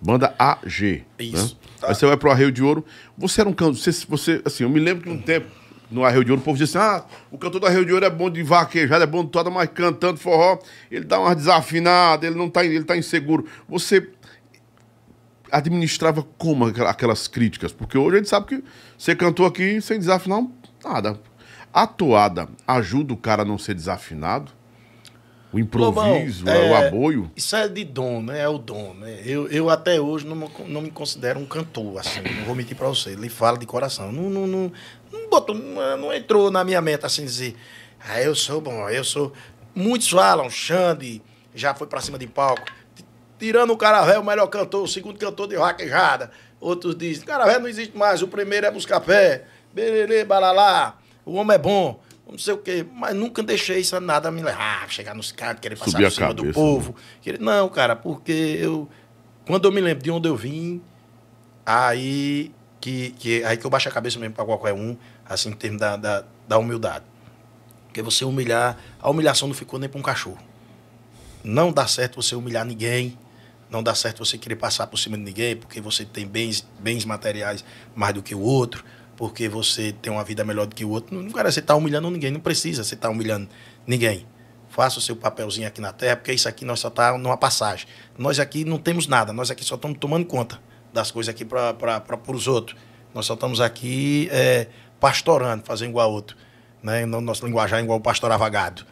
Speaker 1: Banda AG. Né? Isso. Né? Aí você vai pro Arreio de Ouro. Você era um cantor. Você, você, assim, eu me lembro que um tempo, no Arreio de Ouro, o povo dizia assim: ah, o cantor do Arreio de Ouro é bom de vaquejada, é bom de toda, mas cantando forró, ele dá uma desafinada, ele não tá, ele tá inseguro. Você administrava como aquelas críticas? Porque hoje a gente sabe que você cantou aqui sem desafinar nada. A toada ajuda o cara a não ser desafinado? o improviso, Lobão, é, o é, aboio.
Speaker 2: Isso é de dom, né? É o dom, né? Eu, eu até hoje não, não me considero um cantor, assim, não vou mentir para você. Ele fala de coração. Não, não, não, não, botou, não, não entrou na minha mente assim dizer, ah, eu sou bom, eu sou. Muitos falam, Xande já foi para cima de palco. Tirando o Caravel, o melhor cantor, o segundo cantor de raquejada. Outros dizem, Caravel não existe mais, o primeiro é Buscapé, Bererê, Balalá, o homem é bom não sei o quê, mas nunca deixei isso nada me levar, ah, chegar nos caras, querer passar Subir por cima cabeça, do povo. Né? Não, cara, porque eu. Quando eu me lembro de onde eu vim, aí que, que, aí que eu baixo a cabeça mesmo para qualquer um, assim, em termos da, da, da humildade. Porque você humilhar, a humilhação não ficou nem para um cachorro. Não dá certo você humilhar ninguém, não dá certo você querer passar por cima de ninguém, porque você tem bens, bens materiais mais do que o outro, porque você tem uma vida melhor do que o outro. Não, cara, você está humilhando ninguém, não precisa você estar tá humilhando ninguém. Faça o seu papelzinho aqui na terra, porque isso aqui nós só está numa passagem. Nós aqui não temos nada, nós aqui só estamos tomando conta das coisas aqui para os outros. Nós só estamos aqui é, pastorando, fazendo igual a outro. Né? nosso linguajar é igual pastorava gado.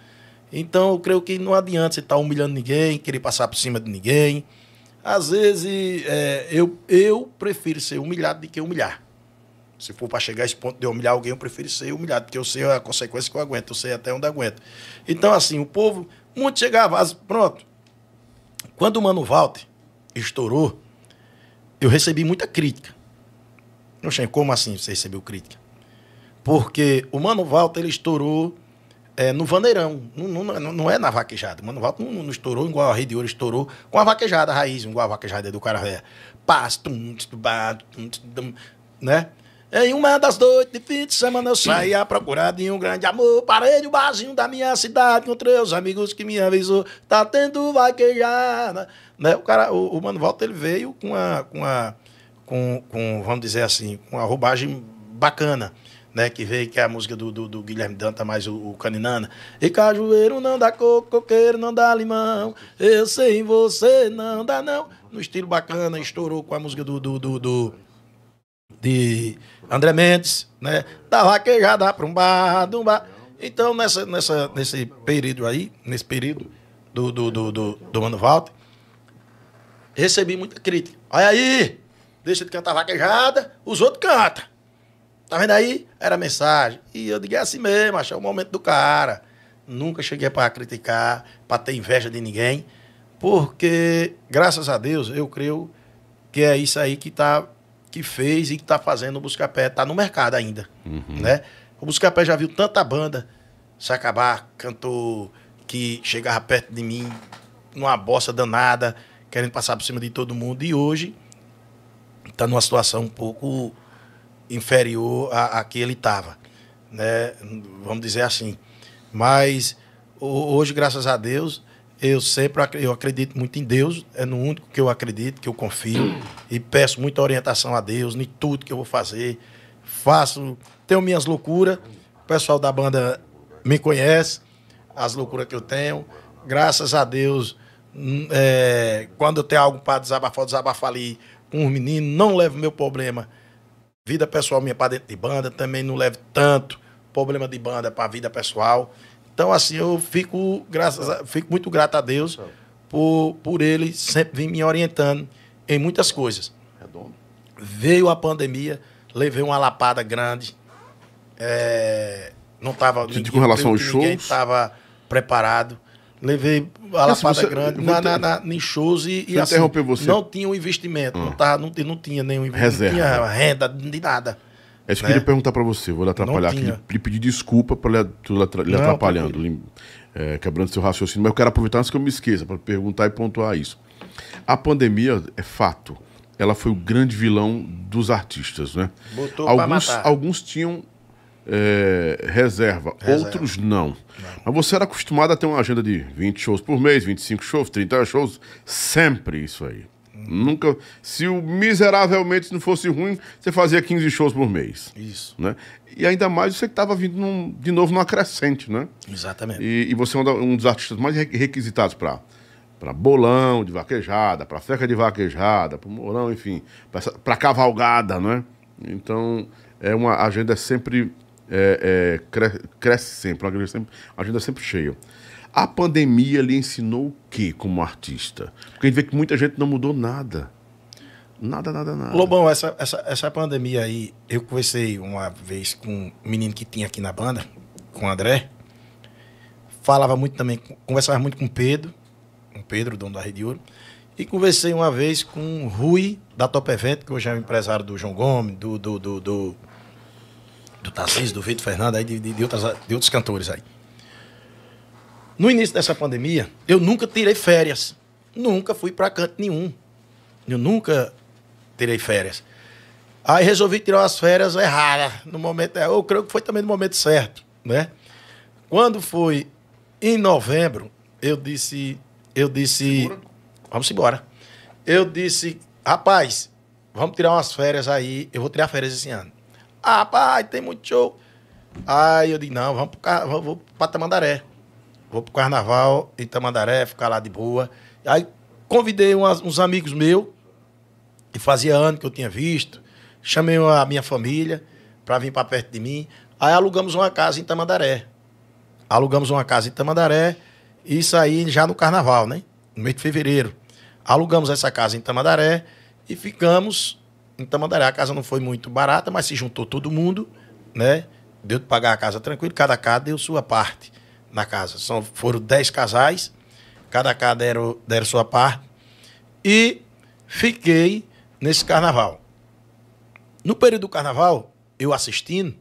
Speaker 2: Então, eu creio que não adianta você estar tá humilhando ninguém, querer passar por cima de ninguém. Às vezes, é, eu, eu prefiro ser humilhado do que humilhar. Se for para chegar a esse ponto de humilhar alguém, eu prefiro ser humilhado, porque eu sei a consequência que eu aguento, eu sei até onde aguento. Então, assim, o povo, muito chegava, pronto. Quando o Mano Walter estourou, eu recebi muita crítica. Oxê, como assim você recebeu crítica? Porque o Mano Walter ele estourou é, no vaneirão, não, não, não, é na vaquejada. O Mano Walter não, não estourou igual a Rei de Ouro estourou com a vaquejada a raiz, igual a vaquejada do cara velho. Pasto, né? Em uma das noites de fim de semana eu saí hum. à procura de um grande amor. Parei no barzinho da minha cidade, com os amigos que me avisou. Tá tendo vaquejada. Né? né? O cara, o, o Mano Volta, ele veio com a, com a, com, com, vamos dizer assim, com a roubagem bacana. Né, que veio, que é a música do, do, do Guilherme Danta, mais o, o, Caninana. E cajueiro não dá coco, coqueiro não dá limão, eu sei você não dá não. No estilo bacana, estourou com a música do, do, do, do de André Mendes, né? Da vaquejada para um bar, de um bar. Então, nessa, nessa, nesse período aí, nesse período do, do, do, do, do Mano Walter, recebi muita crítica. Olha aí, deixa de cantar vaquejada, os outros cantam. Tá vendo aí? Era mensagem. E eu digo, é assim mesmo, achei é o momento do cara. Nunca cheguei para criticar, para ter inveja de ninguém, porque, graças a Deus, eu creio que é isso aí que está que fez e que está fazendo o Buscapé, está no mercado ainda, uhum. né? O Buscapé já viu tanta banda se acabar, cantor que chegava perto de mim numa bossa danada, querendo passar por cima de todo mundo, e hoje está numa situação um pouco inferior a, à que ele estava, né? Vamos dizer assim. Mas hoje, graças a Deus, eu sempre eu acredito muito em Deus, é no único que eu acredito, que eu confio, <clears throat> e peço muita orientação a Deus em tudo que eu vou fazer. Faço, tenho minhas loucuras, o pessoal da banda me conhece, as loucuras que eu tenho. Graças a Deus, hum, é, quando eu tenho algo para desabafar, desabafar ali com os meninos, não levo meu problema. Vida pessoal minha para dentro de banda, também não levo tanto problema de banda para a vida pessoal. Então, assim, eu fico, graças a, fico muito grato a Deus por, por ele sempre vir me orientando em muitas coisas. Redondo. É Veio a pandemia, levei uma lapada grande. É, não estava. Com relação aos shows? Ninguém estava preparado. Levei a Mas lapada você, grande na, ter... na, na, em shows e, e assim, você. não tinha um investimento. Não, ah. tava, não, não tinha nenhum investimento. Reserva. Não tinha renda, de nada. É isso né? que eu né? queria
Speaker 1: perguntar para você, vou lhe atrapalhar aqui. Lhe pedir desculpa por lhe, lhe não, atrapalhando, lhe, é, quebrando seu raciocínio, mas eu quero aproveitar antes que eu me esqueça para perguntar e pontuar isso. A pandemia é fato. Ela foi o grande vilão dos artistas, né? Botou alguns, alguns tinham é, reserva, reserva, outros não. não. Mas você era acostumado a ter uma agenda de 20 shows por mês, 25 shows, 30 shows, sempre isso aí. Nunca. Se o miseravelmente não fosse ruim, você fazia 15 shows por mês. Isso. Né? E ainda mais você que estava vindo num, de novo numa crescente, né? Exatamente. E, e você é um, dos artistas mais requisitados para para bolão de vaquejada, para cerca de vaquejada, para morão, enfim, para cavalgada, né? Então, é uma a agenda é sempre é, é, cresce, sempre, uma agenda sempre, a agenda é sempre cheia. A pandemia lhe ensinou o que como artista? Porque a gente vê que muita gente não mudou nada. Nada, nada, nada.
Speaker 2: Lobão, essa, essa, essa pandemia aí, eu conversei uma vez com um menino que tinha aqui na banda, com o André. Falava muito também, conversava muito com o Pedro, com o Pedro, dono da Rede de Ouro. E conversei uma vez com o Rui, da Top Event, que hoje é o empresário do João Gomes, do, do, do, do, do do Vitor Fernando, aí de, de, de, outras, de outros cantores aí. No início dessa pandemia, eu nunca tirei férias. Nunca fui para canto nenhum. Eu nunca tirei férias. Aí resolvi tirar umas férias erradas. No momento, é, eu creio que foi também no momento certo, né? Quando foi em novembro, eu disse, eu disse, Segura. vamos embora. Eu disse, rapaz, vamos tirar umas férias aí. Eu vou tirar férias esse ano. Ah, rapaz, tem muito show. Aí eu disse, não, vamos para o Patamandaré. Tamandaré vou pro carnaval em Tamandaré, ficar lá de boa. Aí convidei umas, uns amigos meus, que fazia ano que eu tinha visto, chamei a minha família para vir para perto de mim. Aí alugamos uma casa em Tamandaré. Alugamos uma casa em Tamandaré, isso aí já no carnaval, né? No mês de fevereiro. Alugamos essa casa em Tamandaré e ficamos em Tamandaré. A casa não foi muito barata, mas se juntou todo mundo, né? Deu de pagar a casa tranquilo, cada casa deu sua parte na casa. São, foram dez casais, cada cá deram, deram sua parte. E fiquei nesse carnaval. No período do carnaval, eu assistindo,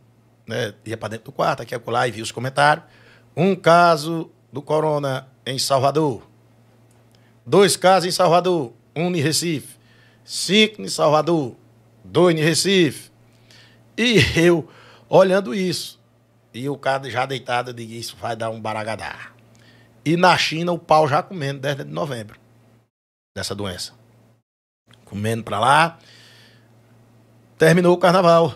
Speaker 2: né, ia para dentro do quarto, aqui acolá, e vi os comentários. Um caso do corona em Salvador. Dois casos em Salvador, um em Recife. Cinco em Salvador, dois em Recife. E eu olhando isso. E o cara já deitado, eu digo, isso vai dar um baragadá. E na China, o pau já comendo desde novembro dessa doença. Comendo pra lá. Terminou o carnaval.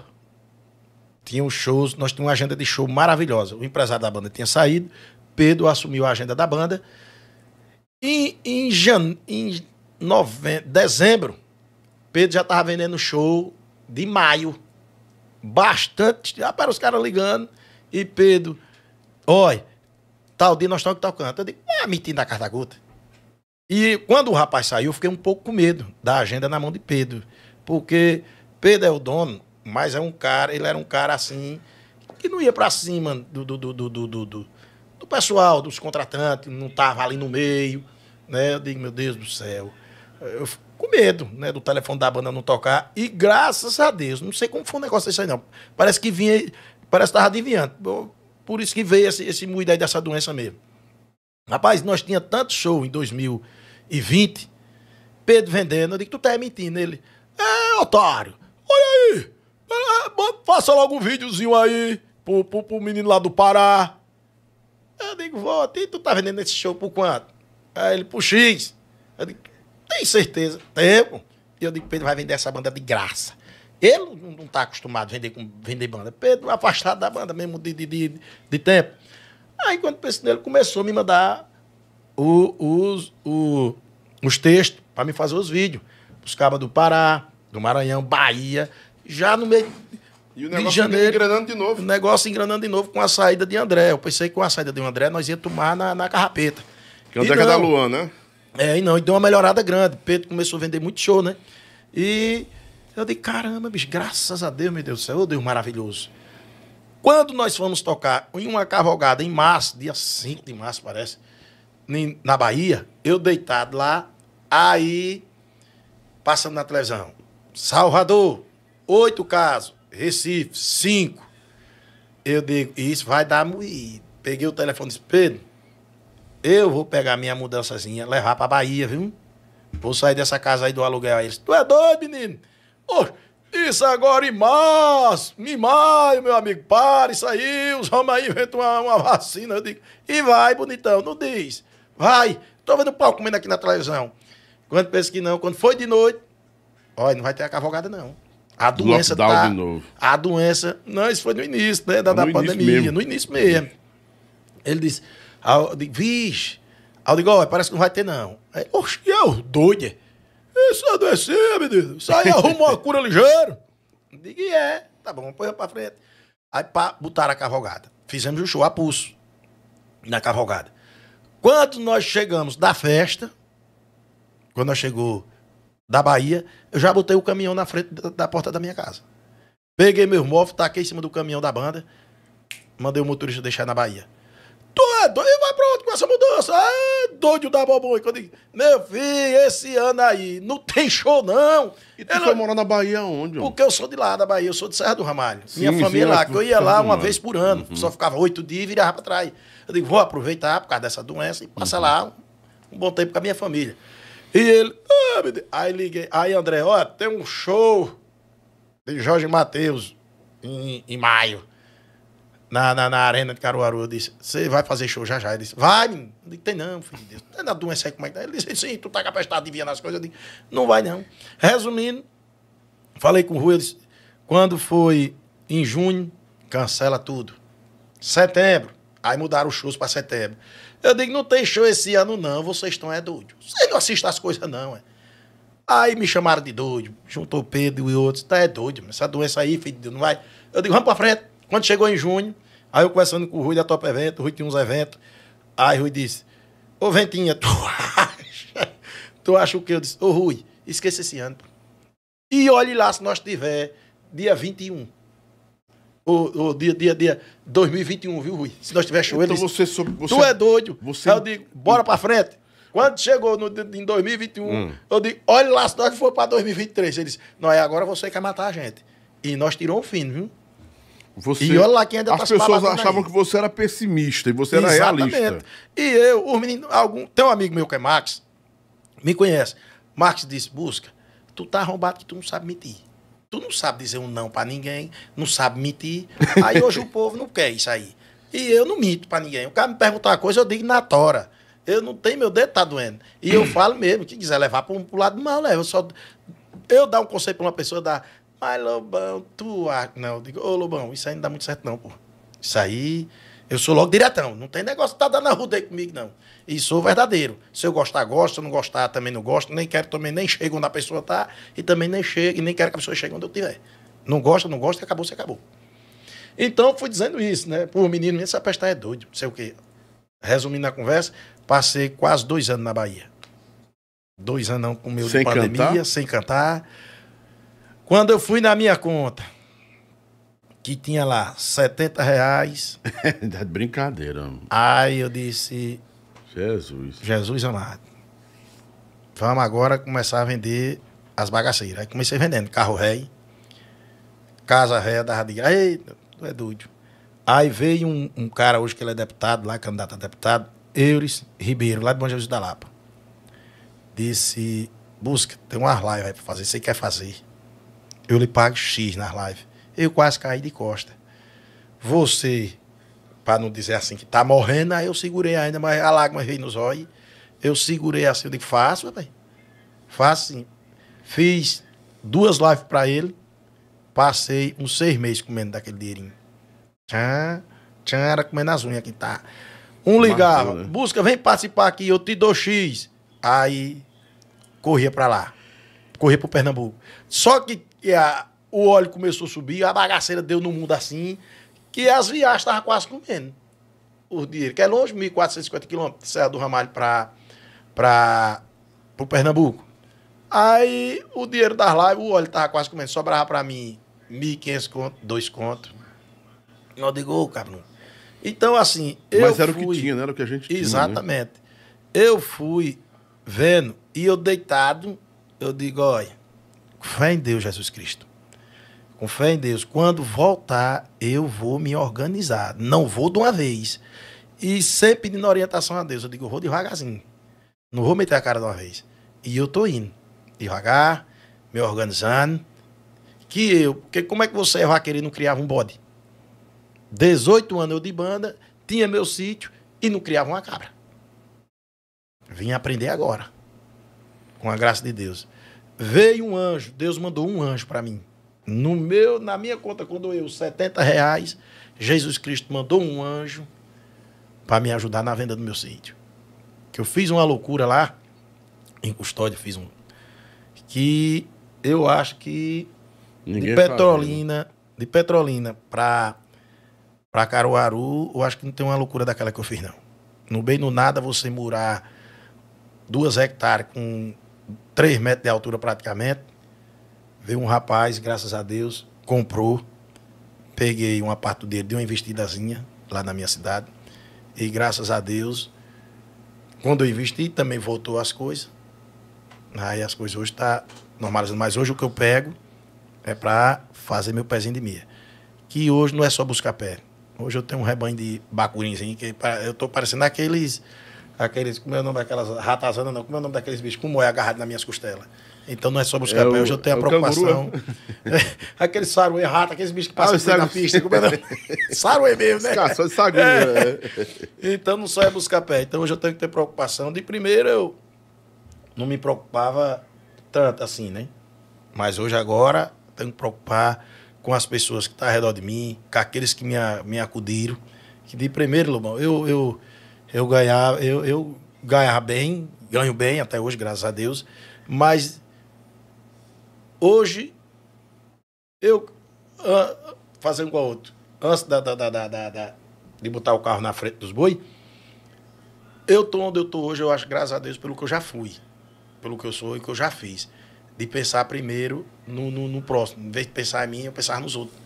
Speaker 2: Tinha os shows, nós tínhamos uma agenda de show maravilhosa. O empresário da banda tinha saído, Pedro assumiu a agenda da banda. E em, jan... em dezembro, Pedro já tava vendendo show de maio. Bastante. Já para os caras ligando. E Pedro, olha, tal dia nós estamos tal canto. Eu digo, ah, mentindo da carta gota. E quando o rapaz saiu, eu fiquei um pouco com medo da agenda na mão de Pedro. Porque Pedro é o dono, mas é um cara, ele era um cara assim, que não ia para cima do, do, do, do, do, do, do pessoal, dos contratantes, não estava ali no meio. Né? Eu digo, meu Deus do céu. Eu fico com medo, né, do telefone da banda não tocar. E graças a Deus, não sei como foi o um negócio desse aí, não. Parece que vinha Parece que estava adivinhando. Por isso que veio esse, esse muido aí dessa doença mesmo. Rapaz, nós tinha tanto show em 2020. Pedro vendendo. Eu digo, tu tá mentindo. Ele, é, otário, olha aí. Faça logo um videozinho aí pro, pro, pro menino lá do Pará. Eu digo, voto, e tu tá vendendo esse show por quanto? Aí ele, pro X. Eu digo, tem certeza? Tempo. E eu digo, Pedro vai vender essa banda de graça. Ele não está acostumado a vender, com, vender banda. Pedro, afastado da banda mesmo de, de, de, de tempo. Aí, quando pensei nele, começou a me mandar o, os, o, os textos para me fazer os vídeos. Os cabas do Pará, do Maranhão, Bahia. Já no meio e o de janeiro, engrenando de novo. O negócio engrenando de novo com a saída de André. Eu pensei que com a saída de André nós ia tomar na, na carrapeta. Que André é da Luan, né? É, e não, e deu uma melhorada grande. Pedro começou a vender muito show, né? E eu dei, caramba, bicho, graças a Deus, meu Deus do céu, Deus maravilhoso. Quando nós fomos tocar em uma cavalgada em março, dia 5 de março, parece, na Bahia, eu deitado lá, aí, passando na televisão, Salvador, oito casos, Recife, cinco. Eu digo, isso vai dar moído. Peguei o telefone e disse, Pedro, eu vou pegar minha mudançazinha, levar pra Bahia, viu? Vou sair dessa casa aí do aluguel. Aí disse, tu é doido, menino? Oh, isso agora em março, em maio, meu amigo, para isso aí, os homens aí inventam uma, uma vacina. Eu digo, e vai, bonitão, não diz. Vai, tô vendo o pau comendo aqui na televisão. Quando pensa que não, quando foi de noite, olha, não vai ter a cavalgada não. A doença Lockdown tá... De novo. A doença... Não, isso foi no início, né, da, no da início pandemia, mesmo. no início mesmo. Ele disse, vixe, eu digo, olha, parece que não vai ter não. Aí, oxe, eu, doido, isso é menino. Isso aí arruma uma cura ligeiro. <laughs> Digo, é, tá bom, põe pra frente. Aí pá, botaram a cavalgada. Fizemos o show a pulso na cavalgada. Quando nós chegamos da festa, quando nós chegou da Bahia, eu já botei o caminhão na frente da, da porta da minha casa. Peguei meus móveis, taquei em cima do caminhão da banda, mandei o motorista deixar na Bahia. Tu é doido? vai vai pronto com essa mudança. É doido da bobonha. Quando eu meu filho, esse ano aí não tem show, não. E tu foi morar na Bahia onde? Porque eu sou de lá, da Bahia. Eu sou de Serra do Ramalho. Sim, Minha família sim, é lá, que eu ia lá uma vez por ano. Uhum. Só ficava oito dias e virava pra trás. Eu digo, vou aproveitar por causa dessa doença e passar uhum. lá um bom tempo com a minha família. E ele, ah, meu Deus. aí liguei, aí André, ó, tem um show de Jorge Matheus em, em maio na, na, na, arena de Caruaru. Eu disse, você vai fazer show já já. Ele disse, vai, Eu disse, tem não, filho de Deus. Não é da doença aí como é que tá. Ele disse, sim, tu tá capacitado de adivinhar as coisas. Eu disse, não vai não. Resumindo, falei com o Rui, ele disse, quando foi em junho, cancela tudo. Setembro, aí mudaram os shows para setembro. Eu digo, não tem show esse ano não, vocês estão é doido. Você não assiste as coisas não, é. Aí me chamaram de doido, juntou Pedro e outros, tá é doido, essa doença aí, filho, não vai. Eu digo, vamos para frente. Quando chegou em junho, aí eu conversando com o Rui da Top Evento, o Rui tinha uns eventos. Aí o Rui disse: Ô Ventinha, tu <laughs> acha? Tu acha o que? Eu disse: Ô Rui, esqueça esse ano. E olhe lá se nós tiver dia 21. Ou, o dia, dia, dia 2021, viu, Rui? Se nós tiver chover. Então você, soube, você. Tu é doido. Você... Aí eu digo: bora pra frente. Quando chegou no, em 2021, hum. eu digo, olha lá se nós for para 2023. Ele disse, não, é agora você quer matar a gente. E nós tirou o fim, viu? Você, e olha lá quem é ainda As tá pessoas achavam aí. que você era
Speaker 1: pessimista e
Speaker 2: você era Exatamente. realista. E eu, o menino, algum, tem um amigo meu que é Max, me conhece. Max disse: Busca, tu tá arrombado que tu não sabe mentir. Tu não sabe dizer um não para ninguém, não sabe mentir. Aí hoje o <laughs> povo não quer isso aí. E eu não minto para ninguém. O cara me perguntar uma coisa, eu digo na tora. Eu não tenho, meu dedo tá doendo. E eu <clears throat> falo mesmo, quem quiser levar para um pro lado mal, leva. Eu só eu dar um conselho para uma pessoa, dar mas Lobão, tu. Ah, não, eu digo, ô Lobão, isso aí não dá muito certo, não, pô. Isso aí. Eu sou logo diretão. Não tem negócio de tá dando a ruda aí comigo, não. E sou verdadeiro. Se eu gostar, gosto. Se eu não gostar, também não gosto. Nem quero, também nem chego onde a pessoa tá. E também nem chego, e nem quero que a pessoa chegue onde eu tiver. Não gosta, não gosta, acabou, se acabou. Então, fui dizendo isso, né? Pô, menino, essa peste tá é doido, não sei o quê. Resumindo a conversa, passei quase dois anos na Bahia. Dois anos não, com meu de pandemia, cantar. sem cantar quando eu fui na minha conta, que tinha lá 70 reais. É <laughs> brincadeira, mano. Aí eu disse. Jesus. Jesus amado. Vamos agora começar a vender as bagaceiras. Aí comecei vendendo carro ré, casa ré, da radiga. graça. Eita, tu é doido. Aí veio um, um, cara hoje que ele é deputado lá, candidato a deputado, Eures Ribeiro, lá de Bom Jesus da Lapa. Disse, busca, tem um ar lá, pra fazer, você quer fazer eu lhe pago X nas lives. Eu quase caí de costa. Você, para não dizer assim que tá morrendo, aí eu segurei ainda, mas a lágrima veio nos olhos. Eu segurei assim, eu digo, faço, rapaz. Faço sim. Fiz duas lives para ele. Passei uns seis meses comendo daquele dinheirinho. Tchan, tchan, era comendo as unhas que tá? Um ligava, busca, vem participar aqui, eu te dou X. Aí corria para lá. Corria pro Pernambuco. Só que que a, o óleo começou a subir, a bagaceira deu no mundo assim, que as viagens estavam quase comendo o dinheiro, que é longe, 1.450 quilômetros de Serra do Ramalho para o Pernambuco. Aí o dinheiro das lives, o óleo estava quase comendo, sobrava para mim 1.500 conto, 2 conto. Eu digo, ô, cabrão. Então, assim, eu Mas era fui... o que tinha, né? Era o que a gente tinha. Né? Exatamente. Né? Eu fui vendo e eu deitado, eu digo, olha, fé em Deus, Jesus Cristo. Com fé em Deus. Quando voltar, eu vou me organizar. Não vou de uma vez. E sempre pedindo orientação a Deus. Eu digo, eu vou devagarzinho. Não vou meter a cara de uma vez. E eu estou indo. Devagar, me organizando. Que eu, porque como é que você é vaqueiro e não criava um bode? 18 anos eu de banda, tinha meu sítio e não criava uma cabra. Vim aprender agora. Com a graça de Deus. Veio um anjo, Deus mandou um anjo para mim. No meu, na minha conta, quando eu 70 reais, Jesus Cristo mandou um anjo para me ajudar na venda do meu sítio. Que eu fiz uma loucura lá, em custódia, fiz um. Que eu acho que Ninguém né? de Petrolina, fala, de Petrolina para para Caruaru, eu acho que não tem uma loucura daquela que eu fiz não. No bem no nada você morar duas hectares com 3 metros de altura praticamente. Veio um rapaz, graças a Deus, comprou. Peguei uma parte dele, dei uma investidazinha lá na minha cidade. E graças a Deus, quando eu investi, também voltou as coisas. Aí as coisas hoje estão tá normalizando. Mas hoje o que eu pego é para fazer meu pezinho de meia. Que hoje não é só buscar pé. Hoje eu tenho um rebanho de bacurinzinho que eu estou parecendo aqueles aqueles, como é o nome daquelas ratazana, não, como é o nome daqueles bichos com moé agarrado nas minhas costelas. Então não é só buscar é pé, hoje eu tenho é a preocupação. Né? <laughs> aquele saruê rato, aqueles bichos que ah, passam ah, na pista, como é <laughs> saruê mesmo, né? só de sagu, é. Então não só é buscar pé. Então hoje eu tenho que ter preocupação. De primeiro eu não me preocupava tanto assim, né? Mas hoje agora tenho que preocupar com as pessoas que estão tá ao redor de mim, com aqueles que me, me acudiram. Que de primeiro, Lobão, eu, eu eu ganhar, eu, eu ganhar bem, ganho bem até hoje, graças a Deus, mas hoje eu uh, fazendo com a outro, antes da, da, da, da, de botar o carro na frente dos boi, eu tô onde eu tô hoje, eu acho graças a Deus pelo que eu já fui, pelo que eu sou e que eu já fiz, de pensar primeiro no, no, no próximo, em vez de pensar em mim, eu pensar nos outros.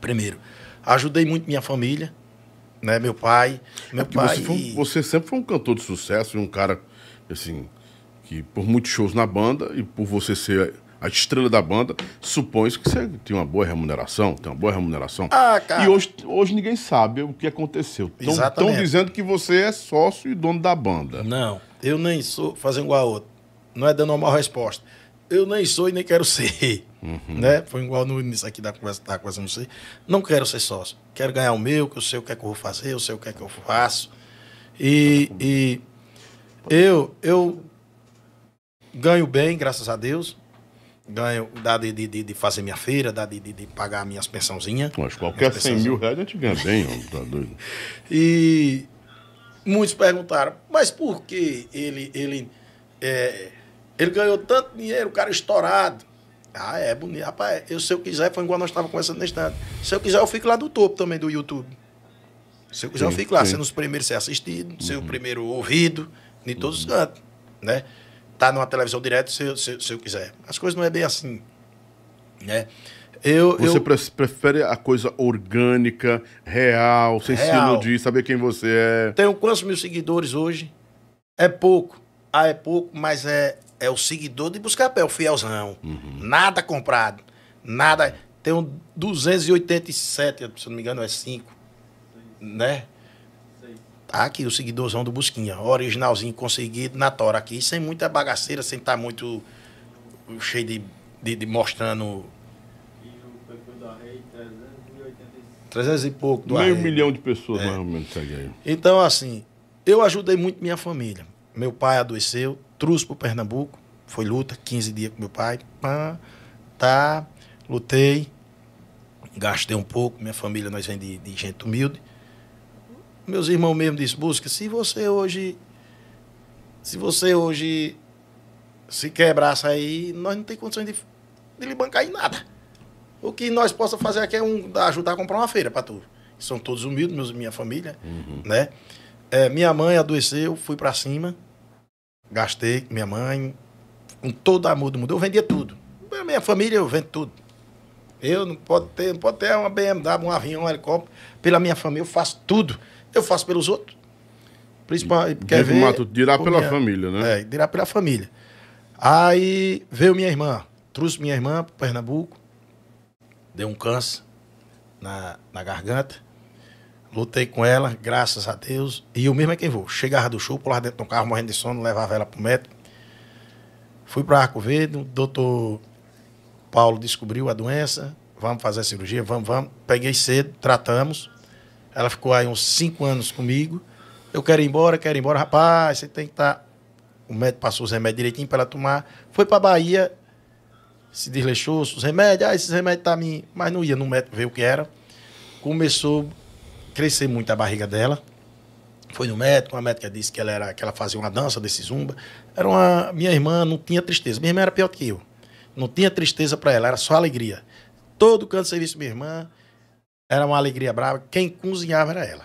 Speaker 2: Primeiro, ajudei muito minha família, né? Meu pai. É meu é pai. Você, foi,
Speaker 1: você, sempre foi um cantor de sucesso e um cara, assim, que por muitos shows na banda e por você ser a estrela da banda, supõe que você tem uma boa remuneração, tem uma boa remuneração. Ah, cara. E hoje, hoje ninguém sabe o que aconteceu.
Speaker 2: Estão dizendo que você é sócio e dono da banda. Não, eu nem sou, fazendo igual a outro. Não é dando uma mal resposta. Eu nem sou e nem quero ser. Uhum. Né? Foi igual no início aqui da conversa, da conversa, não sei. Não quero ser sócio. Quero ganhar o meu, que eu sei o que é que eu vou fazer, eu sei o que é que eu faço. E, e eu, eu ganho bem, graças a Deus. Ganho, dá de, de, de fazer minha feira, dá de, de, de pagar minhas pensãozinhas. Mas qualquer 100 mil reais a gente ganha
Speaker 1: bem, tá doido.
Speaker 2: e muitos perguntaram, mas por que ele, ele, é, ele ganhou tanto dinheiro, o cara estourado? Ah, é bonito. Rapaz, eu, se eu quiser, foi igual nós estávamos conversando nesse tanto. Se eu quiser, eu fico lá do topo também do YouTube. Se eu quiser, sim, eu fico lá, sim. sendo os primeiros a ser assistido, uhum. ser o uhum. primeiro ouvido, de todos os uhum. cantos. Né? Tá numa televisão direto se, se, se eu quiser. As coisas não é bem assim. Né?
Speaker 1: Eu, você eu... prefere a coisa orgânica, real, sem se iludir,
Speaker 2: saber quem você é. Tenho quantos mil seguidores hoje? É pouco. Ah, é pouco, mas é, é o seguidor de Buscapé, o fielzão. Uhum. Nada comprado. Nada. Tem um 287, se não me engano, é 5. Né? Tá aqui o seguidorzão do Busquinha. Originalzinho conseguido na tora aqui. Sem muita bagaceira, sem estar tá muito cheio de, de, de mostrando.
Speaker 1: E o
Speaker 2: Rei, e pouco. Meio milhão de pessoas, é. mais ou menos, segue aí. Então, assim, eu ajudei muito minha família. Meu pai adoeceu, Trus para Pernambuco, foi luta, 15 dias com meu pai. tá, lutei, gastei um pouco, minha família, nós vem de, de gente humilde. Meus irmãos mesmo dizem, busca, se você hoje. Se você hoje se quebrasse aí, nós não tem condições de, de lhe bancar em nada. O que nós possa fazer aqui é um, ajudar a comprar uma feira para tu. São todos humildes, meus, minha família, uhum. né? É, minha mãe adoeceu, fui para cima, Gastei com minha mãe, com todo amor do mundo. Eu vendia tudo. Minha família, eu vendo tudo. Eu não posso ter, não pode ter uma BMW, um avião, um helicóptero. Pela minha família, eu faço tudo. Eu faço pelos outros. Principalmente. Quer ver, Mato, dirá pela minha, família, né? É, dirá pela família. Aí veio minha irmã. Trouxe minha irmã para Pernambuco. Deu um câncer na, na garganta. Lutei com ela, graças a Deus. E eu mesmo é quem vou. Chegava do show, pular dentro do carro, morrendo de sono, levava ela pro médico. Fui para Arco Verde, o doutor Paulo descobriu a doença. Vamos fazer a cirurgia, vamos, vamos. Peguei cedo, tratamos. Ela ficou aí uns cinco anos comigo. Eu quero ir embora, quero ir embora. Rapaz, você tem que estar. Tá... O médico passou os remédios direitinho para ela tomar. Foi para Bahia, se desleixou, os remédios. Ah, esses remédios tá me. Mas não ia no médico ver o que era. Começou crescer muito a barriga dela. Foi no médico, a médica disse que ela, era, que ela fazia uma dança desse zumba. Era uma, minha irmã não tinha tristeza. Minha irmã era pior que eu. Não tinha tristeza para ela, era só alegria. Todo canto de serviço, minha irmã, era uma alegria brava. Quem cozinhava era ela.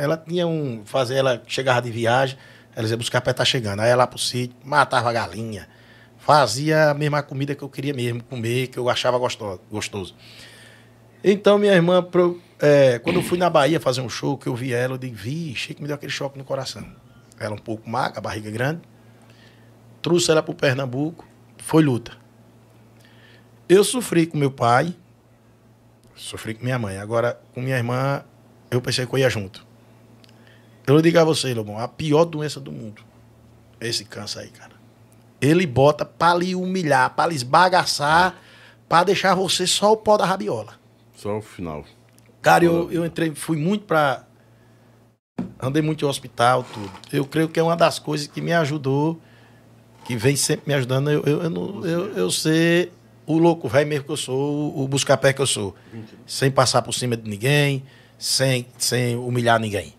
Speaker 2: Ela tinha um. Fazer, ela chegava de viagem, ela dizia, buscar para estar tá chegando. Aí ela lá pro sítio, matava a galinha, fazia a mesma comida que eu queria mesmo comer, que eu achava gostoso. Então minha irmã, é, quando eu fui na Bahia fazer um show, que eu vi ela, eu dei, achei que me deu aquele choque no coração. Ela um pouco magra, barriga grande. Trouxe ela para o Pernambuco, foi luta. Eu sofri com meu pai, sofri com minha mãe. Agora, com minha irmã, eu pensei que eu ia junto. Eu digo a você, Lobão, a pior doença do mundo é esse câncer aí, cara. Ele bota pra lhe humilhar, pra lhe esbagaçar, pra deixar você só o pó da rabiola. Só o final. Cara, eu, eu entrei, fui muito para Andei muito em hospital, tudo. Eu creio que é uma das coisas que me ajudou, que vem sempre me ajudando, eu, eu, eu, não, eu, eu ser o louco velho mesmo que eu sou, o busca-pé que eu sou. Sem passar por cima de ninguém, sem, sem humilhar ninguém.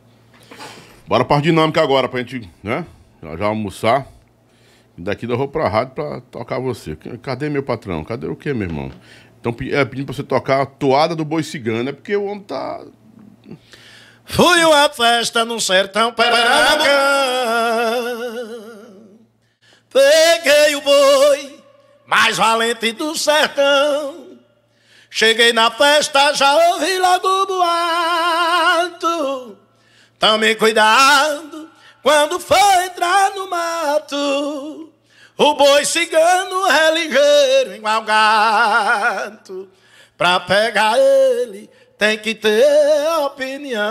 Speaker 1: Bora para dinâmica agora, pra gente, né? Já, já almoçar. daqui eu vou pra rádio pra tocar você. Cadê meu patrão? Cadê o quê, meu irmão? Então é, pedindo pra você tocar a toada do boi cigano, é porque o homem tá.
Speaker 2: Fui uma festa num sertão pernambucano. Peguei o boi mais valente do sertão. Cheguei na festa, já ouvi logo o boato. Tome cuidado quando for entrar no mato. O boi cigano é ligeiro igual gato. Pra pegar ele tem que ter opinião.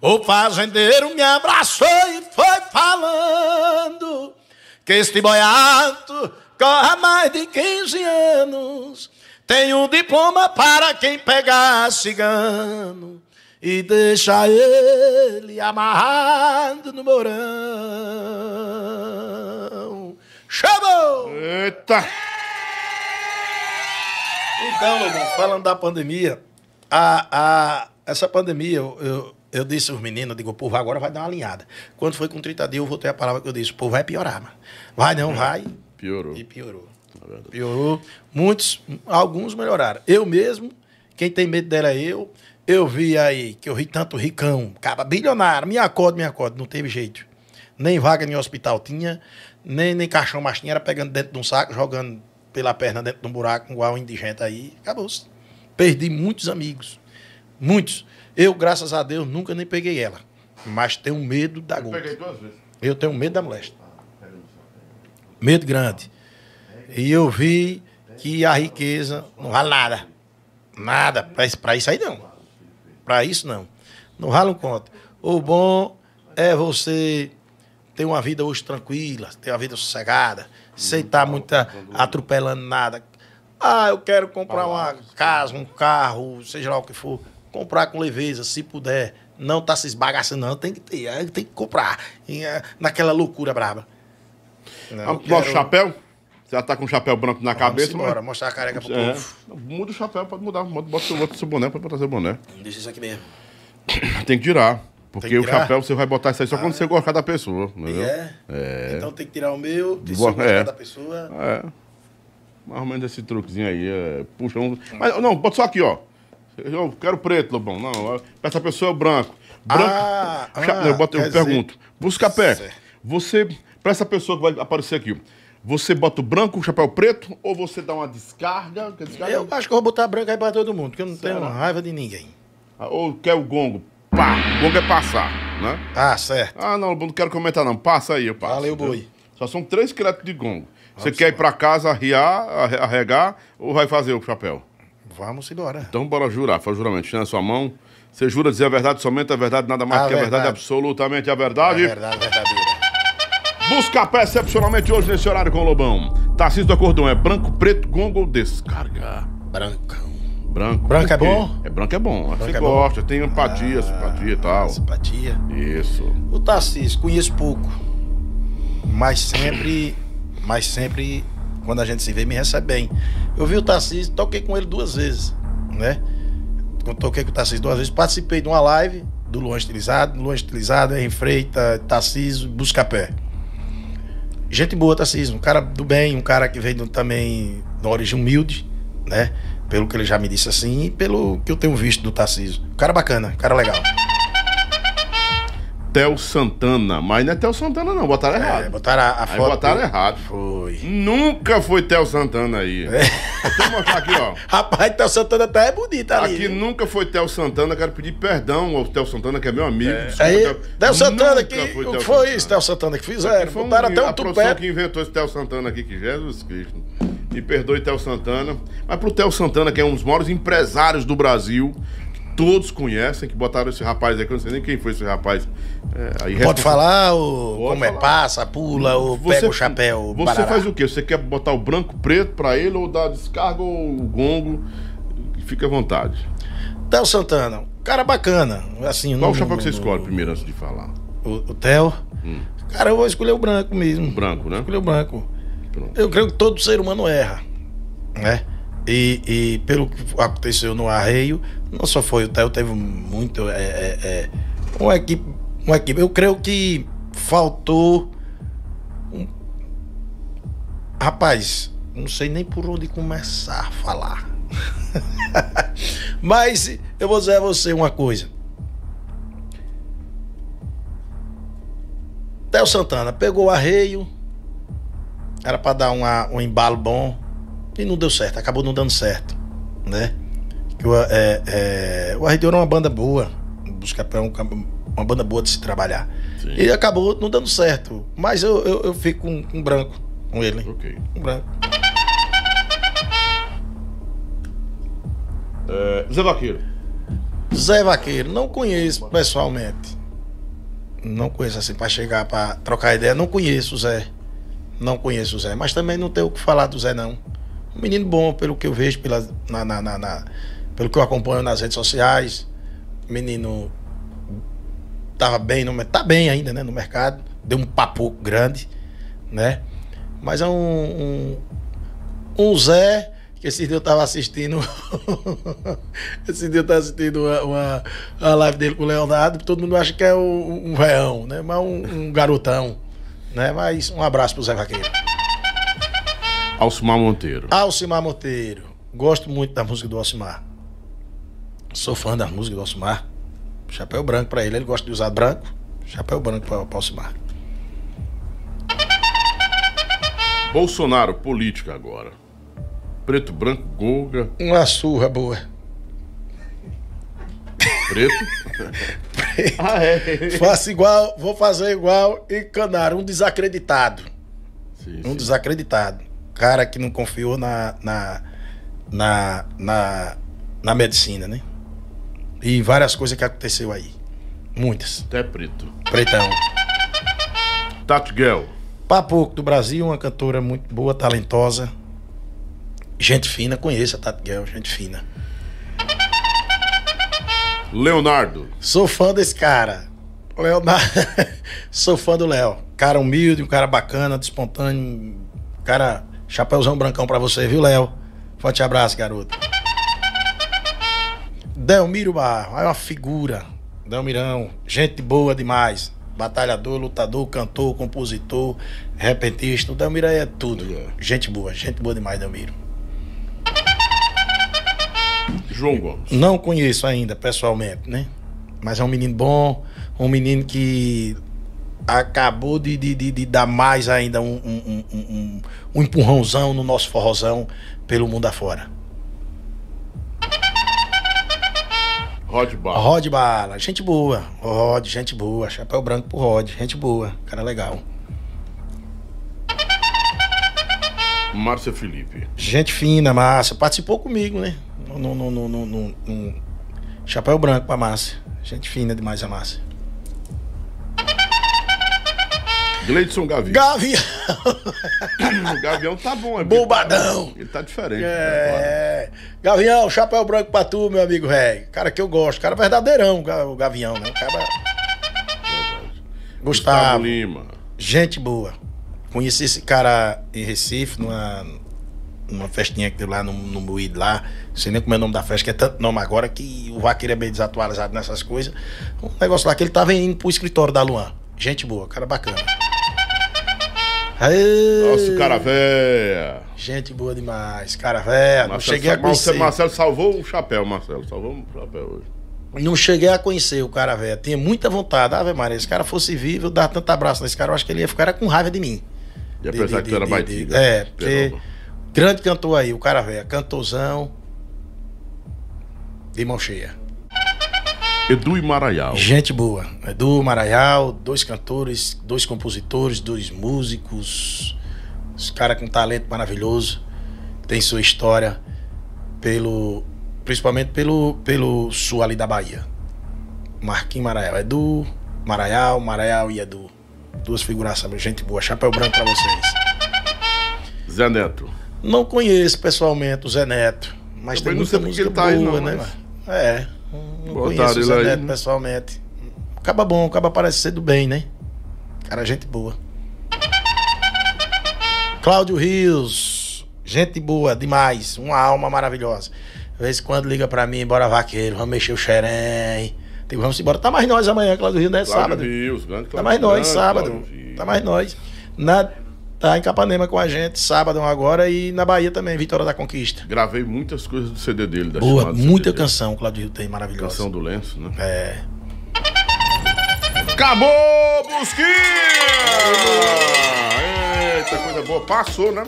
Speaker 2: O fazendeiro me abraçou e foi falando que este boiato corre há mais de 15 anos. Tem um diploma para quem pegar cigano e deixa ele amarrado no morão. Chamou! Eita! Então, Lobão, falando da pandemia, a, a, essa pandemia, eu, eu, eu disse aos meninos, eu digo, povo agora vai dar uma alinhada. Quando foi com 30 dias, eu voltei a palavra que eu disse, povo vai piorar, mano. Vai não, hum, vai.
Speaker 1: Piorou. E piorou.
Speaker 2: É piorou. Muitos, alguns melhoraram. Eu mesmo, quem tem medo dela é eu. Eu vi aí que eu ri tanto ricão, cara bilionário, me acorde, me acorde, não teve jeito. Nem vaga em hospital tinha, nem, nem caixão mais tinha, era pegando dentro de um saco, jogando pela perna dentro de um buraco, igual um indigente aí, acabou-se. Perdi muitos amigos, muitos. Eu, graças a Deus, nunca nem peguei ela, mas tenho medo da gota. Eu peguei duas vezes. Eu tenho medo da moléstia. Ah, medo grande. E eu vi que a riqueza não vale nada. Nada, para isso aí não. Para isso, não. Não um conta. O bom é você ter uma vida hoje tranquila, ter uma vida sossegada, sem estar hum, tá muita atropelando nada. Ah, eu quero comprar uma casa, um carro, seja lá o que for. Comprar com leveza, se puder. Não tá se esbagaçando, não. Tem que ter, tem que comprar. Eh, naquela loucura braba. Não, quero... chapéu? Já tá
Speaker 1: com um chapéu branco na Vamos cabeça. Bora, mas... mostrar a careca pro é. povo. Muda o chapéu, pode mudar. Bota o bota seu boné, pra botar seu boné. Deixa isso aqui mesmo. <coughs> Tem que tirar. Porque que o chapéu você vai botar isso aí só ah, quando você gostar da pessoa. É? é. Então tem que tirar o meu, tem que gostar é. da pessoa. É. Mais ou menos esse truquezinho aí. É... Puxa um. Mas não, bota só aqui, ó. Eu quero preto, Lobão. Não, essa pessoa é branco. Branco.
Speaker 2: Ah, cha... ah eu, boto, eu pergunto.
Speaker 1: Busca pé. Você, pra essa pessoa que vai aparecer aqui, você bota o branco, o chapéu preto, ou você dá uma descarga? descarga... Eu
Speaker 2: acho que eu vou botar branco aí pra todo mundo, porque eu não Será? tenho raiva
Speaker 1: de ninguém. Ah, ou quer o gongo? Pá! O gongo é passar,
Speaker 2: né? Ah, certo.
Speaker 1: Ah, não, não quero comentar não. Passa aí, eu passo. Valeu, boi. Só são três créditos de gongo. Vamos você quer ir pra casa arriar, arregar, ou vai fazer o chapéu? Vamos embora. Então bora jurar. Faz o juramento. Tira na sua mão. Você jura dizer a verdade, somente a verdade, nada mais a que verdade. a verdade, absolutamente a verdade. A
Speaker 2: verdade, a verdade.
Speaker 1: Busca excepcionalmente hoje nesse horário com o Lobão. Tarcísio do Acordão é branco, preto, gongo ou descarga? Brancão. Branco. Branco é bom? É branco é bom. Branco você é gosta, bom. tem empatia, ah, simpatia e tal.
Speaker 2: Simpatia. Isso. O Tarcísio, conheço pouco. Mas sempre. Mas sempre, quando a gente se vê, me recebe bem. Eu vi o Tarcísio, toquei com ele duas vezes, né? toquei com o Tarcísio duas vezes, participei de uma live do Luan Estilizado, Luan Estilizado, Henrique Freita, Tarcísio, Buscapé gente boa, Tarcísio, um cara do bem, um cara que veio também de origem humilde, né? Pelo que ele já me disse assim e pelo que eu tenho visto do Tarcísio. Um cara bacana, um cara legal.
Speaker 1: Tel Santana. Mas não é Tel Santana, não. Botaram é, errado. É, botaram
Speaker 2: a, a foto. Botaram errado. Foi. Nunca foi
Speaker 1: Tel Santana aí. É. Deixa eu mostrar aqui, ó. <laughs> Rapaz, Tel Santana até é bonito ali. Aqui nunca foi Tel Santana. Quero pedir perdão ao Tel Santana, que é meu amigo. É. Desculpa, aí, Tel... Santana aqui, que. Foi, Tel foi
Speaker 2: Santana. isso, Tel Santana que fizeram. Foi um, botaram até um a tupé. que
Speaker 1: inventou esse Tel Santana aqui, que Jesus Cristo. Me perdoe, Tel Santana. Mas pro Tel Santana, que é um dos maiores empresários do Brasil todos conhecem, que botaram esse rapaz aí, que eu não sei nem quem foi esse rapaz. É, aí Pode falar o, Pode como é, falar. é, passa, pula, ou você, pega o chapéu. Você barará. faz o quê? Você quer botar o branco preto para ele, ou dar descarga, ou o gongo? Fica à vontade.
Speaker 2: Theo Santana, cara bacana.
Speaker 1: Assim, Qual o chapéu que você escolhe primeiro antes de falar? O, o Theo?
Speaker 2: Hum. Cara, eu vou escolher o branco mesmo. O branco, né? Escolher o branco. Pronto. Eu creio que todo ser humano erra, né? E, e pelo que aconteceu no arreio, não só foi o Theo, teve muito. É, é, é, uma, equipe, uma equipe. Eu creio que faltou. Um... Rapaz, não sei nem por onde começar a falar. <laughs> Mas eu vou dizer a você uma coisa. Theo Santana pegou o arreio, era para dar uma, um embalo bom, e não deu certo, acabou não dando certo, né? é, é, o RDO era uma banda boa, busca para uma banda boa de se trabalhar. Sim. E acabou não dando certo, mas eu, eu, eu fico com, com branco com ele. Ok. Um branco. É, Zé Vaqueiro. Zé Vaqueiro, não conheço pessoalmente. Não conheço assim para chegar para trocar ideia. Não conheço o Zé. Não conheço o Zé, mas também não tenho o que falar do Zé não. Um menino bom, pelo que eu vejo, pela, na, na, na, na pelo que eu acompanho nas redes sociais. menino tava bem, no, tá bem ainda, né? No mercado. Deu um papo grande, né? Mas é um, um, um Zé que esse dia eu tava assistindo. <laughs> esse dia eu tava assistindo uma, uma, uma, live dele com o Leonardo. Todo mundo acha que é um, um reão, né? Mas um, um garotão. Né? Mas um abraço pro Zé Vaqueiro. Alcimar Monteiro. Alcimar Monteiro. Gosto muito da música do Alcimar. Sou fã da música do Alcimar. Chapéu branco para ele. Ele gosta de usar branco. Chapéu branco para Alcimar.
Speaker 1: Bolsonaro, política agora. Preto, branco, Golga. Uma surra boa. Preto? Preto. <laughs>
Speaker 2: Ah, é. Faço igual, vou fazer igual e canar. Um desacreditado. Sim, um desacreditado cara que não confiou na, na, na, na, na medicina, né? E várias coisas que aconteceu aí. Muitas. Até preto. Pretão. Tato Gel. Papo do Brasil, uma cantora muito boa, talentosa. Gente fina, conheça a Tato Gel, gente fina. Leonardo. Sou fã desse cara. Leonardo. <laughs> Sou fã do Léo. Cara humilde, um cara bacana, espontâneo, cara Chapeuzão brancão para você, viu, Léo? Forte abraço, garoto. Delmiro Barro, é uma figura. Delmirão, gente boa demais. Batalhador, lutador, cantor, compositor, repentista. O Delmiro é tudo. É. Gente boa, gente boa demais, Delmiro. João Gomes. Não conheço ainda pessoalmente, né? Mas é um menino bom, um menino que acabou de, de, de, de dar mais ainda um, um, um, um, empurrãozão no nosso forrozão pelo mundo afora. Rod Bala. Rod Bala, gente boa. Rod, gente boa. Chapéu branco pro Rod, gente boa. Cara legal. Márcia Felipe. Gente fina, Márcia. Participou comigo, né? No, no, no, no, no, no, no... Chapéu branco pra Márcia. Gente fina demais a Márcia. Gleidson Gavião. Gavião. Gavião tá bom, é Bombadão. Ele tá diferente. É. Né, Gavião, chapéu branco pra tu, meu amigo rei. Cara que eu gosto. Cara verdadeirão, o Gavião, né? O cara... É Gustavo, Gustavo Lima. Gente boa. Conheci esse cara em Recife, numa, numa festinha que deu lá no, no Moído lá. Não sei nem como é o nome da festa, que é tanto nome agora que o vaqueiro é meio desatualizado nessas coisas. Um negócio lá que ele tava indo pro escritório da Luan. Gente boa, cara bacana.
Speaker 1: Aê. Nosso cara véia.
Speaker 2: Gente boa demais, cara véia. Marcelo, não cheguei a conhecer. Marcelo, Marcelo
Speaker 1: salvou o chapéu, Marcelo. Salvou o chapéu
Speaker 2: hoje. Não cheguei a conhecer o cara véia. Tinha muita vontade. Ave Maria, se cara fosse vivo, eu dar tanto abraço nesse cara. Eu acho que ele ia ficar com raiva de mim. Ia de, pensar de, que tu era batido. Né? É, porque. Grande cantor aí, o cara véia. Cantorzão. De mão cheia. Edu e Maraial. Gente boa. Edu Maraial, dois cantores, dois compositores, dois músicos. Os caras com talento maravilhoso. Tem sua história pelo principalmente pelo pelo sul ali da Bahia. Marquinhos Maraial, Edu, Maraial, Maraial e Edu. Duas figuraças, gente boa. Chapéu branco para vocês. Zé Neto. Não conheço pessoalmente o Zé Neto, mas Também tem muita música boa, tá aí, não, né, né? Mas... É. Não Botaram conheço o Zé Neto aí. pessoalmente. Acaba bom, acaba parecendo bem, né? Cara, gente boa. Cláudio Rios, gente boa demais, uma alma maravilhosa. De vez em quando liga pra mim, bora vaqueiro, vamos mexer o xerém. Tipo, vamos embora. Tá mais nós amanhã, Cláudio Rios, né? É Cláudio sábado. Rios,
Speaker 1: grande Cláudio. Tá mais nós, grande, sábado.
Speaker 2: Tá mais nós. Na Tá em Capanema com a gente, sábado agora, e na Bahia também, Vitória da Conquista. Gravei muitas coisas do CD dele, da Boa, muita CD canção, o Claudio Rio tem, maravilhosa. Canção do Lenço, né? É. Acabou,
Speaker 1: Busquinha! Eita, coisa boa. Passou, né?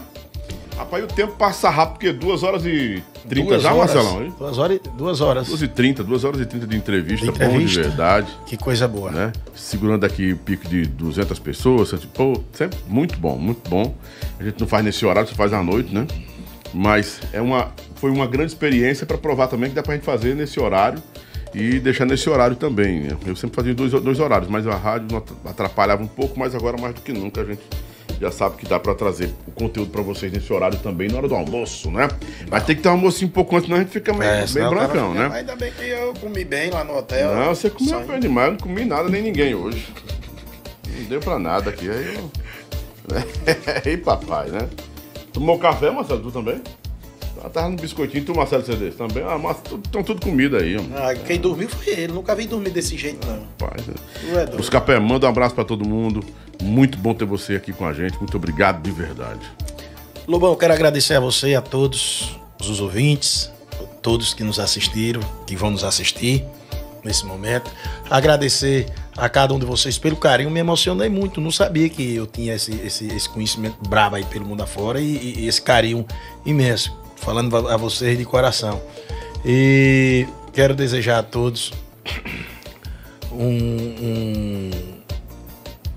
Speaker 1: Rapaz, o tempo passa rápido, porque duas horas e 30 já, horas, Marcelão? Hein? Duas horas, duas horas. Duas e trinta, duas horas e trinta de entrevista, entrevista, bom de verdade. Que coisa boa. Né? Segurando aqui o pico de 200 pessoas, tipo sempre muito bom, muito bom. A gente não faz nesse horário, você faz à noite, né? Mas é uma, foi uma grande experiência para provar também que dá para a gente fazer nesse horário e deixar nesse horário também. Eu sempre fazia dois, dois horários mas a rádio atrapalhava um pouco, mas agora mais do que nunca a gente já sabe que dá para trazer o conteúdo para vocês nesse horário também, na hora do almoço, né? Mas tem que ter um almoço um pouco antes, senão a gente fica meio, é, bem brancão, né? ainda
Speaker 2: bem que eu comi bem lá no hotel. Não, você comeu bem demais,
Speaker 1: não comi nada nem ninguém hoje. Não deu pra nada aqui, aí eu... <laughs> Ei, papai, né? Tomou café, Marcelo, tu também? Ah, tava no biscoitinho, tu, Marcelo Cedes, também. Ah, mas estão tudo comida aí, mano. Ah, quem
Speaker 2: dormiu foi ele. Nunca vi dormir desse jeito, não.
Speaker 1: Rapaz, é, é Os Capé, manda um abraço pra todo mundo. Muito bom ter você aqui com a gente. Muito obrigado de verdade.
Speaker 2: Lobão, eu quero agradecer a você e a todos os ouvintes, todos que nos assistiram, que vão nos assistir nesse momento. Agradecer a cada um de vocês pelo carinho. Me emocionei muito. Não sabia que eu tinha esse, esse, esse conhecimento brabo aí pelo mundo afora e, e esse carinho imenso falando a vocês de coração. E quero desejar a todos um, um,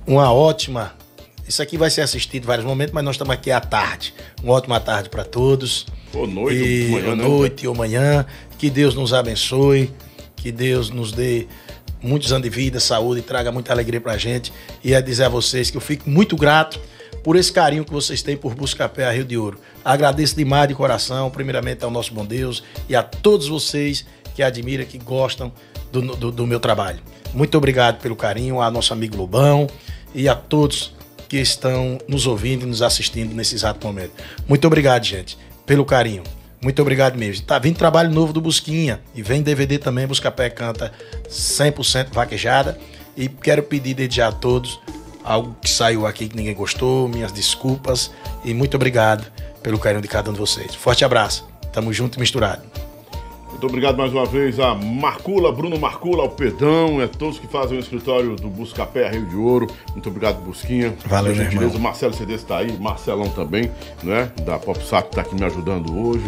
Speaker 2: uma ótima. Isso aqui vai ser assistido em vários momentos, mas nós estamos aqui à tarde. Uma ótima tarde para todos. Boa noite, e, manhã, boa noite né? ou manhã. Que Deus nos abençoe, que Deus nos dê muitos anos de vida, saúde, traga muita alegria para a gente. E é dizer a vocês que eu fico muito grato por esse carinho que vocês têm por Buscapé a Rio de Ouro. Agradeço demais de coração, primeiramente ao nosso bom Deus e a todos vocês que admiram, que gostam do, do, do meu trabalho. Muito obrigado pelo carinho ao nosso amigo Lobão e a todos que estão nos ouvindo e nos assistindo nesse exato momento. Muito obrigado, gente, pelo carinho. Muito obrigado mesmo. Tá vindo trabalho novo do Busquinha e vem DVD também, Buscapé canta 100% vaquejada. E quero pedir desde já a todos algo que saiu aqui que ninguém gostou, minhas desculpas e muito obrigado pelo carinho de cada um de vocês. Forte abraço, tamo junto e misturado.
Speaker 1: Muito obrigado mais uma vez a Marcula, Bruno Marcula, ao Pedão, é todos que fazem o escritório do Buscapé Rio de Ouro. Muito obrigado, Busquinha. Valeu, meu irmão. O Marcelo Cedes está aí, Marcelão também, né? Da Sap está aqui me ajudando hoje.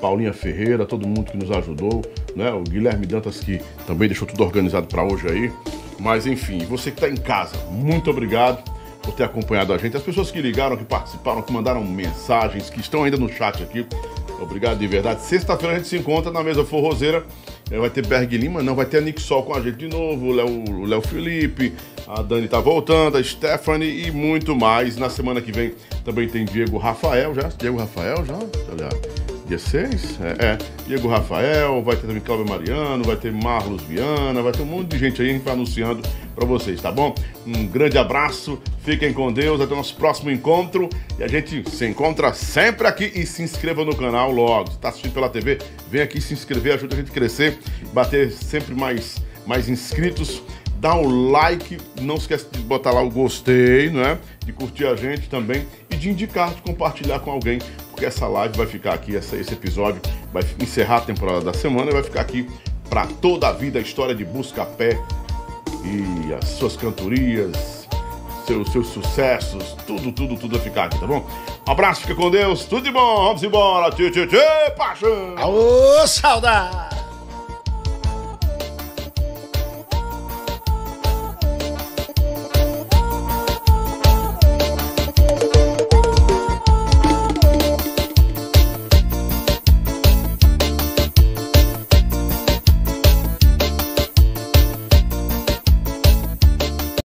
Speaker 1: Paulinha Ferreira, todo mundo que nos ajudou, né? O Guilherme Dantas que também deixou tudo organizado para hoje aí. Mas enfim, você que está em casa, muito obrigado por ter acompanhado a gente. As pessoas que ligaram, que participaram, que mandaram mensagens, que estão ainda no chat aqui. Obrigado de verdade. Sexta-feira a gente se encontra na mesa forrozeira. É, vai ter Berg Lima, não, vai ter a Nick Sol com a gente de novo, o Léo Felipe, a Dani tá voltando, a Stephanie e muito mais. Na semana que vem também tem Diego Rafael já. Diego Rafael já? Olha, Dia 6? É, é. Diego Rafael, vai ter também Cláudio Mariano, vai ter Marlos Viana, vai ter um monte de gente aí vai anunciando para vocês, tá bom? Um grande abraço, fiquem com Deus, até o nosso próximo encontro e a gente se encontra sempre aqui e se inscreva no canal logo. Se tá assistindo pela TV, vem aqui se inscrever, ajuda a gente a crescer, bater sempre mais, mais inscritos dá um like, não esquece de botar lá o gostei, né? De curtir a gente também e de indicar, de compartilhar com alguém porque essa live vai ficar aqui, essa, esse episódio vai encerrar a temporada da semana e vai ficar aqui para toda a vida a história de busca pé e as suas cantorias, seus, seus sucessos, tudo, tudo, tudo vai ficar aqui, tá bom? Um abraço, fica com Deus, tudo de bom, vamos embora, tchê, tchê, tchê, paixão! Aô, saudade!